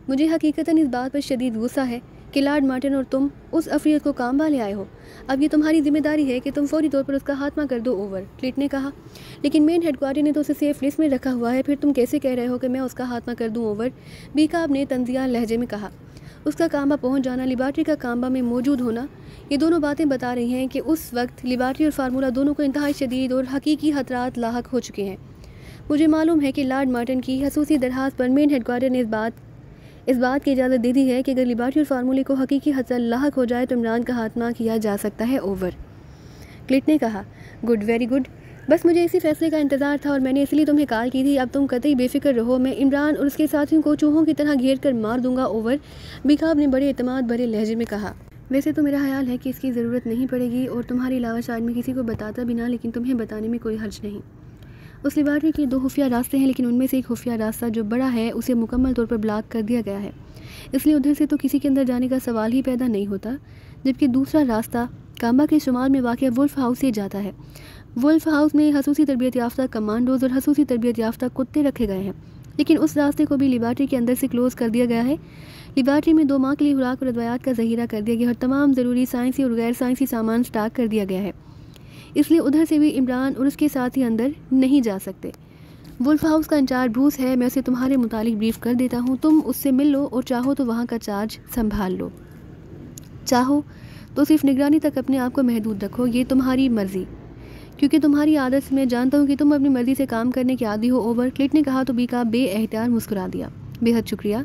मुझे हकीकता इस बात पर शदीद गुस्सा है कि किलार्ड मार्टिन और तुम उस अफरीत को काम वाले आए हो अब ये तुम्हारी जिम्मेदारी है कि तुम फौरी तौर पर उसका हाथमा कर दो ओवर क्लिट ने कहा लेकिन मेन हेड ने तो उसे सेफ लिस्ट में रखा हुआ है फिर तुम कैसे कह रहे हो कि मैं उसका हाथमा कर दूँ ओवर बीकाब ने तंजिया लहजे में कहा उसका काम्बा पहुंच जाना लिबार्ट्री का काम्बा में मौजूद होना ये दोनों बातें बता रही हैं कि उस वक्त लिबार्ट्री और फार्मूला दोनों को इंतहा शदीद और हकीकी खतरा लाक हो चुके हैं मुझे मालूम है कि लॉर्ड मार्टन की खसूसी दरहाज पर मेन हेडक्वार्टर ने इस बात इस बात की इजाज़त दे दी है कि अगर लिबार्टी और फार्मूले को हकीकी हद से लाक हो जाए तो इमरान का खात्मा किया जा सकता है ओवर क्लिट ने कहा गुड वेरी गुड बस मुझे इसी फैसले का इंतज़ार था और मैंने इसलिए तुम्हें कॉल की थी अब तुम कतई बेफिक्र रहो मैं इमरान और उसके साथियों को चूहों की तरह घेर कर मार दूंगा ओवर बिकाब ने बड़े अतमाद भरे लहजे में कहा वैसे तो मेरा ख्याल है कि इसकी ज़रूरत नहीं पड़ेगी और तुम्हारे अलावा शायद मैं किसी को बताता भी ना लेकिन तुम्हें बताने में कोई हर्ज नहीं उस लिबार्टरी के दो खुफिया रास्ते हैं लेकिन उनमें से एक खुफिया रास्ता जो बड़ा है उसे मुकम्मल तौर पर ब्लॉक कर दिया गया है इसलिए उधर से तो किसी के अंदर जाने का सवाल ही पैदा नहीं होता जबकि दूसरा रास्ता काम्बा के शुमाल में वाक़ वुल्फ हाउस से जाता है वुल्फ हाउस में खसूसी तरबियत याफ्ता कमांडोज और खसूसी तरबियत याफ्ता कुत्ते रखे गए हैं लेकिन उस रास्ते को भी लिबार्ट्री के अंदर से क्लोज़ कर दिया गया है लिबार्ट्री में दो माह के लिए खुराक और अदवायात का जहीरा कर दिया गया और तमाम ज़रूरी साइंसी और गैर साइंसी सामान स्टाक कर दिया गया है इसलिए उधर से भी इमरान और उसके साथ ही अंदर नहीं जा सकते वुल्फ हाउस का इंचार्ज ब्रूस है मैं उसे तुम्हारे मुतालिक ब्रीफ कर देता हूँ तुम उससे मिल लो और चाहो तो वहाँ का चार्ज संभाल लो चाहो तो सिर्फ निगरानी तक अपने आप को महदूद रखो ये तुम्हारी मर्ज़ी क्योंकि तुम्हारी आदत से मैं जानता हूँ कि तुम अपनी मर्ज़ी से काम करने के आदि हो ओवर क्लिट ने कहा तो का बे एहतियार मुस्कुरा दिया बेहद शुक्रिया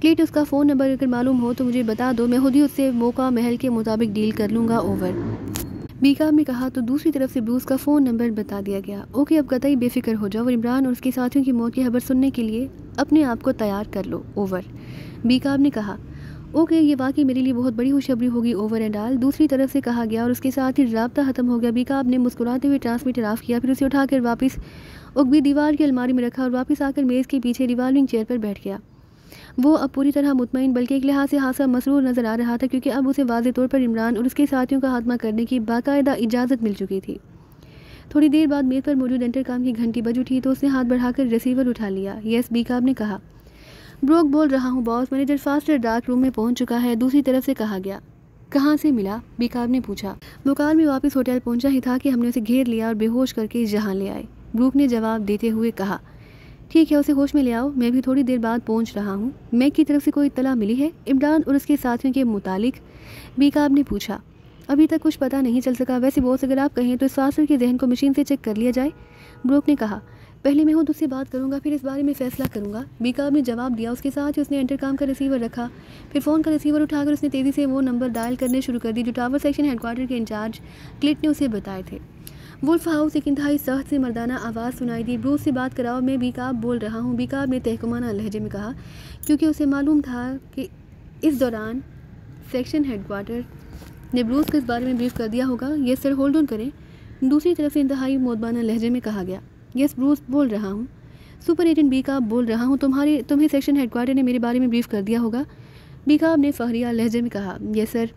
क्लिट उसका फ़ोन नंबर अगर मालूम हो तो मुझे बता दो मैं खुद ही उससे मौका महल के मुताबिक डील कर लूँगा ओवर बीकाम ने कहा तो दूसरी तरफ से ब्रूस का फ़ोन नंबर बता दिया गया ओके अब कतई बेफिक्र हो जाओ और इमरान और उसके साथियों की मौत की खबर सुनने के लिए अपने आप को तैयार कर लो ओवर बीकाम ने कहा ओके okay, ये वाकई मेरे लिए बहुत बड़ी खुशबरी होगी ओवर एंड आल दूसरी तरफ से कहा गया और उसके साथ ही रबता ख़त्म हो गया बीकाब ने मुस्कुराते हुए ट्रांसमीटर ऑफ किया फिर उसे उठाकर वापस उगबी दीवार की अलमारी में रखा और वापस आकर मेज़ के पीछे रिवॉल्विंग चेयर पर बैठ गया वो अब पूरी तरह मुतमिन बल्कि एक लिहाज से हादसा मसरूर नज़र आ रहा था क्योंकि अब उसे वाज तौर पर इमरान और उसके साथियों का खात्मा करने की बाकायदा इजाज़त मिल चुकी थी थोड़ी देर बाद मेज़ पर मौजूद इंटरकाम की घंटी बज उठी तो उसने हाथ बढ़ाकर रिसीवर उठा लिया यस बीकाब ने कहा ब्रोक बोल रहा हूँ boss manager fast dark room में पहुँच चुका है दूसरी तरफ से कहा गया कहाँ से मिला बीकाब ने पूछा वो कार में वापस होटल पहुंचा ही था कि हमने उसे घेर लिया और बेहोश करके जहाँ ले आए ब्रूक ने जवाब देते हुए कहा ठीक है उसे होश में ले आओ मैं भी थोड़ी देर बाद पहुंच रहा हूँ मैक की तरफ से कोई इतला मिली है इमरान और उसके साथियों के मुतालिक बीकाब ने पूछा अभी तक कुछ पता नहीं चल सका वैसे बोस अगर आप कहें तो इस फास्टर के जहन को मशीन से चेक कर लिया जाए ब्रोक ने कहा पहले मैं तो उससे बात करूँगा फिर इस बारे में फैसला करूँगा बीकाब ने जवाब दिया उसके साथ ही उसने इंटरकाम का रिसीवर रखा फिर फ़ोन का रिसीवर उठाकर उसने तेज़ी से वो नंबर डायल करने शुरू कर दी जो टावर सेक्शन हेडकोार्टर के इंचार्ज क्लिट ने उसे बताए थे वुल्फ हाउस एक इंतहाई सख्त से मर्दाना आवाज़ सुनाई दी ब्रूस से बात कराओ मैं बीकाब बोल रहा हूँ बीकाब ने तहकुमाना लहजे में कहा क्योंकि उसे मालूम था कि इस दौरान सेक्शन हेडकोार्टर ने ब्रूस को इस बारे में ब्रीफ कर दिया होगा यस सर होल्ड ऑन करें दूसरी तरफ से इंतहाई मोदबाना लहजे में कहा गया यस ब्रूस बोल रहा हूँ सुपर एजेंट बीकाब बोल रहा हूँ तुम्हारे तुम्हें सेक्शन हेडकोार्टर ने मेरे बारे में ब्रीफ कर दिया होगा बीकाब ने फहरिया लहजे में कहा yes sir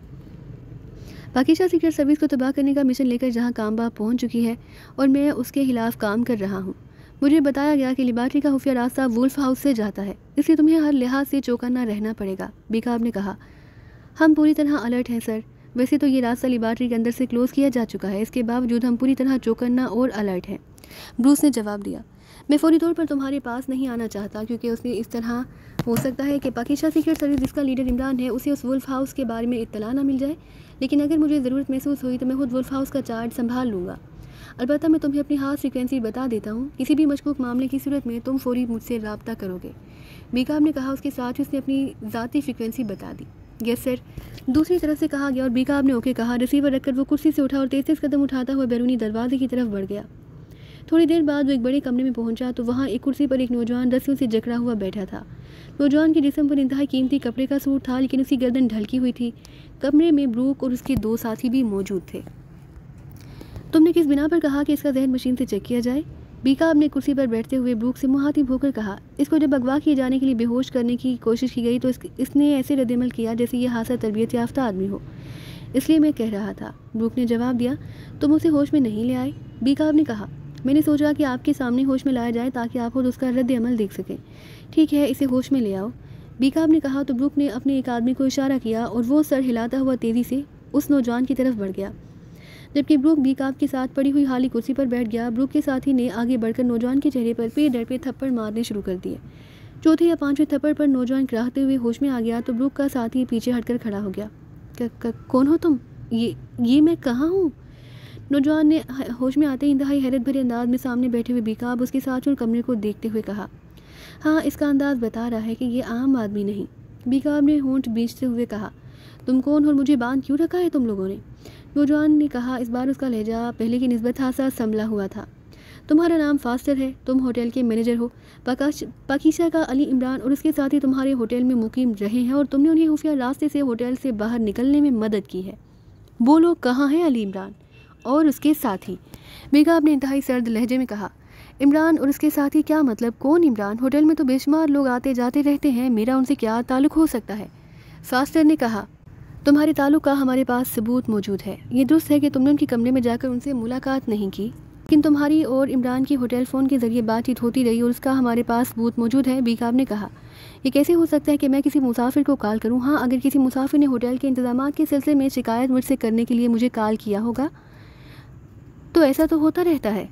Pakistan secret service को तबाह करने का मिशन लेकर जहाँ कामबा पहुँच चुकी है और मैं उसके खिलाफ काम कर रहा हूँ मुझे बताया गया कि लिबार्टी का खुफिया रास्ता वुल्फ हाउस से जाता है इसलिए तुम्हें हर लिहाज से चौकन्ना रहना पड़ेगा बीकाब ने कहा हम पूरी तरह अलर्ट हैं सर वैसे तो ये रास्ता लिबार्टी के अंदर से क्लोज़ किया जा चुका है इसके बावजूद हम पूरी तरह चौकन्ना और अलर्ट हैं ब्रूस ने जवाब दिया मैं फौरी तौर पर तुम्हारे पास नहीं आना चाहता क्योंकि उसने इस तरह हो सकता है कि पाकिस्तान सीक्रेट सर्विस जिसका लीडर इमरान है उसे उस वुल्फ हाउस के बारे में इतला ना मिल जाए लेकिन अगर मुझे ज़रूरत महसूस हुई तो मैं खुद वुल्फ हाउस का चार्ज संभाल लूँगा अलबत्त मैं तुम्हें अपनी हाथ फ्रिक्वेंसी बता देता हूँ किसी भी मशकूक मामले की सूरत में तुम फौरी मुझसे रबता करोगे बीकाब ने कहा उसके साथ ही उसने अपनी ज़ाती फ्रिक्वेंसी बता दी यस सर दूसरी तरफ से कहा गया और बीकाब ने ओके कहा रिसीवर रखकर वो कुर्सी से उठा और तेज तेज कदम उठाता हुआ बैरूनी दरवाजे की तरफ बढ़ गया थोड़ी देर बाद वो एक बड़े कमरे में पहुंचा तो वहाँ एक कुर्सी पर एक नौजवान रस्सियों से जकड़ा हुआ बैठा था नौजवान के जिसम पर इंतहा कीमती कपड़े का सूट था लेकिन उसकी गर्दन ढलकी हुई थी कमरे में ब्रूक और उसके दो साथी भी मौजूद थे तुमने किस बिना पर कहा कि इसका जहन मशीन से चेक किया जाए बीकाब ने कुर्सी पर बैठते हुए ब्रूक से मुहातिब होकर कहा इसको जब अगवा किए जाने के लिए बेहोश करने की कोशिश की गई तो इसने ऐसे रद्दमल किया जैसे यह हादसा तरबियत याफ्ता आदमी हो इसलिए मैं कह रहा था ब्रूक ने जवाब दिया तुम उसे होश में नहीं ले आए बीकाब ने कहा मैंने सोचा कि आपके सामने होश में लाया जाए ताकि आप खुद उसका रद्द अमल देख सकें ठीक है इसे होश में ले आओ बीकाब ने कहा तो ब्रुक ने अपने एक आदमी को इशारा किया और वो सर हिलाता हुआ तेज़ी से उस नौजवान की तरफ बढ़ गया जबकि ब्रुक बीकाब के साथ पड़ी हुई हाली कुर्सी पर बैठ गया ब्रुक के साथी ने आगे बढ़कर नौजवान के चेहरे पर पे डर पे थप्पड़ मारने शुरू कर दिए चौथे या पांचवें थप्पड़ पर नौजवान कराहते हुए होश में आ गया तो ब्रुक का साथी पीछे हटकर खड़ा हो गया क, क, कौन हो तुम ये ये मैं कहाँ हूँ नौजवान ने होश में आते इंतहाई हैरत भरे अंदाज में सामने बैठे हुए बेकाब उसके साथ और कमरे को देखते हुए कहा हाँ इसका अंदाज बता रहा है कि ये आम आदमी नहीं बेकाब ने होंठ बीचते हुए कहा तुम कौन और मुझे बांध क्यों रखा है तुम लोगों ने नौजवान ने कहा इस बार उसका लहजा पहले की नस्बत हासा संभला हुआ था तुम्हारा नाम फास्टर है तुम होटल के मैनेजर हो पाकाश पाकिशा का अली इमरान और उसके साथ ही तुम्हारे होटल में मुकीम रहे हैं और तुमने उन्हें खुफिया रास्ते से होटल से बाहर निकलने में मदद की है बोलो कहाँ हैं अली इमरान और उसके साथी बेगम ने इंतहाई सर्द लहजे में कहा इमरान और उसके साथी क्या मतलब कौन इमरान होटल में तो बेशुमार लोग आते जाते रहते हैं मेरा उनसे क्या ताल्लुक हो सकता है फास्टर ने कहा तुम्हारे ताल्लुक का हमारे पास सबूत मौजूद है ये दुरुस्त है कि तुमने उनके कमरे में जाकर उनसे मुलाकात नहीं की लेकिन तुम्हारी और इमरान की होटल फ़ोन के ज़रिए बातचीत होती रही और उसका हमारे पास सबूत मौजूद है बीकाब ने कहा ये कैसे हो सकता है कि मैं किसी मुसाफिर को कॉल करूँ हाँ अगर किसी मुसाफिर ने होटल के इंतजाम के सिलसिले में शिकायत मुझसे करने के लिए मुझे कॉल किया होगा तो ऐसा तो होता रहता है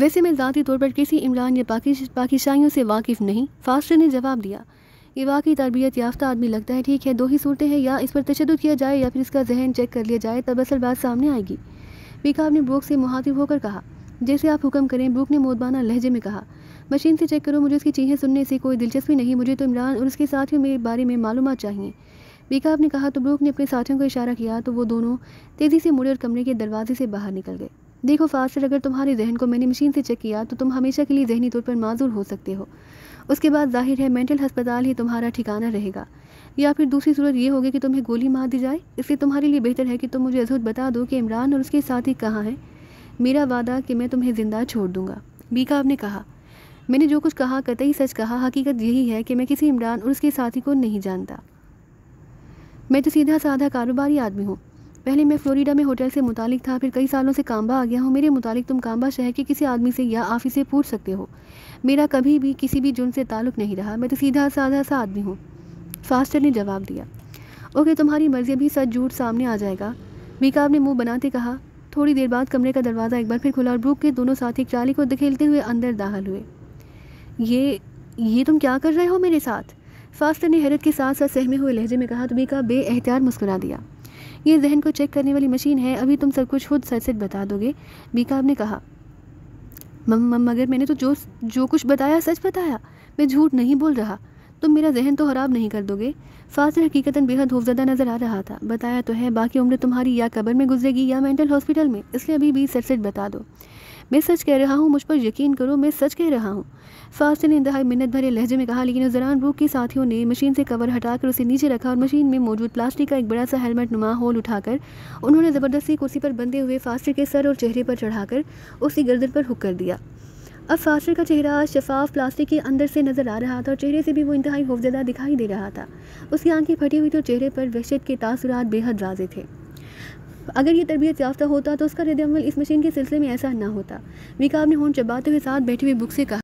वैसे मैं ज़ाती तौर पर किसी इमरान या पाकिस्तानियों से वाकिफ़ नहीं फास्टर ने जवाब दिया ये वाकई तरबियत याफ्ता आदमी लगता है ठीक है दो ही सूरतें हैं या इस पर तशद किया जाए या फिर इसका जहन चेक कर लिया जाए तब असल बात सामने आएगी पीकाब ने ब्रूक से मुहातिब होकर कहा जैसे आप हुक्म करें ब्रूक ने मोदबाना लहजे में कहा मशीन से चेक करो मुझे उसकी चीहें सुनने से कोई दिलचस्पी नहीं मुझे तो इमरान और उसके साथियों मेरे बारे में मालूम चाहिए बीकाब ने कहा तो ब्रूक ने अपने साथियों को इशारा किया तो वो दोनों तेज़ी से मुड़े और कमरे के दरवाजे से बाहर निकल गए देखो फास्टर अगर तुम्हारे जहन को मैंने मशीन से चेक किया तो तुम हमेशा के लिए जहनी तौर पर माजूर हो सकते हो उसके बाद जाहिर है मेंटल हस्पताल ही तुम्हारा ठिकाना रहेगा या फिर दूसरी सूरत यह होगी कि तुम्हें गोली मार दी जाए इसलिए तुम्हारे लिए बेहतर है कि तुम मुझे अजहद बता दो कि इमरान और उसके साथी कहाँ हैं मेरा वादा कि मैं तुम्हें ज़िंदा छोड़ दूंगा बीकाब ने कहा मैंने जो कुछ कहा कतई सच कहा हकीकत यही है कि मैं किसी इमरान और उसके साथी को नहीं जानता मैं तो सीधा साधा कारोबारी आदमी हूँ पहले मैं फ्लोरिडा में होटल से मुतालिक था फिर कई सालों से काम्बा आ गया हूँ मेरे मुतालिक तुम काम्बा शहर के किसी आदमी से या ऑफिस से पूछ सकते हो मेरा कभी भी किसी भी जुर्म से ताल्लुक़ नहीं रहा मैं तो सीधा साधा सा आदमी हूँ फास्टर ने जवाब दिया ओके तुम्हारी मर्जी भी सच झूठ सामने आ जाएगा विकाब ने मुंह बनाते कहा थोड़ी देर बाद कमरे का दरवाज़ा एक बार फिर खुला और ब्रूक के दोनों साथी चाली को धकेलते हुए अंदर दाखिल हुए ये ये तुम क्या कर रहे हो मेरे साथ फास्टर ने हैरत के साथ साथ सहमे हुए लहजे में कहा तो का बे एहतियात मुस्कुरा दिया ये जहन को चेक करने वाली मशीन है अभी तुम सब कुछ खुद सर से बता दोगे बीका ने कहा मम मगर मैंने तो जो जो कुछ बताया सच बताया मैं झूठ नहीं बोल रहा तुम मेरा जहन तो ख़राब नहीं कर दोगे फासिल हकीकता बेहद होफजदा नज़र आ रहा था बताया तो है बाकी उम्र तुम्हारी या कबर में गुजरेगी या मेंटल हॉस्पिटल में इसलिए अभी भी सर सच बता दो मैं सच कह रहा हूँ मुझ पर यकीन करो मैं सच कह रहा हूँ फास्टर ने इंतहा मिन्नत भरे लहजे में कहा लेकिन उस दौरान रूह के साथियों ने मशीन से कवर हटाकर उसे नीचे रखा और मशीन में मौजूद प्लास्टिक का एक बड़ा सा हेलमेट नुमा होल उठाकर उन्होंने ज़बरदस्ती कुर्सी पर बंधे हुए फास्टर के सर और चेहरे पर चढ़ाकर उसकी गर्दन पर हुक कर दिया अब फास्टर का चेहरा शफाफ प्लास्टिक के अंदर से नज़र आ रहा था और चेहरे से भी वो इंतहाई खौफजदा दिखाई दे रहा था उसकी आंखें फटी हुई थी तो और चेहरे पर वहशत के तासरात बेहद वाजे थे अगर ये तरबियत याफ्ता होता तो उसका रद्दअमल इस मशीन के सिलसिले में ऐसा ना होता विकाब ने होन चबाते हुए साथ बैठे हुए बुक से कहा